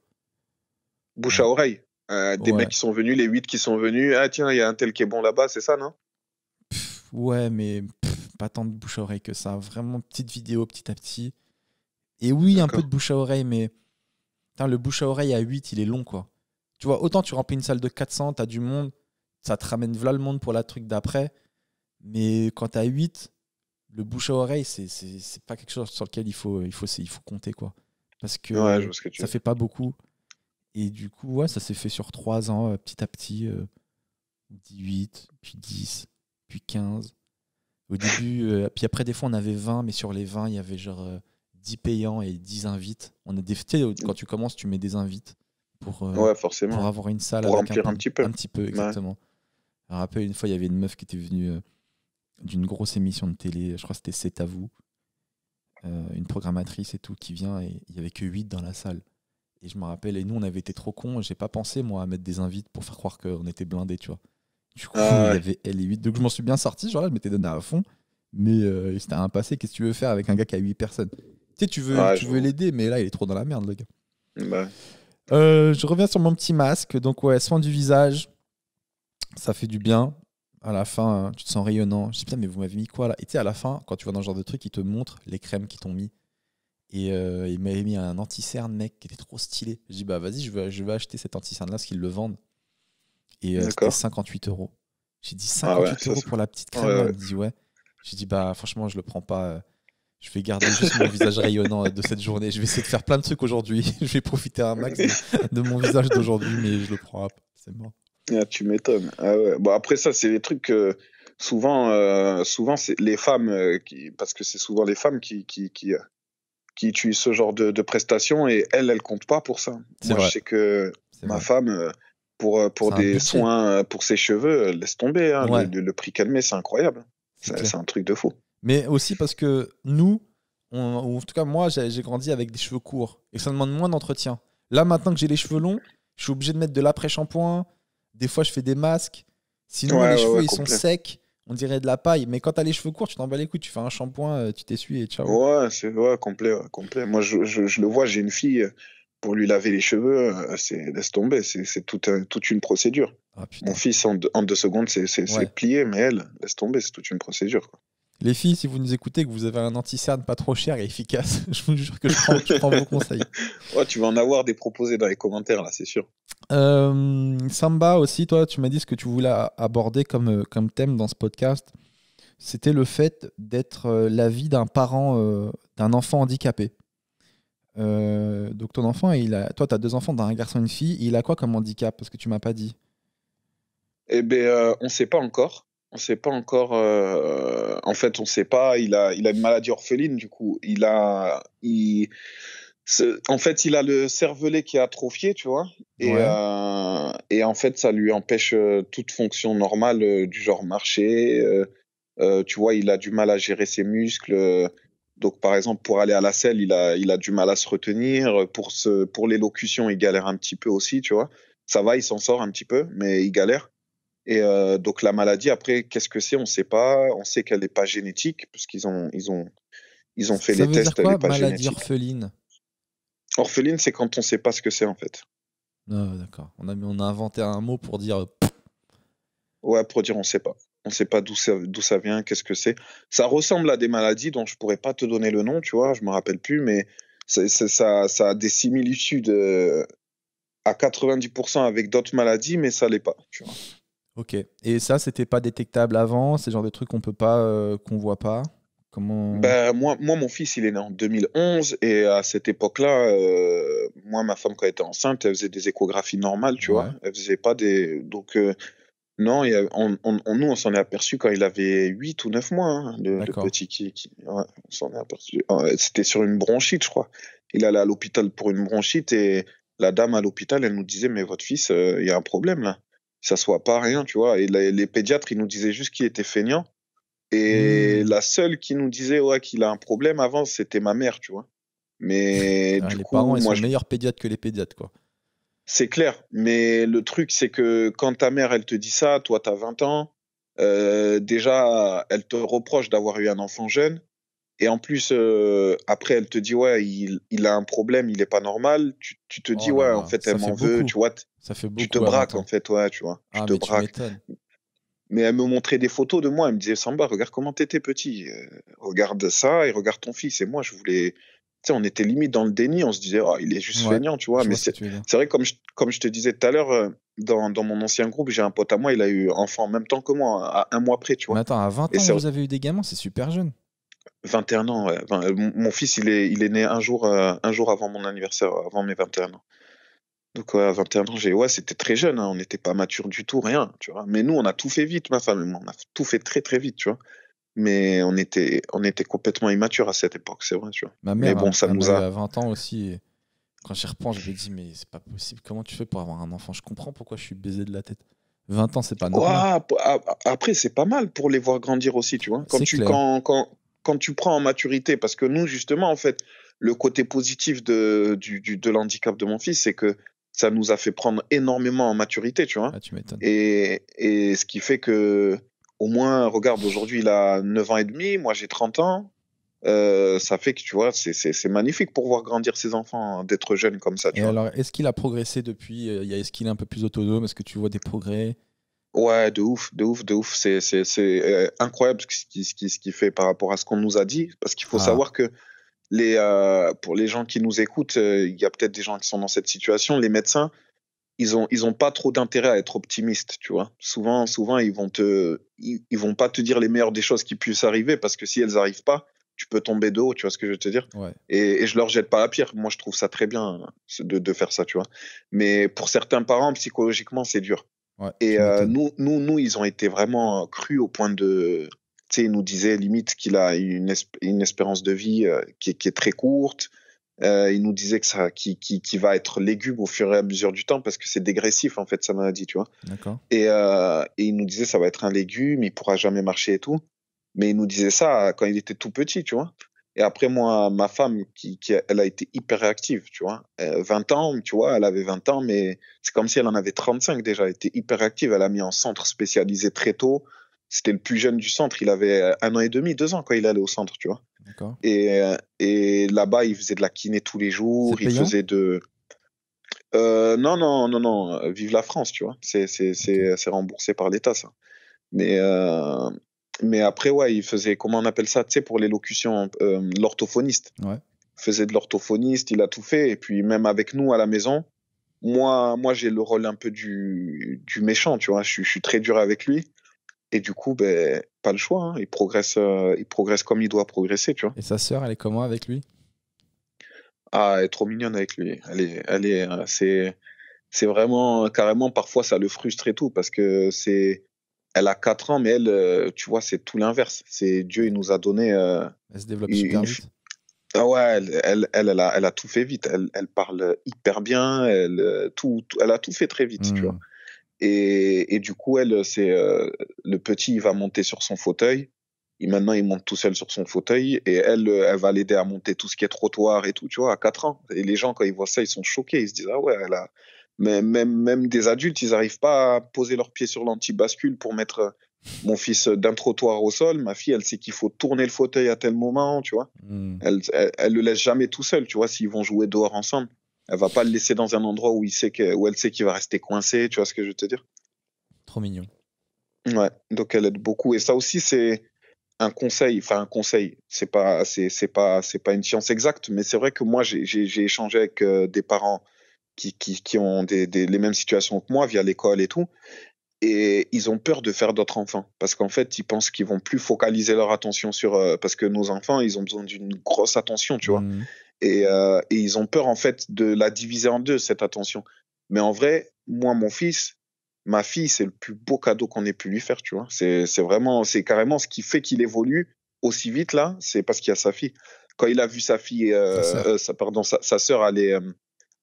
Bouche à oreille. des mecs qui sont venus, les 8 qui sont venus. Ah tiens, il y a un tel qui est bon là-bas, c'est ça, non ouais, mais pas tant de bouche à oreille que ça. Vraiment petite vidéo petit à petit. Et oui, un peu de bouche à oreille, mais le bouche à oreille à 8, il est long, quoi. Tu vois, autant tu remplis une salle de 400, t'as du monde, ça te ramène voilà le monde pour la truc d'après. Mais quand t'as 8, le bouche à oreille, c'est pas quelque chose sur lequel il faut, il faut, il faut compter, quoi. Parce que, ça fait pas beaucoup. Et du coup, ouais, ça s'est fait sur 3 ans, euh, petit à petit. 18, euh, puis 10, puis 15. Au début, euh, puis après, des fois, on avait 20, mais sur les 20, il y avait genre 10 euh, payants et 10 invites. On a des, quand tu commences, tu mets des invites pour, euh, forcément. pour avoir une salle. Pour remplir un, petit peu. Un petit peu, exactement. Je rappelle, une fois, il y avait une meuf qui était venue d'une grosse émission de télé, je crois que c'était C'est à vous, une programmatrice et tout, qui vient et il y avait que 8 dans la salle. Et je me rappelle, et nous, on avait été trop cons, j'ai pas pensé, moi, à mettre des invites pour faire croire qu'on était blindés, tu vois. Du coup, il euh, avait L8. Donc je m'en suis bien sorti, genre là, je m'étais donné à fond. Mais euh, c'était un passé, qu'est-ce que tu veux faire avec un gars qui a 8 personnes Tu sais, tu veux, veux l'aider, mais là, il est trop dans la merde, le gars. Bah. Euh, je reviens sur mon petit masque. Donc, ouais, soin du visage, ça fait du bien. À la fin, hein, tu te sens rayonnant. Je dis, putain, mais vous m'avez mis quoi là Et tu sais, à la fin, quand tu vois dans ce genre de truc, ils te montrent les crèmes qu'ils t'ont mis. Et il m'avait mis un anti-cerne, mec, qui était trop stylé. Je dis, bah vas-y, je vais, je vais acheter cet anti-cerne là, parce qu'ils le vendent. Et 58 euh, euros. J'ai dit 58 ah euros pour la petite crème. Ouais, me dit ouais. J'ai dit bah franchement je le prends pas. Euh, je vais garder juste mon visage rayonnant euh, de cette journée. Je vais essayer de faire plein de trucs aujourd'hui. je vais profiter un max de, mon visage d'aujourd'hui, mais je le prends. pas. C'est mort. Ah, tu m'étonnes. Ah bon, après ça, c'est des trucs que souvent, souvent c'est les femmes, qui, parce que c'est souvent les femmes qui, qui, qui, qui utilisent ce genre de, de prestations et elles, elles comptent pas pour ça. Moi, je sais que ma femme, pour, euh, pour des soins euh, pour ses cheveux, euh, laisse tomber. Hein. le, prix calmé, c'est incroyable. C'est un truc de fou. Mais aussi parce que nous, ou en tout cas moi, j'ai grandi avec des cheveux courts et ça demande moins d'entretien. Là, maintenant que j'ai les cheveux longs, je suis obligé de mettre de l'après-shampoing. Des fois, je fais des masques. Sinon, les cheveux, ils sont secs on dirait de la paille. Mais quand as les cheveux courts, tu t'en bats les couilles, tu fais un shampoing, tu t'essuies et ciao. Ouais, c'est ouais, complet, complet. Moi, je, je le vois, j'ai une fille, pour lui laver les cheveux, euh, c'est laisse tomber, c'est toute, une procédure. Ah, Mon fils, en, deux, secondes, c'est plié, mais elle, laisse tomber, c'est toute une procédure. Les filles, si vous nous écoutez, que vous avez un anti-cerne pas trop cher et efficace, je vous jure que je prends, vos conseils. Ouais, tu vas en avoir des proposés dans les commentaires, là, c'est sûr. Euh, Samba aussi, toi, tu m'as dit ce que tu voulais aborder comme, euh, comme thème dans ce podcast. C'était le fait d'être la vie d'un parent, d'un enfant handicapé. Euh, donc ton enfant, il a, toi, tu as deux enfants, d'un un garçon et une fille. Il a quoi comme handicap Parce que tu m'as pas dit. Eh bien, euh, on ne sait pas encore. On sait pas encore. Euh, en fait, on ne sait pas. Il a, il a une maladie orpheline, du coup. Il a. En fait, il a le cervelet qui est atrophié, tu vois. Et, et en fait, ça lui empêche toute fonction normale, du genre marcher. tu vois, il a du mal à gérer ses muscles. Donc, par exemple, pour aller à la selle, il a, il a du mal à se retenir. Pour, pour l'élocution, il galère un petit peu aussi, tu vois. Ça va, il s'en sort un petit peu, mais il galère. Et euh, donc, la maladie, après, qu'est-ce que c'est On ne sait pas. On sait qu'elle n'est pas génétique, parce qu'ils ont, ils ont, ils ont fait ça les tests. Dire quoi, maladie orpheline Orpheline, c'est quand on ne sait pas ce que c'est, en fait. Ah, d'accord. On a, on a inventé un mot pour dire. Ouais, pour dire on ne sait pas on ne sait pas d'où ça, ça, vient, qu'est-ce que c'est. Ça ressemble à des maladies dont je pourrais pas te donner le nom, tu vois, je me rappelle plus, mais ça, ça, a des similitudes euh, à 90% avec d'autres maladies, mais ça l'est pas, tu vois. Ok. Et ça, c'était pas détectable avant C'est genre de trucs qu'on peut pas, euh, qu'on voit pas Comment... Ben, moi, moi, mon fils, il est né en 2011 et à cette époque-là, euh, moi, ma femme, quand elle était enceinte, elle faisait des échographies normales, tu vois. Elle faisait pas des. Donc, non, on, nous, on s'en est aperçu quand il avait 8 ou 9 mois, hein, de le, petit qui. Euh, c'était sur une bronchite, je crois. Il allait à l'hôpital pour une bronchite et la dame à l'hôpital, elle nous disait Mais votre fils, euh, il y a un problème là. Ça soit pas rien, tu vois. Et les pédiatres, ils nous disaient juste qu'il était feignant. Et mmh. la seule qui nous disait ouais, qu'il a un problème avant, c'était ma mère, tu vois. Mais ah, du les coup, parents, moi, ils sont meilleurs que les pédiatres, quoi. C'est clair, mais le truc, c'est que quand ta mère, elle te dit ça, toi, t'as 20 ans, euh, déjà, elle te reproche d'avoir eu un enfant jeune. Et en plus, euh, après, elle te dit, ouais, il, a un problème, il n'est pas normal. Tu, te dis, oh ouais, en fait, elle m'en veut, tu vois. Ça fait beaucoup, tu te braques, en fait, ouais, tu vois. tu ah, te mais braques. mais elle me montrait des photos de moi. Elle me disait, Samba, regarde comment t'étais petit. Euh, regarde ça et regarde ton fils. Et moi, je voulais, on était limite dans le déni, on se disait, oh, il est juste fainéant ». tu vois. Mais c'est vrai, comme je, comme je te disais tout à l'heure, euh, dans, mon ancien groupe, j'ai un pote à moi, il a eu enfant en même temps que moi, à un mois près, tu vois. Mais attends, à 20 ans, vous avez eu des gamins, c'est super jeune. 21 ans, euh, mon fils, il est, il est né un jour, euh, un jour avant mon anniversaire, avant mes 21 ans. Donc, à 21 ans, j'ai, ouais, c'était très jeune, hein. on n'était pas mature du tout, rien, Mais nous, on a tout fait vite, ma femme on a tout fait très, très vite, tu vois mais on était, on était complètement immature à cette époque, c'est vrai. Tu vois. Ma mère, mais bon, ça nous a... 20 ans aussi. quand j'y repense, je me dis, mais c'est pas possible, comment tu fais pour avoir un enfant Je comprends pourquoi je suis baisé de la tête. 20 ans, c'est pas normal. après, c'est pas mal pour les voir grandir aussi, tu vois. Quand tu, quand, quand, quand, tu prends en maturité, parce que nous, justement, en fait, le côté positif de, du, de l'handicap de mon fils, c'est que ça nous a fait prendre énormément en maturité, tu vois. Ah, tu m'étonnes. Et, et, ce qui fait que au moins, regarde, aujourd'hui, il a 9 ans et demi, moi j'ai 30 ans. Euh, ça fait que tu vois, c'est magnifique pour voir grandir ses enfants, hein, d'être jeune comme ça. et alors, est-ce qu'il a progressé depuis euh, Est-ce qu'il est un peu plus autonome Est-ce que tu vois des progrès Ouais, de ouf, de ouf, de ouf. C'est euh, incroyable ce qu'il ce qui, ce fait par rapport à ce qu'on nous a dit. Parce qu'il faut ah. savoir que les, pour les gens qui nous écoutent, il y a peut-être des gens qui sont dans cette situation. Les médecins, ils ont ils ont pas trop d'intérêt à être optimistes, tu vois. Souvent souvent ils vont te ils, vont pas te dire les meilleures des choses qui puissent arriver parce que si elles arrivent pas, tu peux tomber de haut, tu vois ce que je veux te dire et, et, je leur jette pas la pierre. Moi, je trouve ça très bien de, faire ça, tu vois. Mais pour certains parents, psychologiquement, c'est dur. et euh, nous, nous, nous, ils ont été vraiment euh, crus au point de. Tu sais, ils nous disaient limite qu'il a une, une espérance de vie euh, qui, est très courte, euh, il nous disait que ça, qui, qui, qui, va être légume au fur et à mesure du temps parce que c'est dégressif en fait sa maladie, tu vois. Euh, et, il nous disait ça va être un légume, il pourra jamais marcher et tout. Mais il nous disait ça quand il était tout petit, tu vois. Et après moi, ma femme, qui, qui elle a été hyper réactive, tu vois. 20 euh, ans, tu vois, elle avait 20 ans, mais c'est comme si elle en avait 35 déjà. Elle était hyper Elle a mis en centre spécialisé très tôt c'était le plus jeune du centre. Il avait euh, un an et demi, deux ans quand il allait au centre, tu vois. Et, euh, et là-bas, il faisait de la kiné tous les jours. Il faisait de. Euh, non, non, non, non. Vive la France, tu vois. C'est, remboursé par l'État, ça. Mais, mais après, ouais, il faisait, comment on appelle ça, tu sais, pour l'élocution, l'orthophoniste. faisait de l'orthophoniste, il a tout fait. Et puis, même avec nous à la maison, moi, moi j'ai le rôle un peu du, méchant, tu vois. je suis très dur avec lui. Et du coup, ben, pas le choix. Hein. Il, progresse, euh, il progresse comme il doit progresser, tu vois. Et sa sœur, elle est comment avec lui Ah, elle est trop mignonne avec lui. Elle est, elle est, euh, c'est, c'est vraiment, carrément, parfois, ça le frustre et tout, parce que c'est, elle a 4 ans, mais elle, euh, tu vois, c'est tout l'inverse. C'est Dieu, il nous a donné. elle se développe super vite. Ah ouais, elle, elle, elle, a, tout fait vite. Elle, elle parle hyper bien, elle, tout, elle a tout fait très vite, tu hmm. vois. Et, du coup, elle, c'est euh, le petit, il va monter sur son fauteuil. Et maintenant, il monte tout seul sur son fauteuil. Et elle, elle va l'aider à monter tout ce qui est trottoir et tout, tu vois, à 4 ans. Et les gens, quand ils voient ça, ils sont choqués. Ils se disent, ah ouais, elle a... Mais même, même des adultes, ils n'arrivent pas à poser leurs pieds sur l'anti-bascule pour mettre euh, mon fils d'un trottoir au sol. Ma fille, elle sait qu'il faut tourner le fauteuil à tel moment, tu vois. Hmm. Elle, elle, elle, le laisse jamais tout seul, tu vois, s'ils vont jouer dehors ensemble. Elle va pas le laisser dans un endroit où, il sait que, où elle sait qu'il va rester coincé. Tu vois ce que je veux te dire Trop mignon. Ouais, donc elle aide beaucoup. Et ça aussi, c'est un conseil. Enfin, un conseil. C'est pas, c'est, pas, c'est pas une science exacte, mais c'est vrai que moi, j'ai, échangé avec euh, des parents qui, qui, qui ont des, les mêmes situations que moi via l'école et tout. Et ils ont peur de faire d'autres enfants parce qu'en fait, ils pensent qu'ils vont plus focaliser leur attention sur. Euh, parce que nos enfants, ils ont besoin d'une grosse attention, tu vois. Mmh. Euh, et, ils ont peur, en fait, de la diviser en deux, cette attention. Mais en vrai, moi, mon fils, ma fille, c'est le plus beau cadeau qu'on ait pu lui faire, tu vois. C'est vraiment, c'est carrément ce qui fait qu'il évolue aussi vite, là, c'est parce qu'il a sa fille. Quand il a vu sa fille, euh, euh, sa, pardon, sa, sa sœur aller,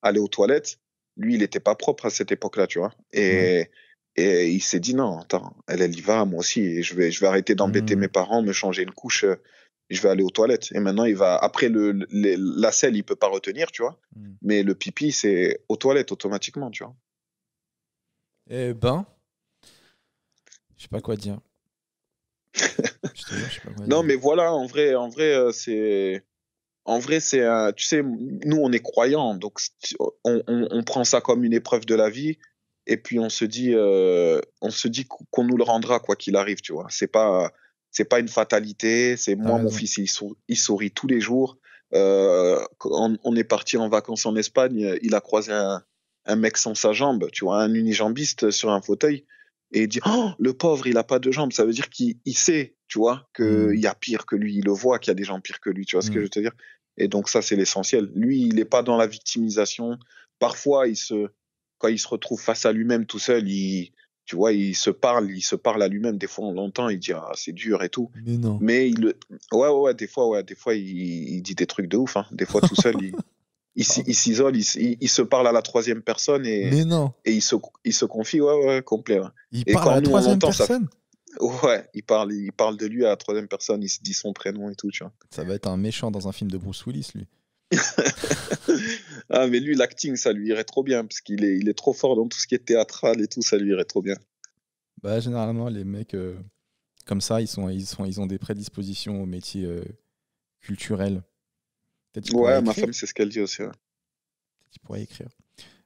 aux toilettes, lui, il n'était pas propre à cette époque-là, tu vois. Et. Et il s'est dit non, attends, elle, elle y va, moi aussi, je vais, je vais arrêter d'embêter mmh. mes parents, me changer une couche je vais aller aux toilettes. Et maintenant, il va après le, la selle, il peut pas retenir, tu vois. Hmm. Mais le pipi, c'est aux toilettes automatiquement, tu vois. Eh ben, je sais pas quoi dire. non, mais voilà, en vrai, en vrai, euh, c'est en vrai, c'est tu sais, nous on est croyants, donc on, on, prend ça comme une épreuve de la vie, et puis on se dit, euh, on se dit qu'on nous le rendra quoi qu'il arrive, tu vois. C'est pas, c'est pas une fatalité. C'est moi, mon fils, il, sourit tous les jours. Euh, on, est parti en vacances en Espagne, il a croisé un, mec sans sa jambe, tu vois, un unijambiste sur un fauteuil, et il dit oh, le pauvre, il a pas de jambes !» Ça veut dire qu'il sait, tu vois, mmh. qu'il y a pire que lui. Il le voit qu'il y a des gens pires que lui. Tu vois ce que mmh. je veux te dire Et donc ça, c'est l'essentiel. Lui, il n'est pas dans la victimisation. Parfois, il se quand il se retrouve face à lui-même tout seul, il tu vois, il se parle, il se parle à lui-même. Des fois, on l'entend, il dit ah, c'est dur et tout. Mais non. Mais il, ouais, ouais, des fois, ouais, des fois, il, dit des trucs de ouf. Hein. Des fois, tout seul, il, s'isole, il, se parle à la troisième personne et, et il, se, il se confie, ouais, ouais, complet. Il parle la troisième personne Ouais, il parle, il parle de lui à la troisième personne, il se dit son prénom et tout, tu vois. Ça va être un méchant dans un film de Bruce Willis, lui. ah, mais lui, l'acting, ça lui irait trop bien, parce qu'il est, il est trop fort dans tout ce qui est théâtral et tout, ça lui irait trop bien. Bah, généralement, les mecs euh, comme ça, ils, sont, ils, sont, ils ont des prédispositions au métier culturels. Euh, culturel. Ouais, ma femme, c'est ce qu'elle dit aussi. Il Tu pourrais écrire.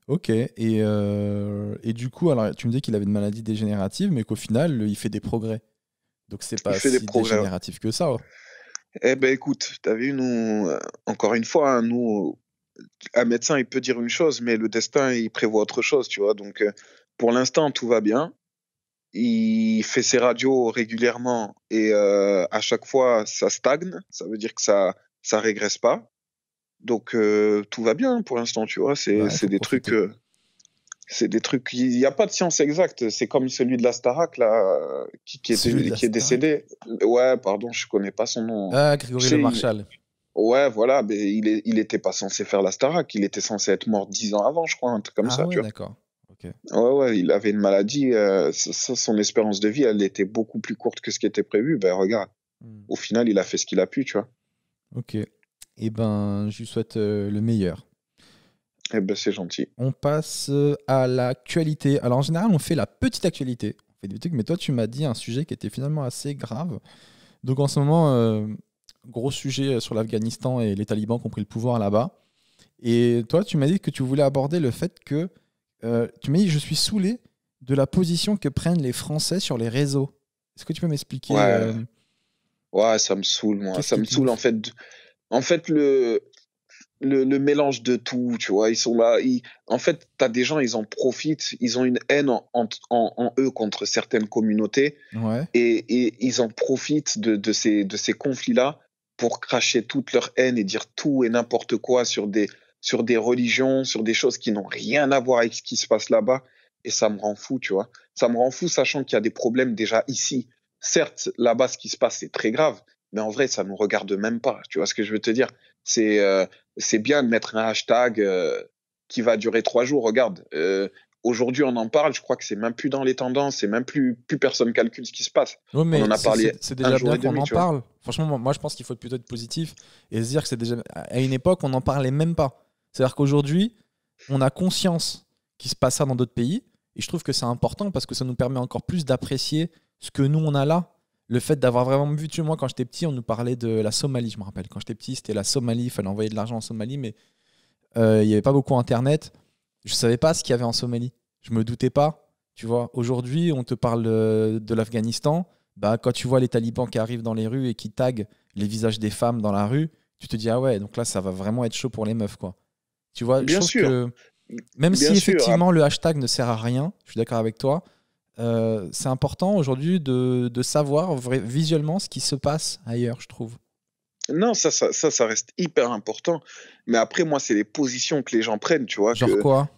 Ok, et, euh, et du coup, alors tu me dis qu'il avait une maladie dégénérative, mais qu'au final, il fait des progrès. Donc c'est pas si dégénératif que ça. Eh ben écoute, t'as vu, nous, euh, encore une fois, hein, nous, euh, un médecin, il peut dire une chose, mais le destin, il prévoit autre chose, tu vois. Donc, euh, pour l'instant, tout va bien. Il fait ses radios régulièrement et à chaque fois, ça stagne. Ça veut dire que ça, ça régresse pas. Donc, tout va bien pour l'instant, tu vois. C'est bah, des trucs c'est des trucs. Il n'y a pas de science exacte. C'est comme celui de la là, qui, est, qui est, décédé. Ouais, pardon, je connais pas son nom. Ah, Grégory Le Marshall. Ouais, voilà, mais il, n'était pas censé faire la Il était censé être mort dix ans avant, je crois, un truc comme ah, ça. d'accord. Ouais, ouais, il avait une maladie. Euh, son espérance de vie, elle était beaucoup plus courte que ce qui était prévu. Ben, regarde, hmm. au final, il a fait ce qu'il a pu, tu vois. Ok. Et eh ben, je lui souhaite euh, le meilleur. Eh ben, c'est gentil. On passe euh, à l'actualité. Alors, en général, on fait la petite actualité. fait mais toi, tu m'as dit un sujet qui était finalement assez grave. Donc, en ce moment, euh, gros sujet euh, sur l'Afghanistan et les talibans qui ont pris le pouvoir là-bas. Et toi, tu m'as dit que tu voulais aborder le fait que. tu m'as dit, je suis saoulé de la position que prennent les Français sur les réseaux. Est-ce que tu peux m'expliquer ouais. ça me saoule, moi. Ça me saoule, en fait. En fait, le, le, mélange de tout, tu vois. Ils sont là. En fait, tu as des gens, ils en profitent. Ils ont une haine en, en, en, eux contre certaines communautés. Ouais. Et, et, ils en profitent de, de ces, de ces conflits-là pour cracher toute leur haine et dire tout et n'importe quoi sur des, sur des religions, sur des choses qui n'ont rien à voir avec ce qui se passe là-bas. Et ça me rend fou, tu vois. Ça me rend fou, sachant qu'il y a des problèmes déjà ici. Certes, là-bas, ce qui se passe, c'est très grave. Mais en vrai, ça ne nous regarde même pas. Tu vois ce que je veux te dire C'est. Euh c'est bien de mettre un hashtag euh, qui va durer trois jours. Regarde, euh, aujourd'hui on en parle, je crois que c'est même plus dans les tendances, c'est même plus, plus personne calcule ce qui se passe. mais on en a parlé. C'est déjà bien qu'on en parle. Franchement, moi je pense qu'il faut plutôt être positif et se dire que c'est déjà. À une époque, on n'en parlait même pas. C'est-à-dire qu'aujourd'hui, on a conscience qu'il se passe ça dans d'autres pays et je trouve que c'est important parce que ça nous permet encore plus d'apprécier ce que nous on a là le fait d'avoir vraiment vu, tu moi, quand j'étais petit, on nous parlait de la Somalie, je me rappelle. Quand j'étais petit, c'était la Somalie, il fallait envoyer de l'argent en Somalie, mais euh, il n'y avait pas beaucoup Internet. Je ne savais pas ce qu'il y avait en Somalie. Je ne me doutais pas. Tu vois, aujourd'hui, on te parle euh, de l'Afghanistan. Bah, quand tu vois les talibans qui arrivent dans les rues et qui taguent les visages des femmes dans la rue, tu te dis, ah ouais, donc là, ça va vraiment être chaud pour les meufs, quoi. Tu vois, je sûr. Que, même si effectivement le hashtag ne sert à rien, je suis d'accord avec toi, euh, c'est important aujourd'hui de, de, savoir visuellement ce qui se passe ailleurs, je trouve. Non, ça, ça, ça, reste hyper important. Mais après, moi, c'est les positions que les gens prennent, tu vois. Genre quoi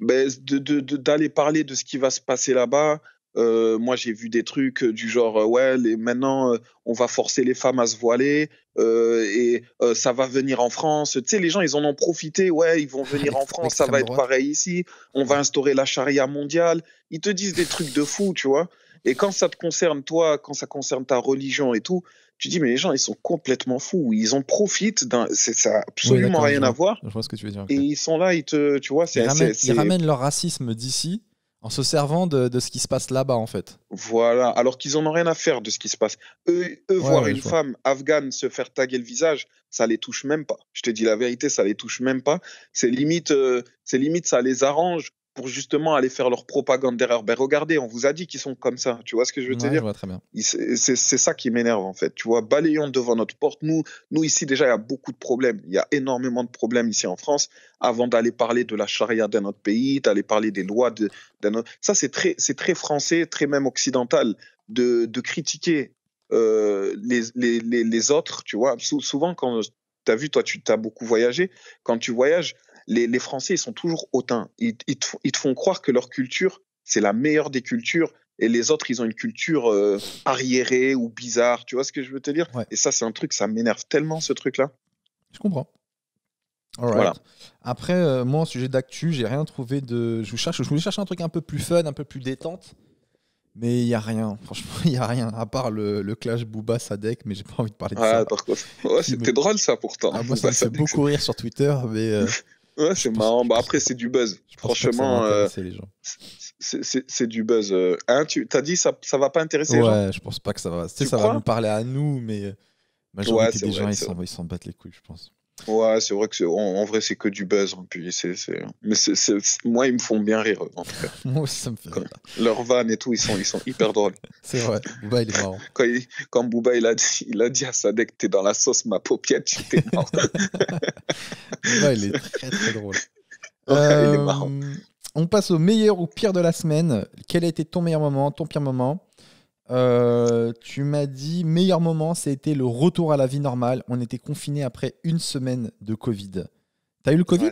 ben, de, D'aller de, parler de ce qui va se passer là-bas, euh, moi, j'ai vu des trucs euh, du genre, euh, ouais, maintenant, on va forcer les femmes à se voiler et ça va venir en France. Tu sais, les gens, ils en ont profité. Ouais, ils vont venir en France, ça va être pareil ici. On va instaurer la charia mondiale. Ils te disent des trucs de fou, tu vois. Et quand ça te concerne, toi, quand ça concerne ta religion et tout, tu dis, mais les gens, ils sont complètement fous. Ils en profitent Ça n'a absolument rien à voir. Je vois que tu veux dire. Et ils sont là, ils te. Tu vois, c'est. ils ramènent leur racisme d'ici en se servant de, ce qui se passe là-bas, en fait. Voilà, alors qu'ils n'en ont rien à faire de ce qui se passe. Eux, voir une femme afghane se faire taguer le visage, ça les touche même pas. Je te dis la vérité, ça les touche même pas. C'est limite, euh, c'est limite, ça les arrange pour justement aller faire leur propagande derrière. Ben regardez, on vous a dit qu'ils sont comme ça. Tu vois ce que je veux te dire très bien. C'est ça qui m'énerve en fait. Tu vois, balayons devant notre porte. Nous, nous ici déjà, il y a beaucoup de problèmes. Il y a énormément de problèmes ici en France. Avant d'aller parler de la charia d'un autre pays, d'aller parler des lois d'un autre, ça c'est très, c'est très français, très même occidental de, de critiquer euh, les, les, les, autres. Tu vois, souvent quand tu as vu, toi, tu as beaucoup voyagé. Quand tu voyages, les, Français, ils sont toujours hautains. Ils, te, font croire que leur culture, c'est la meilleure des cultures et les autres, ils ont une culture euh, arriérée ou bizarre. Tu vois ce que je veux te dire Et ça, c'est un truc, ça m'énerve tellement, ce truc-là. Je comprends. Après, euh, moi, en sujet d'actu, j'ai rien trouvé de. Je, cherche, je voulais chercher un truc un peu plus fun, un peu plus détente. Mais il n'y a rien, franchement, il n'y a rien, à part le, clash Booba-Sadek, mais j'ai pas envie de parler de ah, ça. c'était drôle ça pourtant. Ah, moi, ça me fait beaucoup rire sur Twitter, mais euh, Ouais, c'est marrant. Bah, après, c'est du buzz. Franchement, euh, gens c'est du buzz. Euh, hein, tu t'as dit ça, ça va pas intéresser ouais, les gens. je pense pas que ça va. ça va nous parler à nous, mais euh, majorité ouais, des gens, ils s'en battent les couilles, je pense. Ouais, c'est vrai que en, vrai c'est que du buzz. Hein, c'est, mais moi ils me font bien rire en tout cas. moi ça me fait. Rire. Leurs vannes et tout, ils sont, ils sont hyper drôles. c'est vrai. Booba il est marrant. Quand, il... Booba il a dit, il a dit à Sadek t'es dans la sauce ma paupiette, tu t'es mort. Booba il est très très drôle. il est euh, marrant. On passe au meilleur ou pire de la semaine. Quel a été ton meilleur moment, ton pire moment euh, tu m'as dit, meilleur moment, c'était le retour à la vie normale. On était confiné après une semaine de Covid. T'as eu le Covid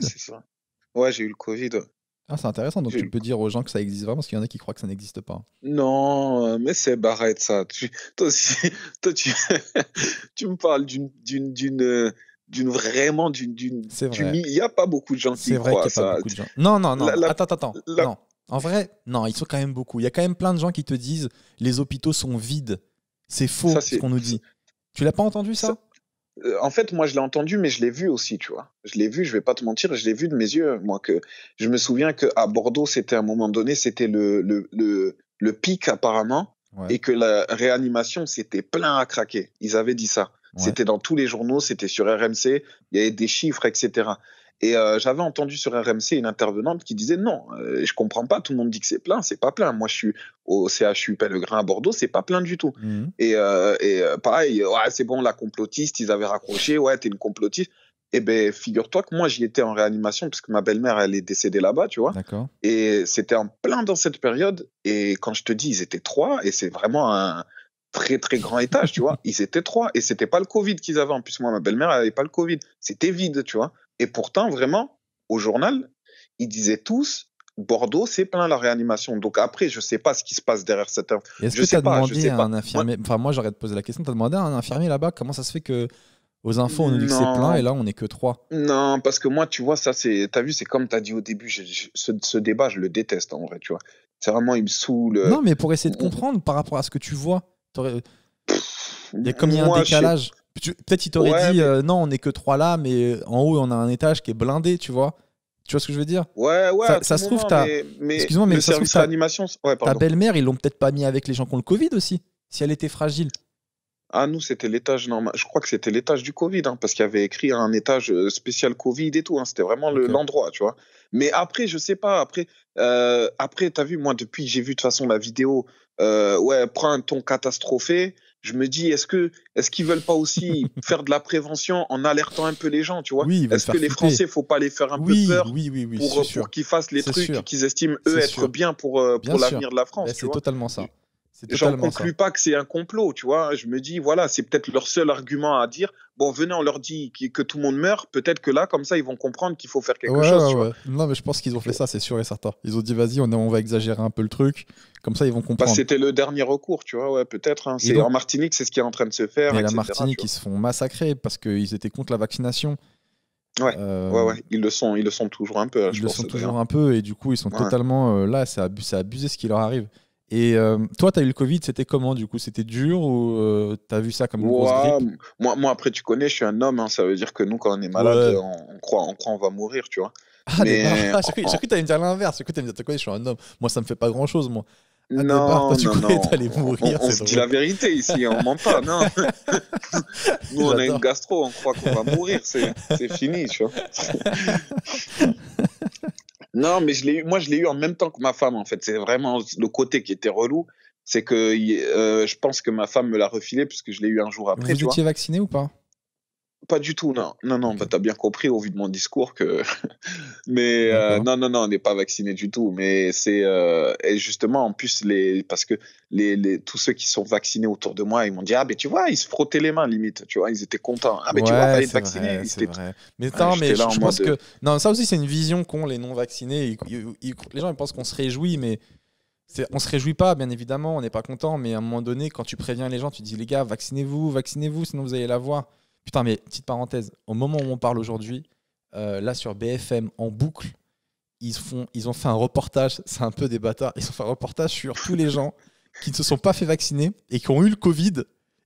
Ouais, j'ai eu le Covid. Ah, c'est intéressant. Donc, tu peux dire aux gens que ça existe vraiment, parce qu'il y en a qui croient que ça n'existe pas. Non, euh, mais c'est barrette, ça. Tu... Toi, aussi... Toi, tu... tu me parles d'une d'une euh, vraiment d'une d'une il n'y a pas beaucoup de gens qui vrai croient a pas Beaucoup de gens. Non non non. attends attends. non. En vrai, non, ils sont quand même beaucoup. Il y a quand même plein de gens qui te disent les hôpitaux sont vides. C'est faux ce qu'on nous dit. Tu l'as pas entendu ça, euh, En fait, moi je l'ai entendu, mais je l'ai vu aussi, tu vois. Je l'ai vu, je vais pas te mentir, je l'ai vu de mes yeux. Moi que je me souviens que à Bordeaux, c'était à un moment donné, c'était le, le, pic apparemment, et que la réanimation c'était plein à craquer. Ils avaient dit ça. C'était dans tous les journaux, c'était sur RMC, il y avait des chiffres, etc. Et euh, j'avais entendu sur RMC une intervenante qui disait non, je euh, je comprends pas, tout le monde dit que c'est plein, c'est pas plein. Moi, je suis au CHU Pellegrin à Bordeaux, c'est pas plein du tout. Mhm. Et, euh, et, pareil, ouais, c'est bon, la complotiste, ils avaient raccroché, ouais, t'es une complotiste. Eh ben, figure-toi que moi, j'y étais en réanimation parce que ma belle-mère, elle est décédée là-bas, tu vois. Et c'était en plein dans cette période. Et quand je te dis, ils étaient trois, et c'est vraiment un très très grand étage, tu vois. Ils étaient trois et c'était pas le Covid qu'ils avaient. En plus, moi, ma belle-mère, elle avait pas le Covid. C'était vide, tu vois. Et pourtant, vraiment, au journal, ils disaient tous Bordeaux, c'est plein la réanimation. Donc après, je ne sais pas ce qui se passe derrière cette. Est-ce que tu as demandé à un infirmier Enfin, moi, j'aurais de poser la question. Tu as demandé à un infirmier là-bas comment ça se fait que. Aux infos, on nous dit que c'est plein et là, on n'est que trois. Non, parce que moi, tu vois, ça, c'est. T'as vu, c'est comme t'as dit au début, ce, débat, je le déteste en vrai, tu vois. C'est vraiment, il me saoule. Euh, non, mais pour essayer de comprendre par rapport à ce que tu vois, comme il y a un décalage. Peut-être il t'aurait dit euh, non, on n'est que trois là, mais euh, en haut on a un étage qui est blindé, tu vois. Tu vois ce que je veux dire Ouais, ouais. Ça, se trouve, t'as Excuse-moi, mais, ça se animation... ta belle-mère, ils l'ont peut-être pas mis avec les gens qui ont le Covid aussi, si elle était fragile. Ah, nous, c'était l'étage normal. Je crois que c'était l'étage du Covid, hein, parce qu'il y avait écrit un étage euh, spécial Covid et tout. Hein. C'était vraiment l'endroit, tu vois. Mais après, je sais pas. Après, après t'as vu, moi, depuis, j'ai vu de toute façon la vidéo. ouais, prends ton catastrophé je me dis, est-ce que, est-ce qu'ils veulent pas aussi faire de la prévention en alertant un peu les gens, tu vois Est-ce que les Français, faut pas les faire un peu peur euh, pour, qu'ils fassent les trucs qu'ils estiment eux être bien pour, euh, pour l'avenir de la France ben, C'est totalement ça. J'en conclus pas que c'est un complot, tu vois. Je me dis, voilà, c'est peut-être leur seul argument à dire. Bon, venez, on leur dit que tout le monde meurt. Peut-être que là, comme ça, ils vont comprendre qu'il faut faire quelque chose. Non, mais je pense qu'ils ont fait ça, c'est sûr et certain. Ils ont dit, vas-y, on, on, va exagérer un peu le truc. Comme ça, ils vont bah, comprendre. C'était le dernier recours, tu vois. Ouais, peut-être. Hein. C'est en Martinique, c'est ce qui est en train de se faire. Et la Martinique, ils se font massacrer parce qu'ils étaient contre la vaccination. Ouais, euh, ouais, ouais, ils le sont, ils le sont toujours un peu. Hein, ils le sont toujours un peu, et du coup, ils sont totalement euh, là. C'est abusé ce qui leur arrive. Et euh, toi, tu as eu le Covid, c'était comment du coup C'était dur ou euh, t'as tu as vu ça comme une grosse grippe moi, moi, après, tu connais, je suis un homme, hein, ça veut dire que nous, quand on est malade, on, croit, qu'on va mourir, tu vois. Ah, mais... ah j'ai que tu allais me dire l'inverse. J'ai cru que tu me dire, tu je suis un homme. Moi, ça me fait pas grand chose, moi. non, tu non, connais, non. Mourir, on, se dit la vérité ici, on ment pas, non. nous, on a une gastro, on croit qu'on va mourir, c'est fini, tu vois. Non, mais je moi, je l'ai eu en même temps que ma femme, en fait. C'est vraiment le côté qui était relou. C'est que euh, je pense que ma femme me l'a refilé puisque je l'ai eu un jour après. Vous étiez vacciné ou pas pas du tout, non. Non, non, bah, t'as bien compris au vu de mon discours que. mais euh, non, non, non, on n'est pas vacciné du tout. Mais c'est euh, et justement en plus les parce que les, les, tous ceux qui sont vaccinés autour de moi, ils m'ont dit ah ben tu vois, ils se frottaient les mains limite, tu vois, ils étaient contents. Ah ben tu vois, fallait être vacciné. Vrai, vrai. Mais attends, mais je, pense que euh, non, ça aussi c'est une vision qu'ont les non vaccinés. les gens ils pensent qu'on se réjouit, mais on se réjouit pas, bien évidemment, on n'est pas content, mais à un moment donné, quand tu préviens les gens, tu dis les gars, vaccinez-vous, vaccinez-vous, sinon vous allez la voir. Putain, mais petite parenthèse, au moment où on parle aujourd'hui, euh, là sur BFM en boucle, ils, font, ils ont fait un reportage, c'est un peu des bâtards, ils ont fait un reportage sur tous les gens qui ne se sont pas fait vacciner et qui ont eu le Covid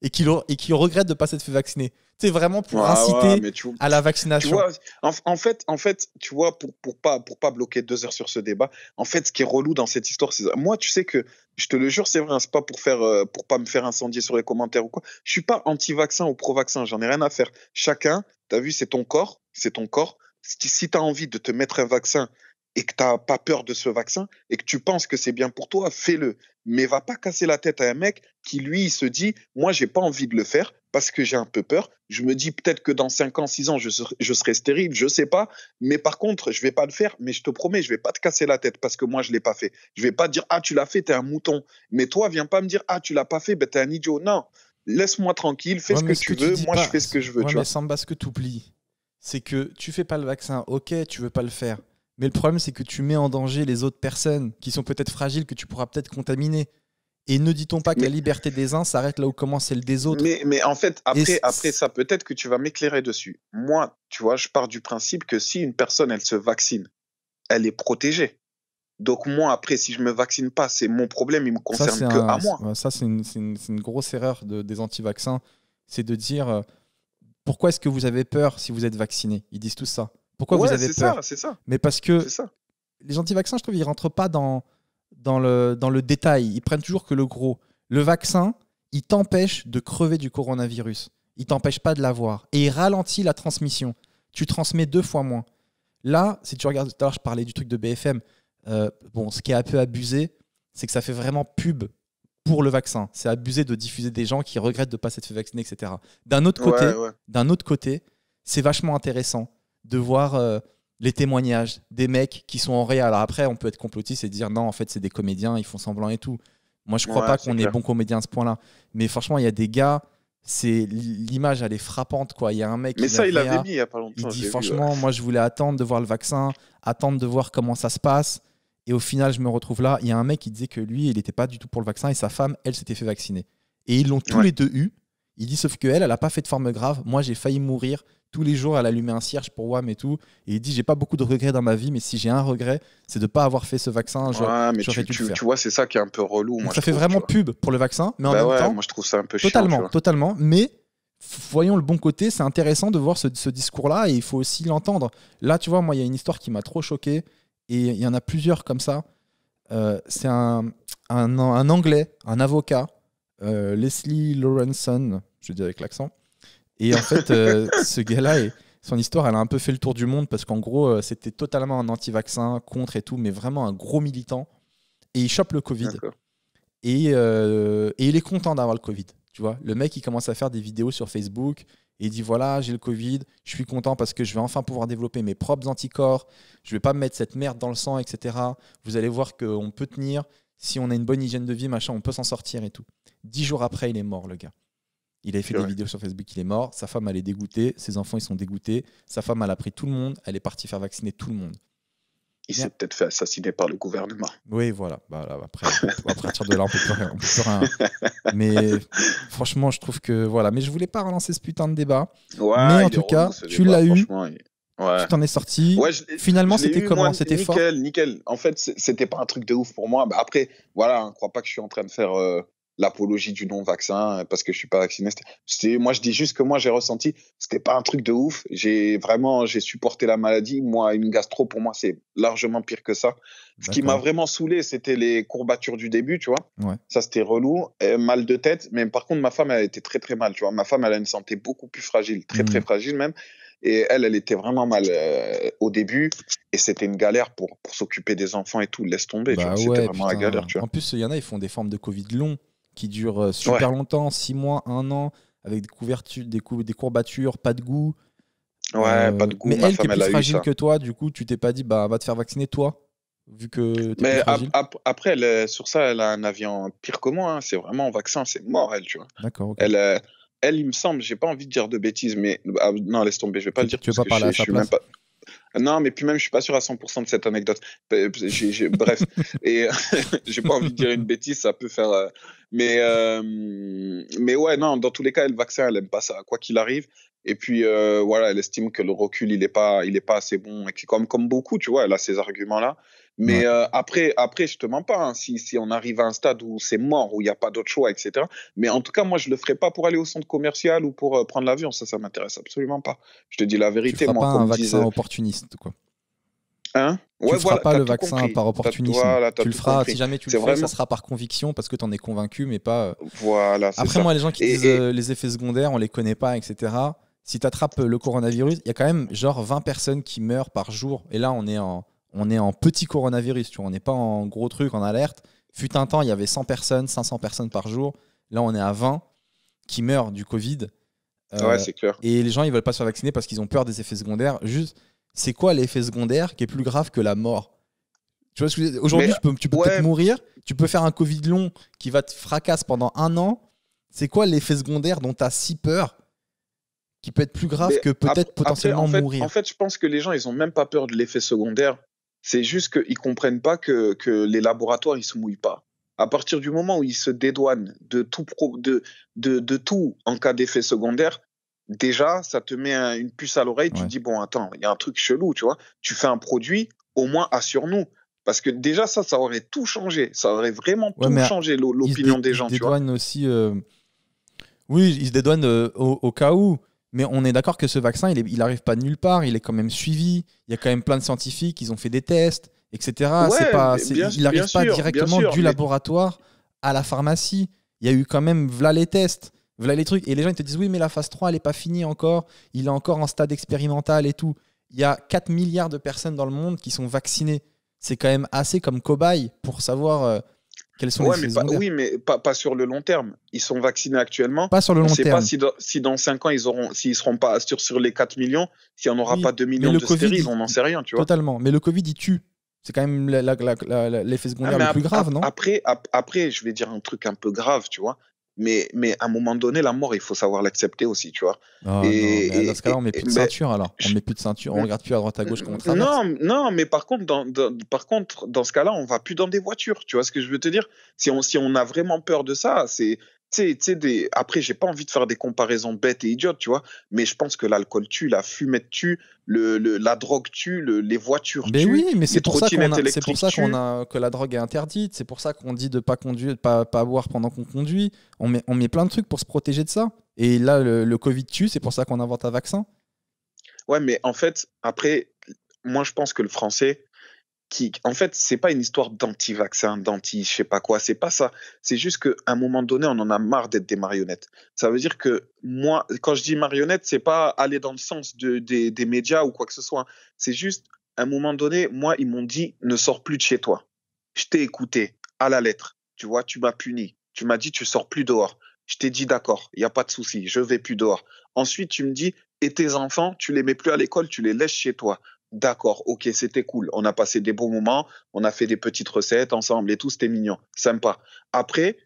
et qui, et qui regrettent de ne pas s'être fait vacciner c'est vraiment pour inciter à la vaccination. en, fait, en fait, tu vois, pour, pour, pas, pour pas bloquer deux heures sur ce débat, en fait, ce qui est relou dans cette histoire, c'est moi, tu sais que je te le jure, c'est vrai, hein, c'est pas pour faire, euh, pour pas me faire incendier sur les commentaires ou quoi. Je suis pas anti-vaccin ou pro-vaccin, j'en ai rien à faire. Chacun, as vu, c'est ton corps, c'est ton corps. Si t'as envie de te mettre un vaccin et que tu t'as pas peur de ce vaccin et que tu penses que c'est bien pour toi, fais-le. Mais va pas casser la tête à un mec qui lui il se dit, moi j'ai pas envie de le faire, parce que j'ai un peu peur. Je me dis peut-être que dans 5 ans, 6 ans, je serai, stérile, je sais pas. Mais par contre, je vais pas le faire. Mais je te promets, je vais pas te casser la tête parce que moi, je l'ai pas fait. Je vais pas dire, ah, tu l'as fait, t'es un mouton. Mais toi, viens pas me dire, ah, tu l'as pas fait, ben t'es un idiot. Non, laisse-moi tranquille, fais ce que tu veux, moi, je fais ce que je veux. tu mais Samba, ce que tu oublies, c'est que tu fais pas le vaccin. Ok, tu veux pas le faire. Mais le problème, c'est que tu mets en danger les autres personnes qui sont peut-être fragiles, que tu pourras peut-être contaminer. Et ne dit-on pas que la liberté des uns s'arrête là où commence celle des autres mais, en fait, après, ça, peut-être que tu vas m'éclairer dessus. Moi, tu vois, je pars du principe que si une personne, elle se vaccine, elle est protégée. Donc moi, après, si je me vaccine pas, c'est mon problème, il me concerne ça, à moi. Ça, c'est une, grosse erreur des anti-vaccins. C'est de dire, euh, pourquoi est-ce que vous avez peur si vous êtes vacciné Ils disent tout ça. Pourquoi vous avez peur ça, ça. Mais parce que les anti-vaccins, je trouve, ils rentrent pas dans dans le, dans le détail. Ils prennent toujours que le gros. Le vaccin, il t'empêche de crever du coronavirus. Il t'empêche pas de l'avoir. Et il ralentit la transmission. Tu transmets deux fois moins. Là, si tu regardes, tout à l'heure, je parlais du truc de BFM. Euh, bon, ce qui est un peu abusé, c'est que ça fait vraiment pub pour le vaccin. C'est abusé de diffuser des gens qui regrettent de ne pas s'être fait vacciner, etc. D'un autre côté, c'est vachement intéressant de voir euh, les témoignages des mecs qui sont en réel. Alors après, on peut être complotiste et dire non, en fait, c'est des comédiens, ils font semblant et tout. Moi, je crois pas qu'on est bon comédien à ce point-là. Mais franchement, il y a des gars, c'est l'image, elle est frappante, quoi. Il y a un mec. Mais ça, il l'avait mis il n'y a pas longtemps. Il dit franchement, moi, je voulais attendre de voir le vaccin, attendre de voir comment ça se passe. Et au final, je me retrouve là. Il y a un mec qui disait que lui, il n'était pas du tout pour le vaccin et sa femme, elle, s'était fait vacciner. Et ils l'ont tous les deux eu. Il dit sauf que elle, elle n'a pas fait de forme grave. Moi, j'ai failli mourir. Tous les jours, elle allumait un cierge pour WAM et tout. Et il dit j'ai pas beaucoup de regrets dans ma vie, mais si j'ai un regret, c'est de pas avoir fait ce vaccin. mais tu, tu, vois, c'est ça qui est un peu relou. ça fait vraiment pub pour le vaccin, mais en bah même temps, moi je trouve ça un peu totalement, totalement. Mais voyons le bon côté, c'est intéressant de voir ce, discours-là et il faut aussi l'entendre. Là, tu vois, moi, il y a une histoire qui m'a trop choqué et il y en a plusieurs comme ça. Euh, c'est un, un, un Anglais, un avocat, euh, Leslie Lawrenson, je dis avec l'accent. Et en fait, euh, ce gars-là son histoire, elle a un peu fait le tour du monde parce qu'en gros, euh, c'était totalement un anti-vaccin, contre et tout, mais vraiment un gros militant. Et il chope le Covid. Et, il est content d'avoir le Covid. Tu vois, le mec, il commence à faire des vidéos sur Facebook et il dit voilà, j'ai le Covid, je suis content parce que je vais enfin pouvoir développer mes propres anticorps, je vais pas me mettre cette merde dans le sang, etc. Vous allez voir qu'on peut tenir si on a une bonne hygiène de vie, machin, on peut s'en sortir et tout. Dix jours après, il est mort, le gars. Il avait fait des vidéos sur Facebook, il est mort. Sa femme, elle est dégoûtée. Ses enfants, ils sont dégoûtés. Sa femme, elle a pris tout le monde. Elle est partie faire vacciner tout le monde. Il s'est peut-être fait assassiner par le gouvernement. Oui, voilà. Bah, après, à partir de là, on peut plus rien. Mais franchement, je trouve que voilà. Mais je voulais pas relancer ce putain de débat. mais en tout cas, tu l'as eu. Tu t'en es sorti. Ouais, Finalement, c'était comment C'était fort. Nickel, nickel. En fait, c'était pas un truc de ouf pour moi. Bah, après, voilà, ne hein, crois pas que je suis en train de faire euh, l'apologie du non-vaccin euh, parce que je suis pas vacciné. Moi, je dis juste que moi, j'ai ressenti, c'était pas un truc de ouf. J'ai vraiment, j'ai supporté la maladie. Moi, une gastro, pour moi, c'est largement pire que ça. Ce qui m'a vraiment saoulé, c'était les courbatures du début, tu vois. Ouais. Ça, c'était relou. mal de tête. Mais par contre, ma femme, elle était très, très mal, tu vois. Ma femme, elle a une santé beaucoup plus fragile, très, très mmh. fragile même. Et elle, elle était vraiment mal euh, au début. Et c'était une galère pour, pour s'occuper des enfants et tout. Laisse tomber. Bah c'était vraiment la galère. Tu vois. En plus, il y en a, ils font des formes de Covid longs, qui durent euh, super longtemps 6 mois, 1 an, avec des, couvertures, des, des courbatures, pas de goût. Ouais, euh, pas de goût. Mais elle, qui est plus fragile que toi, du coup, tu t'es pas dit, bah, va te faire vacciner toi vu que es mais après sur ça elle a un avion pire que moi hein. c'est vraiment vaccin c'est mort elle tu vois d'accord elle elle, il me semble, j'ai pas envie de dire de bêtises, mais ah, non, laisse tomber, je vais pas le dire. Tu veux pas parler à sa Pas... Non, mais puis même, je suis pas sûr à 100% de cette anecdote. bref, et j'ai pas envie de dire une bêtise, ça peut faire. Euh, mais, euh, mais ouais, non, dans tous les cas, le vaccin, elle aime pas ça, quoi qu'il arrive. Et puis euh, voilà, elle estime que le recul, il est pas, il est pas assez bon. Et comme, comme beaucoup, tu vois, elle a ces arguments-là. Mais euh, après, après, je te mens pas. Hein, si, on arrive à un stade où c'est mort, où il n'y a pas d'autre choix, etc. Mais en tout cas, moi, je le ferai pas pour aller au centre commercial ou pour euh, prendre l'avion. Ça, ça m'intéresse absolument pas. Je te dis la vérité. Tu feras pas un vaccin opportuniste, quoi. Hein tu ne pas le vaccin par opportunisme. tu le feras, si jamais tu le feras ça sera par conviction parce que tu en es convaincu, mais pas. Euh, voilà. Après, moi, les gens qui disent les effets secondaires, on les connaît pas, etc. Si tu attrapes le coronavirus, il y a quand même genre 20 personnes qui meurent par jour. Et là, on est en on est en petit coronavirus, tu vois, on n'est pas en gros truc, en alerte. Fut un temps, il y avait 100 personnes, 500 personnes par jour. Là, on est à 20 qui meurent du Covid. Euh, c'est clair. Et les gens, ils veulent pas se faire vacciner parce qu'ils ont peur des effets secondaires. Juste, c'est quoi l'effet secondaire qui est plus grave que la mort Tu vois, aujourd'hui, tu peux, tu peut-être mourir, tu peux faire un Covid long qui va te fracasser pendant un an. C'est quoi l'effet secondaire dont tu as si peur qui peut être plus grave que peut-être potentiellement mourir En fait, je pense que les gens, ils ont même pas peur de l'effet secondaire. C'est juste qu'ils comprennent pas que, les laboratoires, ils se mouillent pas. À partir du moment où ils se dédouanent de tout, de, tout en cas d'effet secondaire, déjà, ça te met une puce à l'oreille. Tu te dis, bon, attends, il y a un truc chelou, tu vois. Tu fais un produit, au moins assure-nous. Parce que déjà, ça, ça aurait tout changé. Ça aurait vraiment tout changé l'opinion des gens. Ils se aussi. Euh, oui, ils se dédouanent euh, au, cas où. Mais on est d'accord que ce vaccin, il arrive pas de nulle part, il est quand même suivi, il y a quand même plein de scientifiques, ils ont fait des tests, etc. C'est pas, il n'arrive pas directement du laboratoire à la pharmacie. Il y a eu quand même, voilà les tests, voilà les trucs. Et les gens, ils te disent, oui, mais la phase 3, elle n'est pas finie encore, il est encore en stade expérimental et tout. Il y a 4 milliards de personnes dans le monde qui sont vaccinées. C'est quand même assez comme cobaye pour savoir... Euh, sont Oui, mais pas, pas, sur le long terme. Ils sont vaccinés actuellement. Pas sur le long terme. Je ne sais pas si, dans, 5 ans, ils auront, s'ils seront pas sur, sur les 4 millions, s'il n'y en aura pas 2 millions de stériles, on n'en sait rien, tu vois. Totalement. Mais le Covid, il tue. C'est quand même l'effet secondaire ah, le plus grave, non après, après, je vais dire un truc un peu grave, tu vois mais, mais à un moment donné, la mort, il faut savoir l'accepter aussi, tu vois. Ah, et, dans ce cas-là, on met plus de ben, ceinture alors. On met plus de ceinture, on hmm. regarde plus à droite à gauche comment ça Non, non, mais par contre, dans, dans par contre, dans ce cas-là, on va plus dans des voitures. Tu vois ce que je veux te dire Si on, si on a vraiment peur de ça, c'est après, j'ai pas envie de faire des comparaisons bêtes et idiotes, tu vois, mais je pense que l'alcool tue, la fumette tue, la drogue tue, les voitures mais Oui, mais c'est pour ça qu'on a, c'est pour ça que la drogue est interdite. C'est pour ça qu'on dit de pas conduire, pas, boire pendant qu'on conduit. On met, on met plein de trucs pour se protéger de ça. Et là, le Covid tue. C'est pour ça qu'on invente un vaccin. Ouais, mais en fait, après, moi, je pense que le français, en fait, c'est pas une histoire d'anti-vaccin, d'anti, je sais pas quoi, c'est pas ça. C'est juste qu'à un moment donné, on en a marre d'être des marionnettes. Ça veut dire que moi, quand je dis marionnette, c'est pas aller dans le sens des, médias ou quoi que ce soit. C'est juste, à un moment donné, moi, ils m'ont dit, ne sors plus de chez toi. Je t'ai écouté à la lettre. Tu vois, tu m'as puni. Tu m'as dit, tu sors plus dehors. Je t'ai dit, d'accord, il n'y a pas de souci, je vais plus dehors. Ensuite, tu me dis, et tes enfants, tu les mets plus à l'école, tu les laisses chez toi. D'accord, ok, c'était cool. On a passé des beaux moments, on a fait des petites recettes ensemble et tout, c'était mignon, sympa. Après,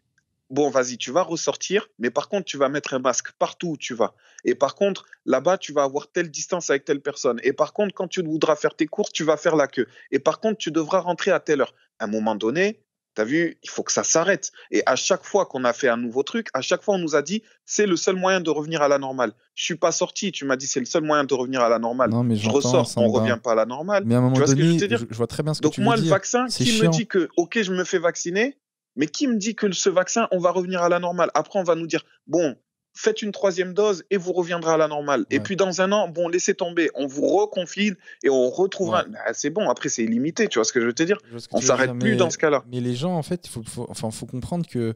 bon, vas-y, tu vas ressortir, mais par contre, tu vas mettre un masque partout où tu vas. Et par contre, là-bas, tu vas avoir telle distance avec telle personne. Et par contre, quand tu voudras faire tes courses, tu vas faire la queue. Et par contre, tu devras rentrer à telle heure. À un moment donné, T'as vu, il faut que ça s'arrête. Et à chaque fois qu'on a fait un nouveau truc, à chaque fois on nous a dit c'est le seul moyen de revenir à la normale. Je suis pas sorti, tu m'as dit c'est le seul moyen de revenir à la normale. Non, mais je ressors, on revient pas à la normale. Mais à un moment tu je, dire je vois très bien ce que Donc moi, le vaccin, qui me dit que ok, je me fais vacciner, mais qui me dit que ce vaccin, on va revenir à la normale Après, on va nous dire bon, faites une troisième dose et vous reviendrez à la normale. Et puis dans un an, bon, laissez tomber, on vous reconfine et on retrouvera. Ah, c'est bon, après c'est illimité, tu vois ce que je veux te dire On s'arrête plus dans ce cas-là. Mais les gens, en fait, il faut, comprendre que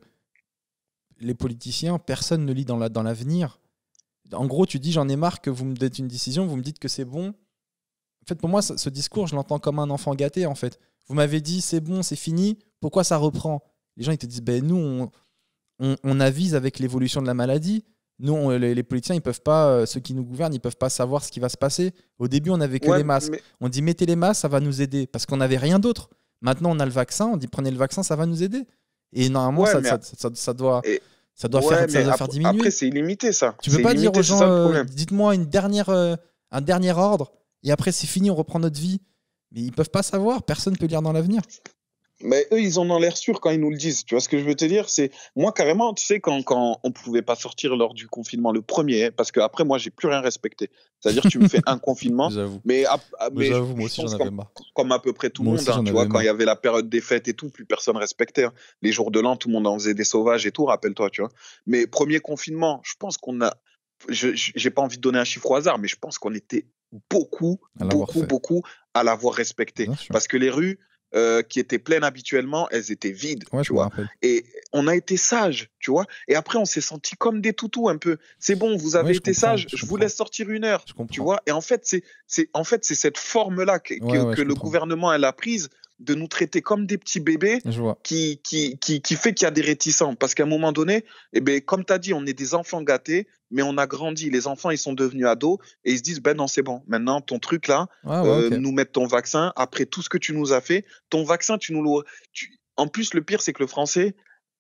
les politiciens, personne ne lit dans l'avenir. en gros, tu dis j'en ai marre que vous me dites une décision, vous me dites que c'est bon. En fait, pour moi, ce discours, je l'entends comme un enfant gâté, en fait. Vous m'avez dit c'est bon, c'est fini, pourquoi ça reprend Les gens, ils te disent ben nous, on, on, avise avec l'évolution de la maladie. Nous, les, politiciens, ils peuvent pas, euh, ceux qui nous gouvernent, ils peuvent pas savoir ce qui va se passer. Au début, on avait que les masques. On dit mettez les masques, ça va nous aider, parce qu'on n'avait rien d'autre. Maintenant, on a le vaccin, on dit prenez le vaccin, ça va nous aider. Et normalement, ça, ça, doit. Ça doit, faire, ça doit faire diminuer. Après, c'est illimité, ça. Tu peux pas dire aux gens, euh, dites-moi une dernière, euh, un dernier ordre, et après, c'est fini, on reprend notre vie. Mais ils peuvent pas savoir, personne peut lire dans l'avenir mais eux, ils en ont l'air sûrs quand ils nous le disent. Tu vois ce que je veux te dire C'est moi carrément, tu sais, quand, quand on pouvait pas sortir lors du confinement, le premier, parce que après moi, j'ai plus rien respecté. C'est-à-dire, tu me fais un confinement, mais, ah, mais, moi aussi, j'en avais marre. Comme à peu près tout le monde, hein, tu vois, quand il y avait la période des fêtes et tout, plus personne respectait. Hein. Les jours de l'an, tout le monde en faisait des sauvages et tout. Rappelle-toi, tu vois. Mais premier confinement, je pense qu'on a, j'ai pas envie de donner un chiffre au hasard, mais je pense qu'on était beaucoup, beaucoup, beaucoup à l'avoir respecté, parce que les rues euh, qui étaient pleines habituellement, elles étaient vides. tu vois. Et on a été sages, tu vois. Et après, on s'est senti comme des toutous un peu. C'est bon, vous avez été sages, je, vous laisse sortir une heure. Tu vois. Et en fait, c'est en fait c'est cette forme là que, le gouvernement elle a prise de nous traiter comme des petits bébés qui, qui, fait qu'il y a des réticents. Parce qu'à un moment donné, eh ben, comme tu as dit, on est des enfants gâtés, mais on a grandi. Les enfants, ils sont devenus ados et ils se disent, ben non, c'est bon. Maintenant, ton truc là, ah euh, nous mettre ton vaccin. Après tout ce que tu nous as fait, ton vaccin, tu nous le. En plus, le pire, c'est que le français,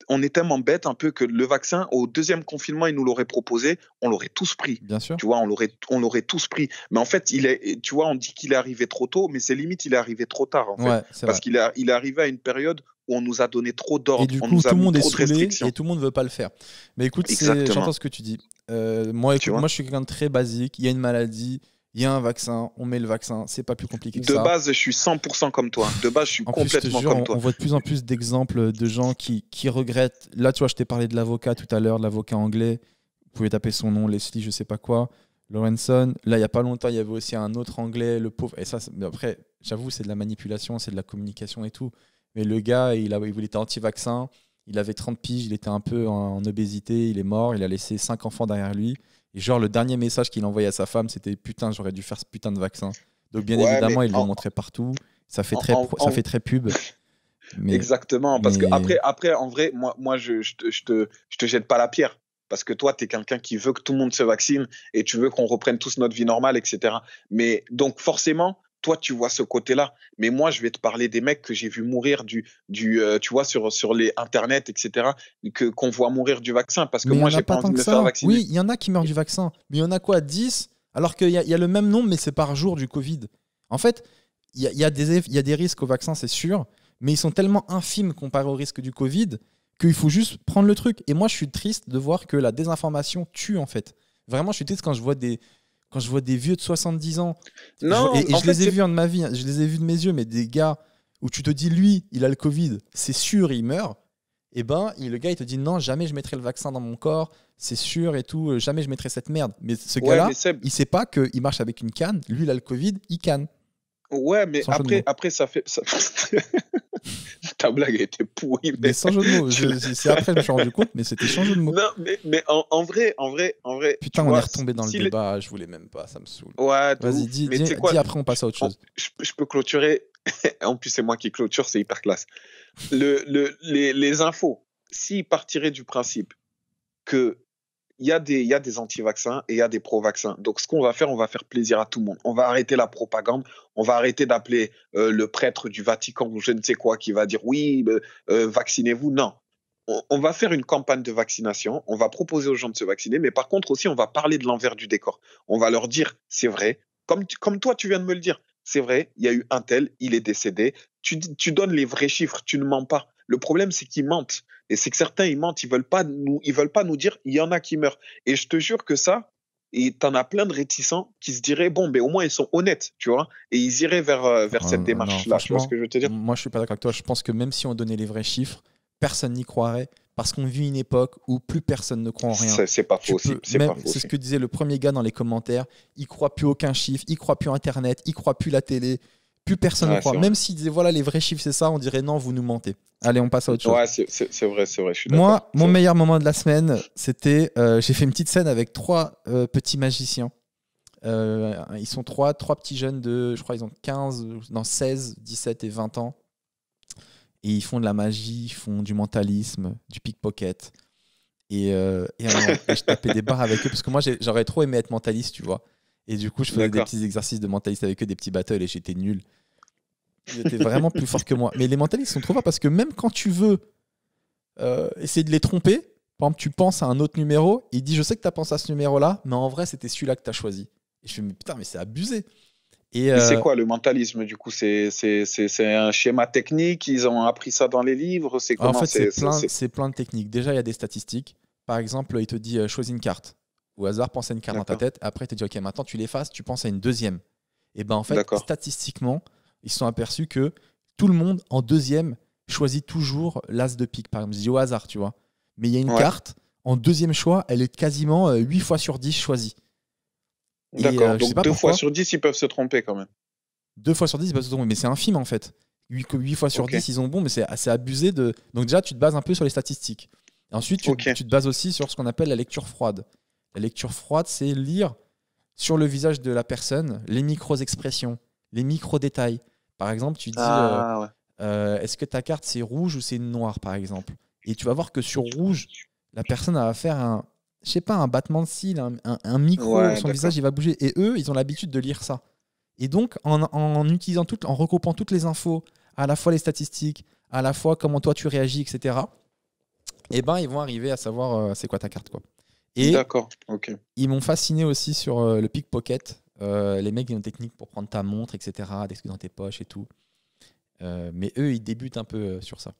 on est tellement bête un peu que le vaccin, au deuxième confinement, il nous l'aurait proposé, on l'aurait tous pris. Bien sûr. Tu vois, on l'aurait, on l'aurait tous pris. Mais en fait, il est, tu vois, on dit qu'il est arrivé trop tôt, mais c'est limite, il est arrivé trop tard, en fait. Parce qu'il est, il est arrivé à une période où on nous a donné trop d'ordres. Et du coup, nous tout le monde est saoulé et tout le monde ne veut pas le faire. Mais écoute, j'entends ce que tu dis. Euh, moi, moi, je suis quelqu'un de très basique. Il y a une maladie, il y a un vaccin, on met le vaccin. C'est pas plus compliqué que de ça. De base, je suis 100% comme toi. De base, je suis complètement comme on, toi. On voit de plus en plus d'exemples de gens qui, qui regrettent. Là, tu vois, je t'ai parlé de l'avocat tout à l'heure, de l'avocat anglais. Vous pouvez taper son nom, Leslie, je sais pas quoi. Lawrenson. Là, il n'y a pas longtemps, il y avait aussi un autre anglais, le pauvre. Et ça, après, j'avoue, c'est de la manipulation, c'est de la communication et tout. Mais le gars, il, il était anti-vaccin, il avait 30 piges, il était un peu en, obésité, il est mort, il a laissé 5 enfants derrière lui. Et genre, le dernier message qu'il envoyait à sa femme, c'était Putain, j'aurais dû faire ce putain de vaccin. Donc, bien évidemment, il le montrait partout. Ça fait très, ça fait très pub. Mais, Exactement, parce que après, après, en vrai, moi, moi je, je, te, je, te, je te jette pas la pierre parce que toi, tu es quelqu'un qui veut que tout le monde se vaccine et tu veux qu'on reprenne tous notre vie normale, etc. Mais donc forcément, toi tu vois ce côté-là, mais moi je vais te parler des mecs que j'ai vu mourir du, du euh, tu vois sur sur les internet etc. que qu'on voit mourir du vaccin parce que moi j'ai pas, pas envie de faire vacciner. Oui, il y en a qui meurent du vaccin, mais il y en a quoi 10 alors qu'il y, y, a le même nombre mais c'est par jour du Covid. En fait, il y, a, des il y a des risques au vaccin c'est sûr, mais ils sont tellement infimes comparés au risque du Covid qu'il faut juste prendre le truc. Et moi je suis triste de voir que la désinformation tue en fait. Vraiment, je suis triste quand je vois des, quand je vois des vieux de 70 ans, non, et, je les ai vus de ma vie, hein. je les ai vus de mes yeux, mais des gars où tu te dis, lui, il a le Covid, c'est sûr, il meurt. Et eh ben ben, le gars, il te dit non, jamais je mettrai le vaccin dans mon corps, c'est sûr et tout, euh, jamais je mettrai cette merde. Mais ce gars-là, il sait pas qu'il marche avec une canne, lui, il a le Covid, il canne. Ouais, mais après, après, ça fait. Ta blague était pourrie. Mais, mais sans jeu de mots. C'est après, je me suis rendu compte, mais c'était sans jeu de mots. Non, mais, en, vrai, en vrai, en vrai. Putain, on est retombé dans le débat. Je voulais même pas, ça me saoule. Ouais, vas-y, dis, dis, quoi, après, on passe à autre chose. je, peux clôturer. en plus, c'est moi qui clôture, c'est hyper classe. Le, les, les infos, s'ils partiraient du principe que il y a des, anti-vaccins et il y a des pro-vaccins. Donc, ce qu'on va faire, on va faire plaisir à tout le monde. On va arrêter la propagande. On va arrêter d'appeler euh, le prêtre du Vatican ou je ne sais quoi qui va dire oui, euh, euh, vaccinez-vous. Non. On, va faire une campagne de vaccination, on va proposer aux gens de se vacciner, mais par contre aussi on va parler de l'envers du décor. On va leur dire, c'est vrai, comme, toi tu viens de me le dire, c'est vrai, il y a eu un tel, il est décédé. tu donnes les vrais chiffres, tu ne mens pas. Le problème, c'est qu'ils mentent. Et c'est que certains, ils mentent. Ils veulent pas nous, ils veulent pas nous dire, il y en a qui meurent. Et je te jure que ça, et t'en as plein de réticents qui se diraient, bon, mais au moins, ils sont honnêtes, tu vois, et ils iraient vers, euh, vers cette euh, démarche-là. Tu que je veux te dire? Moi, je suis pas d'accord avec toi. Je pense que même si on donnait les vrais chiffres, personne n'y croirait parce qu'on vit une époque où plus personne ne croit en rien. C'est pas faux. C'est ce que disait le premier gars dans les commentaires. Il croit plus aucun chiffre, il croit plus Internet, il croit plus la télé. Plus personne ne croit. Même s'ils disaient voilà, les vrais chiffres, c'est ça, on dirait non, vous nous mentez. Allez, on passe à autre chose. c'est vrai, c'est vrai. Moi, mon meilleur moment de la semaine, c'était. Euh, j'ai fait une petite scène avec trois euh, petits magiciens. Euh, ils sont trois, trois petits jeunes de, je crois, ils ont 15, non, 16, 17 et 20 ans. Et ils font de la magie, ils font du mentalisme, du pickpocket. Et, je tapais des barres avec eux parce que moi j'aurais trop aimé être mentaliste, tu vois. Et du coup, je faisais des petits exercices de mentaliste avec eux, des petits battles et j'étais nul. Ils étaient vraiment plus fort que moi. Mais les mentalistes sont trop forts parce que même quand tu veux euh, essayer de les tromper, par exemple, tu penses à un autre numéro, il dit Je sais que tu as pensé à ce numéro-là, mais en vrai, c'était celui-là que tu as choisi. Et je fais Mais putain, mais c'est abusé. Et C'est euh, quoi le mentalisme du coup c'est, c'est, un schéma technique Ils ont appris ça dans les livres c'est En fait, c'est plein, de techniques. Déjà, il y a des statistiques. Par exemple, il te dit euh, Choisis une carte. Au hasard, pense à une carte dans ta tête. Après, il te dit Ok, maintenant tu l'effaces, tu penses à une deuxième. Et ben en fait, statistiquement, ils se sont aperçus que tout le monde en deuxième choisit toujours l'as de pique. Par exemple, je au hasard, tu vois. Mais il y a une carte, en deuxième choix, elle est quasiment 8 euh, fois sur 10 choisie. Euh, D'accord, donc 2 fois sur 10, ils peuvent se tromper quand même. 2 fois sur 10, ils peuvent se tromper, mais c'est infime en fait. 8, fois sur 10, ils ont bon, mais c'est assez abusé de. Donc déjà, tu te bases un peu sur les statistiques. ensuite, tu, tu te bases aussi sur ce qu'on appelle la lecture froide. La lecture froide, c'est lire sur le visage de la personne les micro-expressions, les micro-détails. Par exemple, tu dis euh, ah, euh, est-ce que ta carte c'est rouge ou c'est noir, par exemple Et tu vas voir que sur rouge, la personne va faire un, sais pas, un battement de cils, un, micro, son visage il va bouger. Et eux, ils ont l'habitude de lire ça. Et donc, en, utilisant tout, en recoupant toutes les infos, à la fois les statistiques, à la fois comment toi tu réagis, etc. Eh ben, ils vont arriver à savoir euh, c'est quoi ta carte, quoi. Et D'accord, Ils m'ont fasciné aussi sur le pickpocket. Euh, les mecs, ils ont une technique pour prendre ta montre, etc., d'excuser dans tes poches et tout. Euh, mais eux, ils débutent un peu euh, sur ça.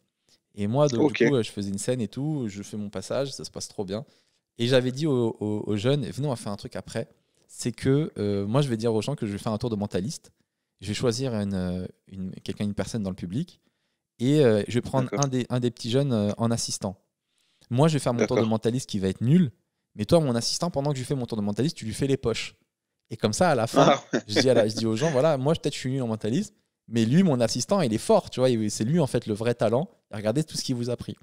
Et moi, donc, coup, je faisais une scène et tout, je fais mon passage, ça se passe trop bien. Et j'avais dit aux, jeunes, venons on va faire un truc après. C'est que moi, je vais dire aux gens que je vais faire un tour de mentaliste. Je vais choisir une, quelqu'un, une personne dans le public. Et je vais prendre un des, un des petits jeunes en assistant. Moi, je vais faire mon tour de mentaliste qui va être nul. Mais toi, mon assistant, pendant que je fais mon tour de mentaliste, tu lui fais les poches. Et comme ça, à la fin, ah je, dis aux gens, voilà, moi peut-être je suis nul en mentalisme, mais lui, mon assistant, il est fort, tu vois, c'est lui en fait le vrai talent. regardez tout ce qu'il vous a pris.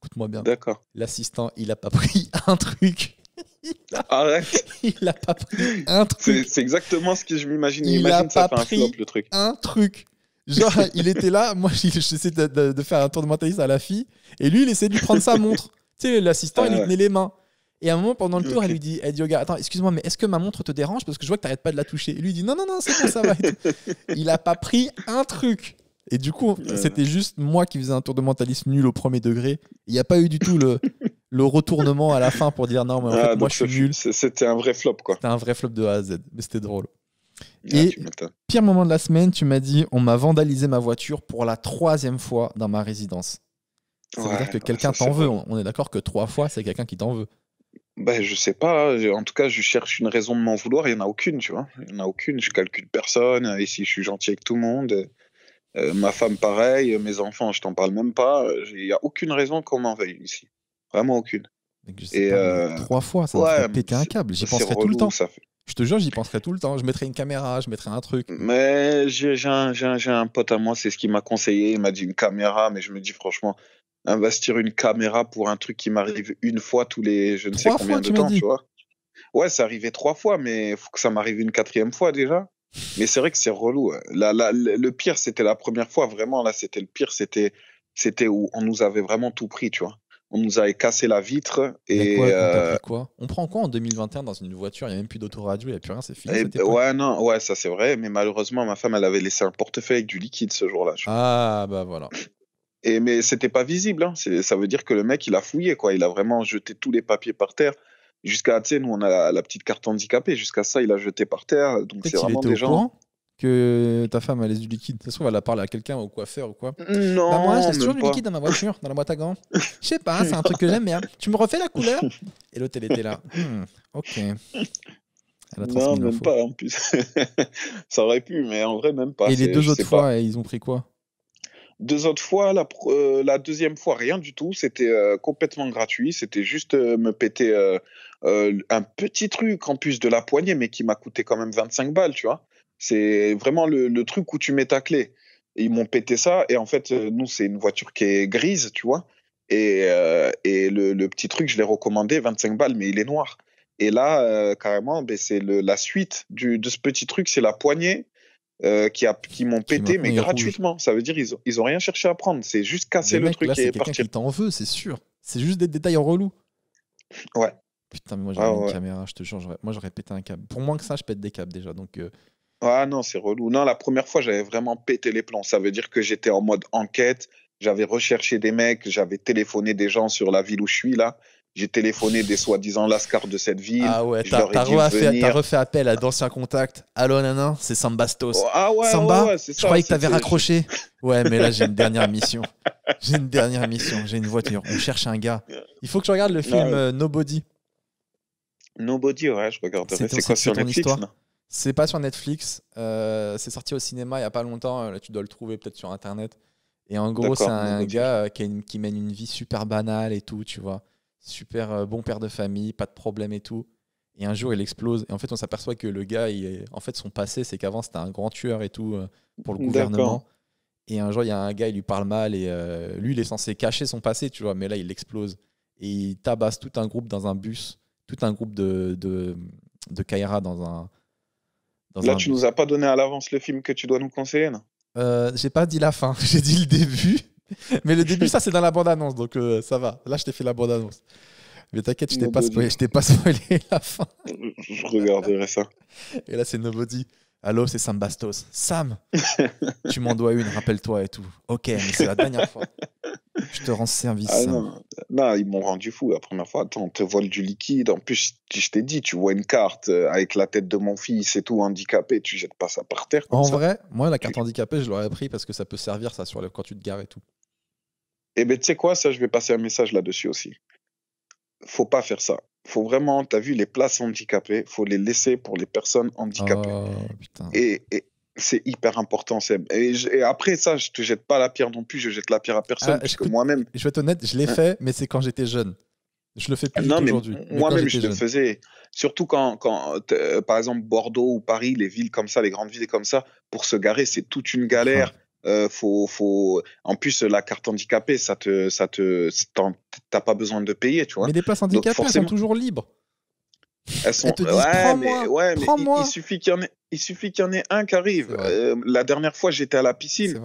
Écoute-moi bien. D'accord. L'assistant, il a pas pris un truc. Il ah Il pas pris un truc. C'est exactement ce que je m'imagine. Il n'a pas pris un, le truc. un truc. Genre, il était là, moi j'essayais de, faire un tour de mentaliste à la fille, et lui il essayait de lui prendre sa montre. Tu sais, l'assistant, ah il tenait les mains. Et à un moment, pendant le tour, elle lui dit, elle dit attends, excuse-moi, mais est-ce que ma montre te dérange parce que je vois que tu n'arrêtes pas de la toucher. Et lui dit, non, non, non, c'est bon, ça va. il a pas pris un truc. Et du coup, euh. c'était juste moi qui faisais un tour de mentalisme nul au premier degré. Il n'y a pas eu du tout le, le retournement à la fin pour dire non, mais en ah, fait, moi je suis nul. C'était un vrai flop, quoi. C'était un vrai flop de A à Z, mais c'était drôle. Ah, et pire moment de la semaine, tu m'as dit on m'a vandalisé ma voiture pour la troisième fois dans ma résidence. Ça veut dire que quelqu'un t'en veut. On est d'accord que trois fois, c'est quelqu'un qui t'en veut. Ben, je sais pas. Euh, en tout cas, je cherche une raison de m'en vouloir. Il n'y en a aucune, tu vois. Il n'y en a aucune. Je calcule personne. Ici, je suis gentil avec tout le monde. Euh, euh, ma femme, pareil. Mes enfants, je t'en parle même pas. Il n'y a aucune raison qu'on m'en veuille ici. Vraiment aucune. Et Trois fois, ça fait péter un câble. J'y penserai tout le temps. Ça fait... Je te jure, j'y penserai tout le temps. Je mettrai une caméra, je mettrai un truc. Mais j'ai un, un, pote à moi, c'est ce qu'il m'a conseillé. Il m'a dit une caméra, mais je me dis franchement, investir une caméra pour un truc qui m'arrive une fois tous les je ne sais combien de temps, tu vois. Ouais, ça arrivait trois fois, mais faut que ça m'arrive une quatrième fois déjà. Mais c'est vrai que c'est relou. Hein. La, le pire, c'était la première fois. Vraiment, là, c'était le pire. C'était, c'était où on nous avait vraiment tout pris, tu vois. On nous avait cassé la vitre. Et quoi, euh, On prend quoi en 2021 dans une voiture Il n'y a même plus d'autoradio, il n'y a plus rien, c'est fini. Eh ben, ouais, non, ouais, ça c'est vrai. Mais malheureusement, ma femme, elle avait laissé un portefeuille avec du liquide ce jour-là. Ah, bah voilà. Et, mais c'était pas visible. Hein. Ça veut dire que le mec, il a fouillé, quoi. Il a vraiment jeté tous les papiers par terre. Jusqu'à, tu sais, nous, on a la, petite carte handicapée. Jusqu'à ça, il a jeté par terre. Donc, c'est vraiment des gens. Que ta femme, elle est du liquide. De toute façon, elle a parlé à quelqu'un, au coiffeur ou quoi. Non. Bah moi, j'ai toujours du liquide dans ma voiture, dans la boîte à gants. Je sais pas, c'est un truc que j'aime bien. Tu me refais la couleur Et l'autre, elle était là. Hmm, ok. Elle a non, même pas en plus. ça aurait pu, mais en vrai, même pas. Et les deux autres fois, ils ont pris quoi deux autres fois, euh, la, deuxième fois, rien du tout. C'était euh, complètement gratuit. C'était juste euh, me péter un petit truc en plus de la poignée, mais qui m'a coûté quand même 25 balles, tu vois. C'est vraiment le, truc où tu mets ta clé. ils m'ont pété ça. Et en fait, nous, c'est une voiture qui est grise, tu vois. Et, le, petit truc, je l'ai recommandé, 25 balles, mais il est noir. Et là, carrément, ben, c'est la suite de ce petit truc, c'est la poignée euh, qui, m'ont pété, mais gratuitement. Ça veut dire ils ont, rien cherché à prendre. C'est juste casser le truc et partir. Qui t'en veut, c'est sûr. C'est juste des détails relou Ouais. Putain, mais moi j'ai ah une caméra, je te jure, moi j'aurais pété un câble. Pour moins que ça, je pète des câbles déjà. Donc. Euh. Ah non, c'est relou. Non, la première fois, j'avais vraiment pété les plans Ça veut dire que j'étais en mode enquête. J'avais recherché des mecs, j'avais téléphoné des gens sur la ville où je suis là. J'ai téléphoné des soi-disant lascars de cette ville. Ah ouais, t'as refait, appel à d'anciens contacts. Allô, nanan, c'est Sambastos. Oh, ah ouais, Samba, je croyais que t'avais raccroché. Ouais, mais là, j'ai une dernière mission. J'ai une dernière mission. J'ai une voiture. On cherche un gars. Il faut que je regarde le film euh, Nobody. Nobody, ouais, je regarde. C'est quoi sur Netflix C'est pas sur Netflix. Euh, c'est sorti au cinéma il y a pas longtemps. Là, tu dois le trouver peut-être sur Internet. Et en gros, c'est un gars euh, qui, qui mène une vie super banale et tout, tu vois super euh, bon père de famille, pas de problème et tout. Et un jour, il explose. Et en fait, on s'aperçoit que le gars, en fait, son passé, c'est qu'avant, c'était un grand tueur et tout euh, pour le gouvernement. Et un jour, il y a un gars, il lui parle mal et euh, lui, il est censé cacher son passé, tu vois. Mais là, il explose et il tabasse tout un groupe dans un bus, tout un groupe de, de, de Kaira dans un. là, tu nous as pas donné à l'avance le film que tu dois nous conseiller, non J'ai pas dit la fin, j'ai dit le début. Mais le début, ça, c'est dans la bande-annonce, donc euh, ça va. Là, je t'ai fait la bande-annonce. Mais t'inquiète, je t'ai pas, spoilé, je pas spoilé la fin. Je regarderai ça. Et là, c'est Nobody. Allô, c'est Sam Bastos. Sam, tu m'en dois une, rappelle-toi et tout. Ok, mais c'est la dernière fois. Je te rends service. Ah, Non. ils m'ont rendu fou la première fois. Attends, on te vole du liquide. En plus, je t'ai dit, tu vois une carte euh, avec la tête de mon fils et tout, handicapé, tu jettes pas ça par terre. en vrai, moi, la carte handicapée, je l'aurais pris parce que ça peut servir, ça, sur le... quand tu te gares et tout. Et eh ben tu sais quoi, ça, je vais passer un message là-dessus aussi. Faut pas faire ça. Faut vraiment, tu as vu les places handicapées, faut les laisser pour les personnes handicapées. Oh, et, c'est hyper important, Seb. Et, après ça, je te jette pas la pierre non plus, je jette la pierre à personne, ah, parce que moi-même. Je vais être honnête, je l'ai hein? fait, mais c'est quand j'étais jeune. Je le fais plus aujourd'hui. Moi-même, je le faisais. Surtout quand, quand euh, euh, par exemple, Bordeaux ou Paris, les villes comme ça, les grandes villes comme ça, pour se garer, c'est toute une galère. Euh, faut, faut... En plus, la carte handicapée, ça te, ça te, t'as pas besoin de payer, tu vois. Mais des places handicapées sont toujours libres. Elles sont. te disent, ouais, mais, il, suffit qu'il y en ait, il suffit qu'il y en ait un qui arrive. Euh, la dernière fois, j'étais à la piscine.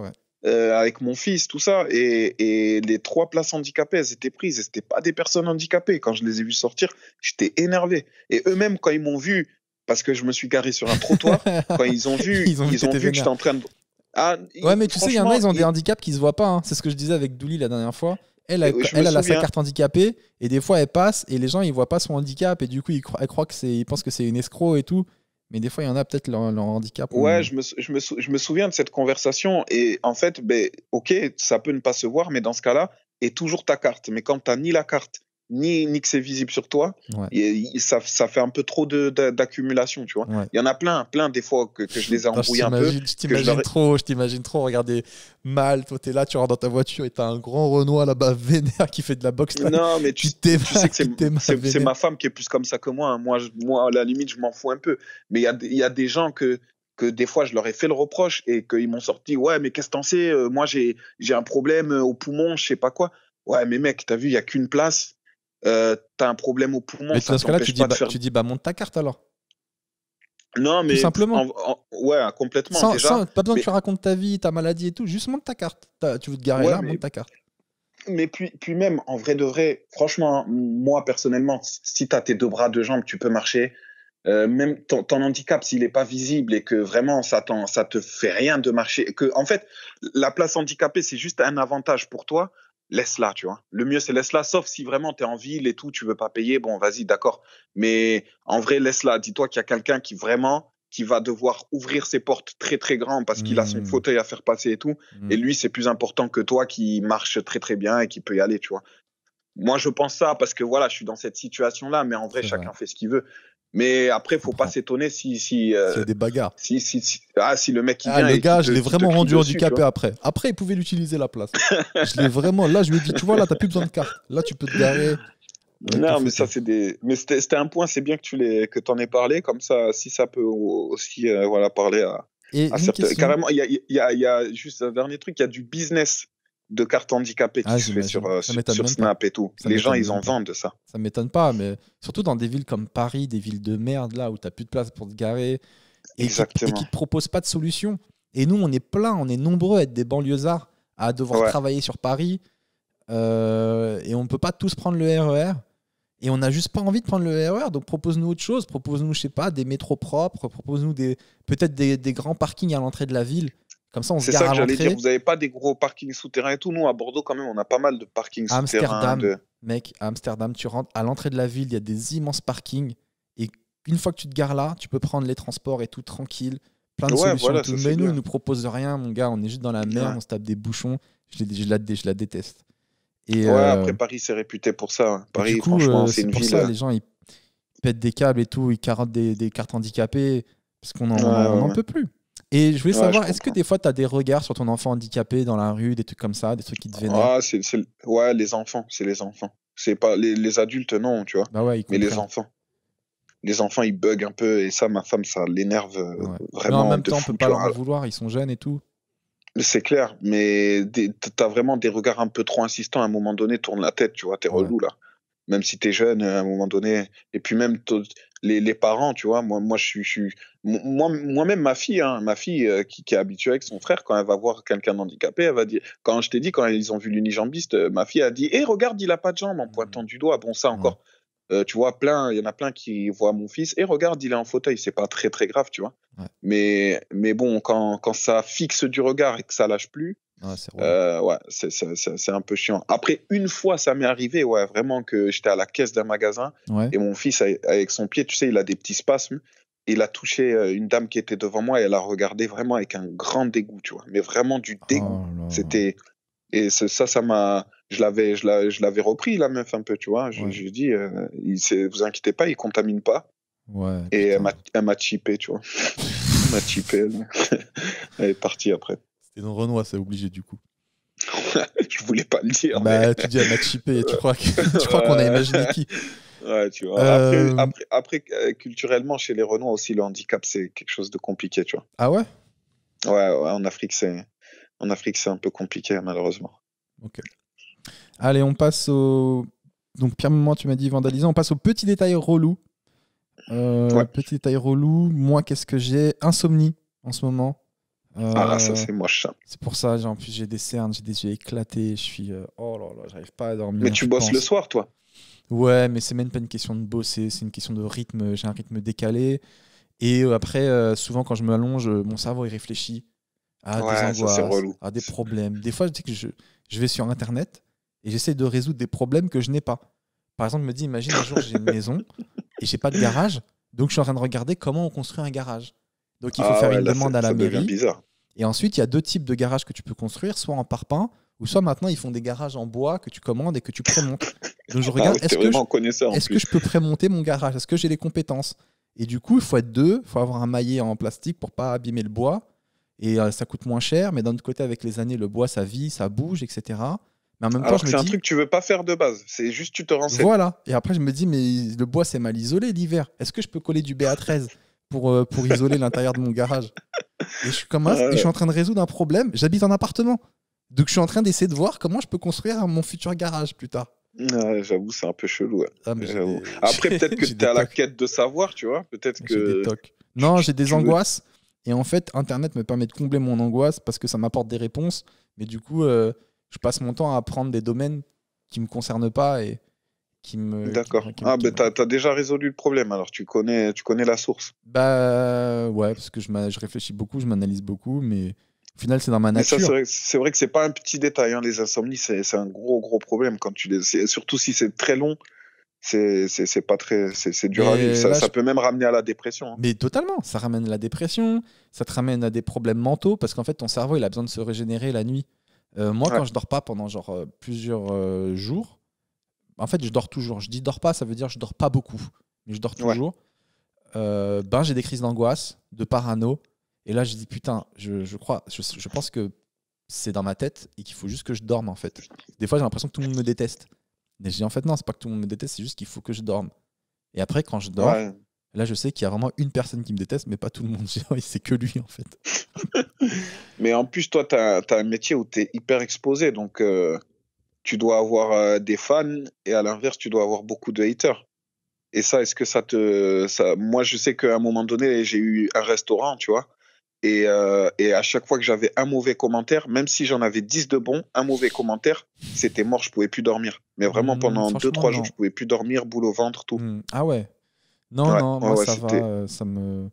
Euh, avec mon fils, tout ça, et, les trois places handicapées, elles étaient prises, et c'était pas des personnes handicapées. Quand je les ai vues sortir, j'étais énervé. Et eux-mêmes, quand ils m'ont vu, parce que je me suis garé sur un trottoir, quand ils ont vu, ils ont vu que j'étais en train de, ah, ouais, mais tu sais, il y en a, ils ont des handicaps qui se voient pas. Hein. C'est ce que je disais avec Douli la dernière fois. Elle, a, sa carte handicapée et des fois elle passe et les gens ils voient pas son handicap et du coup ils, croient, que c'est, pensent que c'est une escroc et tout. Mais des fois il y en a peut-être leur, handicap. Ouais, je, me, souviens de cette conversation et en fait, ben, ok, ça peut ne pas se voir, mais dans ce cas-là, est toujours ta carte. Mais quand tu ni la carte ni, ni que c'est visible sur toi, et, ça, fait un peu trop d'accumulation, tu vois. Il y en a plein, plein des fois que, je les ai embrouillés un peu. Je t'imagine trop, je t'imagine trop, regardez, mal, toi t'es là, tu rentres dans ta voiture et t'as un grand Renoir là-bas vénère qui fait de la boxe. Non, mais tu, sais que c'est ma femme qui est plus comme ça que moi. Hein. Moi, moi, à la limite, je m'en fous un peu. Mais il y, a des gens que, que des fois je leur ai fait le reproche et qu'ils m'ont sorti ouais mais qu'est-ce que t'en sais euh, moi j'ai j'ai un problème euh, au poumon je sais pas quoi ouais mais mec t'as vu il y a qu'une place euh, t'as un problème au poumon. Mais ça dans là bah, tu, dis, bah, monte ta carte alors. Non, mais. Tout simplement. ouais, complètement. pas besoin que tu racontes ta vie, ta maladie et tout, juste monte ta carte. Tu veux te garer là, mais... monte ta carte. Mais puis, puis même, en vrai de vrai, franchement, hein, moi personnellement, si t'as tes deux bras, deux jambes, tu peux marcher. Euh, même ton, handicap, s'il n'est pas visible et que vraiment ça, ça te fait rien de marcher, que en fait la place handicapée c'est juste un avantage pour toi, laisse-la, tu vois. Le mieux, c'est laisse-la, sauf si vraiment tu es en ville et tout, tu veux pas payer, bon, vas-y, d'accord. Mais en vrai, laisse-la. Dis-toi qu'il y a quelqu'un qui vraiment qui va devoir ouvrir ses portes très très grand parce qu'il a son mmh. fauteuil à faire passer et tout. Et mmh. lui, c'est plus important que toi qui marche très très bien et qui peut y aller, tu vois moi, je pense ça parce que voilà, je suis dans cette situation-là, mais en vrai, chacun fait ce qu'il veut. Mais après, faut pas s'étonner si si euh, des bagarres. Si si, ah, si le mec qui ah, les gars, je l'ai vraiment rendu handicapé après. Après, il pouvait l'utiliser la place. je l'ai vraiment. Là, je lui dit, tu vois, là, tu t'as plus besoin de carte. Là, tu peux te garer. non, mais ça c'est des. Mais c'était un point. C'est bien que tu en que t'en aies parlé comme ça. Si ça peut aussi euh, voilà parler à. Carrément, il y a, y, a, y a, juste un dernier truc. Il y a du business de cartes handicapées ah, qui se fait sur, euh, Snap et tout. les gens, ils en vendent de ça. Ça m'étonne pas, mais surtout dans des villes comme Paris, des villes de merde, là, où tu plus de place pour te garer. Et Exactement. Qui, ne te proposent pas de solution. Et nous, on est plein, on est nombreux à être des banlieusards, à devoir travailler sur Paris. Euh, et on ne peut pas tous prendre le RER. E et on n'a juste pas envie de prendre le RER. E donc propose-nous autre chose. Propose-nous, je sais pas, des métros propres. Propose-nous des, peut-être des grands parkings à l'entrée de la ville comme ça, on se gare ça que j'allais dire. Vous n'avez pas des gros parkings souterrains et tout. Nous, à Bordeaux, quand même, on a pas mal de parkings souterrains. De... Mec, Amsterdam, tu rentres à l'entrée de la ville, il y a des immenses parkings. Et une fois que tu te gares là, tu peux prendre les transports et tout tranquille. Plein de solutions. Mais nous, ils nous propose rien, mon gars. On est juste dans la mer, on se tape des bouchons. Je, la, déteste. ouais, euh, après Paris, c'est réputé pour ça. Hein. Paris, euh, c'est une pour ville. Ça, euh, les gens, ils pètent des câbles et tout, ils carottent des, cartes handicapées parce qu'on n'en peut plus. Et je voulais savoir, est-ce que des fois, tu as des regards sur ton enfant handicapé dans la rue, des trucs comme ça, des trucs qui te vénèrent ah, Ouais, les enfants, c'est les enfants. C'est pas les, adultes, non, tu vois. Bah ouais, Mais les enfants. Les enfants, ils buguent un peu et ça, ma femme, ça l'énerve euh, vraiment. Mais en même temps, on on peut pas leur en vouloir, ils sont jeunes et tout. C'est clair, mais tu as vraiment des regards un peu trop insistants. À un moment donné, tourne la tête, tu vois, t'es relou là. Même si tu es jeune, euh, à un moment donné. Et puis même, les, parents, tu vois. Moi, moi, je suis, moi, moi-même, ma fille, hein, ma fille euh, qui, est habituée avec son frère, quand elle va voir quelqu'un handicapé elle va dire. Quand je t'ai dit, quand ils ont vu l'unijambiste, euh, ma fille a dit Hé, «Eh, regarde, il a pas de jambe en mmh. pointant du doigt. Bon, ça encore. Euh, tu vois, plein, il y en a plein qui voient mon fils, et «Eh, regarde, il est en fauteuil, c'est pas très très grave, tu vois. Mais, mais bon, quand, quand ça fixe du regard et que ça lâche plus, Ouais, euh, c'est un peu chiant. Après, une fois, ça m'est arrivé, ouais, vraiment que j'étais à la caisse d'un magasin et mon fils, avec son pied, tu sais, il a des petits spasmes. Il a touché euh, une dame qui était devant moi et elle a regardé vraiment avec un grand dégoût, tu vois. Mais vraiment du oh dégoût. C'était et ça, ça m'a, je l'avais, je l'avais repris la meuf un peu, tu vois. Je lui ai dit, euh, vous inquiétez pas, il ne contamine pas. et elle m'a chippé, tu vois. elle est partie après. Et dans Renoir, c'est obligé du coup. je voulais pas le dire. Bah, tu dis à match tu crois qu'on a imaginé qui Après, euh, euh, culturellement, chez les Renois aussi, le handicap, c'est quelque chose de compliqué, tu vois. Ah ouais ouais, en Afrique, c'est en Afrique, c'est un peu compliqué, malheureusement. Ok. Allez, on passe au. Donc, Pierre Moment, tu m'as dit vandalisant. On passe au petit détail relou. Euh, petit détail relou. Moi, qu'est-ce que j'ai Insomnie en ce moment ah ça euh, c'est moche C'est pour ça, en plus j'ai des cernes, j'ai des yeux éclatés, je suis. Euh, oh là là, j'arrive pas à dormir. Mais tu bosses le soir toi Ouais, mais c'est même pas une question de bosser, c'est une question de rythme. J'ai un rythme décalé. Et euh, après, souvent quand je me m'allonge, mon cerveau il réfléchit à des angoisses, à des problèmes. Des fois, je dis que je, vais sur internet et j'essaie de résoudre des problèmes que je n'ai pas. Par exemple, je me dis, imagine un jour j'ai une maison et j'ai pas de garage, donc je suis en train de regarder comment on construit un garage. Donc il faut ah faire une demande à la mairie. Et ensuite, il y a deux types de garages que tu peux construire, soit en parpaing, ou soit maintenant ils font des garages en bois que tu commandes et que tu prémontes. Donc je ah regarde, est-ce que, je, peux prémonter mon garage Est-ce que j'ai les compétences Et du coup, il faut être deux, il faut avoir un maillet en plastique pour pas abîmer le bois. Et euh, ça coûte moins cher, mais d'un autre côté, avec les années, le bois, ça vit, ça bouge, etc. Mais en même temps, c'est un truc que tu veux pas faire de base, c'est juste tu te renseignes. Voilà, et après je me dis, mais le bois c'est mal isolé l'hiver, est-ce que je peux coller du BA13 pour, euh, pour isoler l'intérieur de mon garage. Et je suis comme je suis en train de résoudre un problème. J'habite en appartement. Donc je suis en train d'essayer de voir comment je peux construire mon futur garage plus tard. J'avoue, c'est un peu chelou. Hein. Ah, Après, peut-être que tu es à la quête de savoir, tu vois. Peut-être que. non, j'ai des angoisses. Et en fait, Internet me permet de combler mon angoisse parce que ça m'apporte des réponses. Mais du coup, euh, je passe mon temps à apprendre des domaines qui ne me concernent pas. Et D'accord. Ah, ben t'as déjà résolu le problème, alors tu connais, tu connais la source. Bah ouais, parce que je, réfléchis beaucoup, je m'analyse beaucoup, mais au final, c'est dans ma nature. C'est vrai que c'est pas un petit détail, hein, les insomnies, c'est un gros, gros problème quand tu les. Surtout si c'est très long c'est pas très c'est dur à vivre ça, peut même ramener à la dépression hein. mais totalement ça ramène à la dépression ça te ramène à des problèmes mentaux parce qu'en fait ton cerveau il a besoin de se régénérer la nuit euh, moi quand je dors pas pendant genre euh, plusieurs euh, jours en fait, je dors toujours. Je dis dors pas, ça veut dire je dors pas beaucoup, mais je dors toujours. Euh, ben, j'ai des crises d'angoisse, de parano. Et là, je dis putain, je, crois, je, pense que c'est dans ma tête et qu'il faut juste que je dorme en fait. Des fois, j'ai l'impression que tout le monde me déteste. Mais je dis en fait, non, c'est pas que tout le monde me déteste, c'est juste qu'il faut que je dorme. Et après, quand je dors, là, je sais qu'il y a vraiment une personne qui me déteste, mais pas tout le monde. c'est que lui en fait. mais en plus, toi, tu as, un métier où tu es hyper exposé donc. Euh, tu dois avoir euh, des fans et à l'inverse, tu dois avoir beaucoup de haters. Et ça, est-ce que ça te. Ça... Moi, je sais qu'à un moment donné, j'ai eu un restaurant, tu vois. Et, euh, à chaque fois que j'avais un mauvais commentaire, même si j'en avais 10 de bons, un mauvais commentaire, c'était mort, je pouvais plus dormir. Mais vraiment, mmh, pendant 2-3 jours, je pouvais plus dormir, boule au ventre, tout. Mmh. Ah ouais Non, non, ça va, euh, ça me,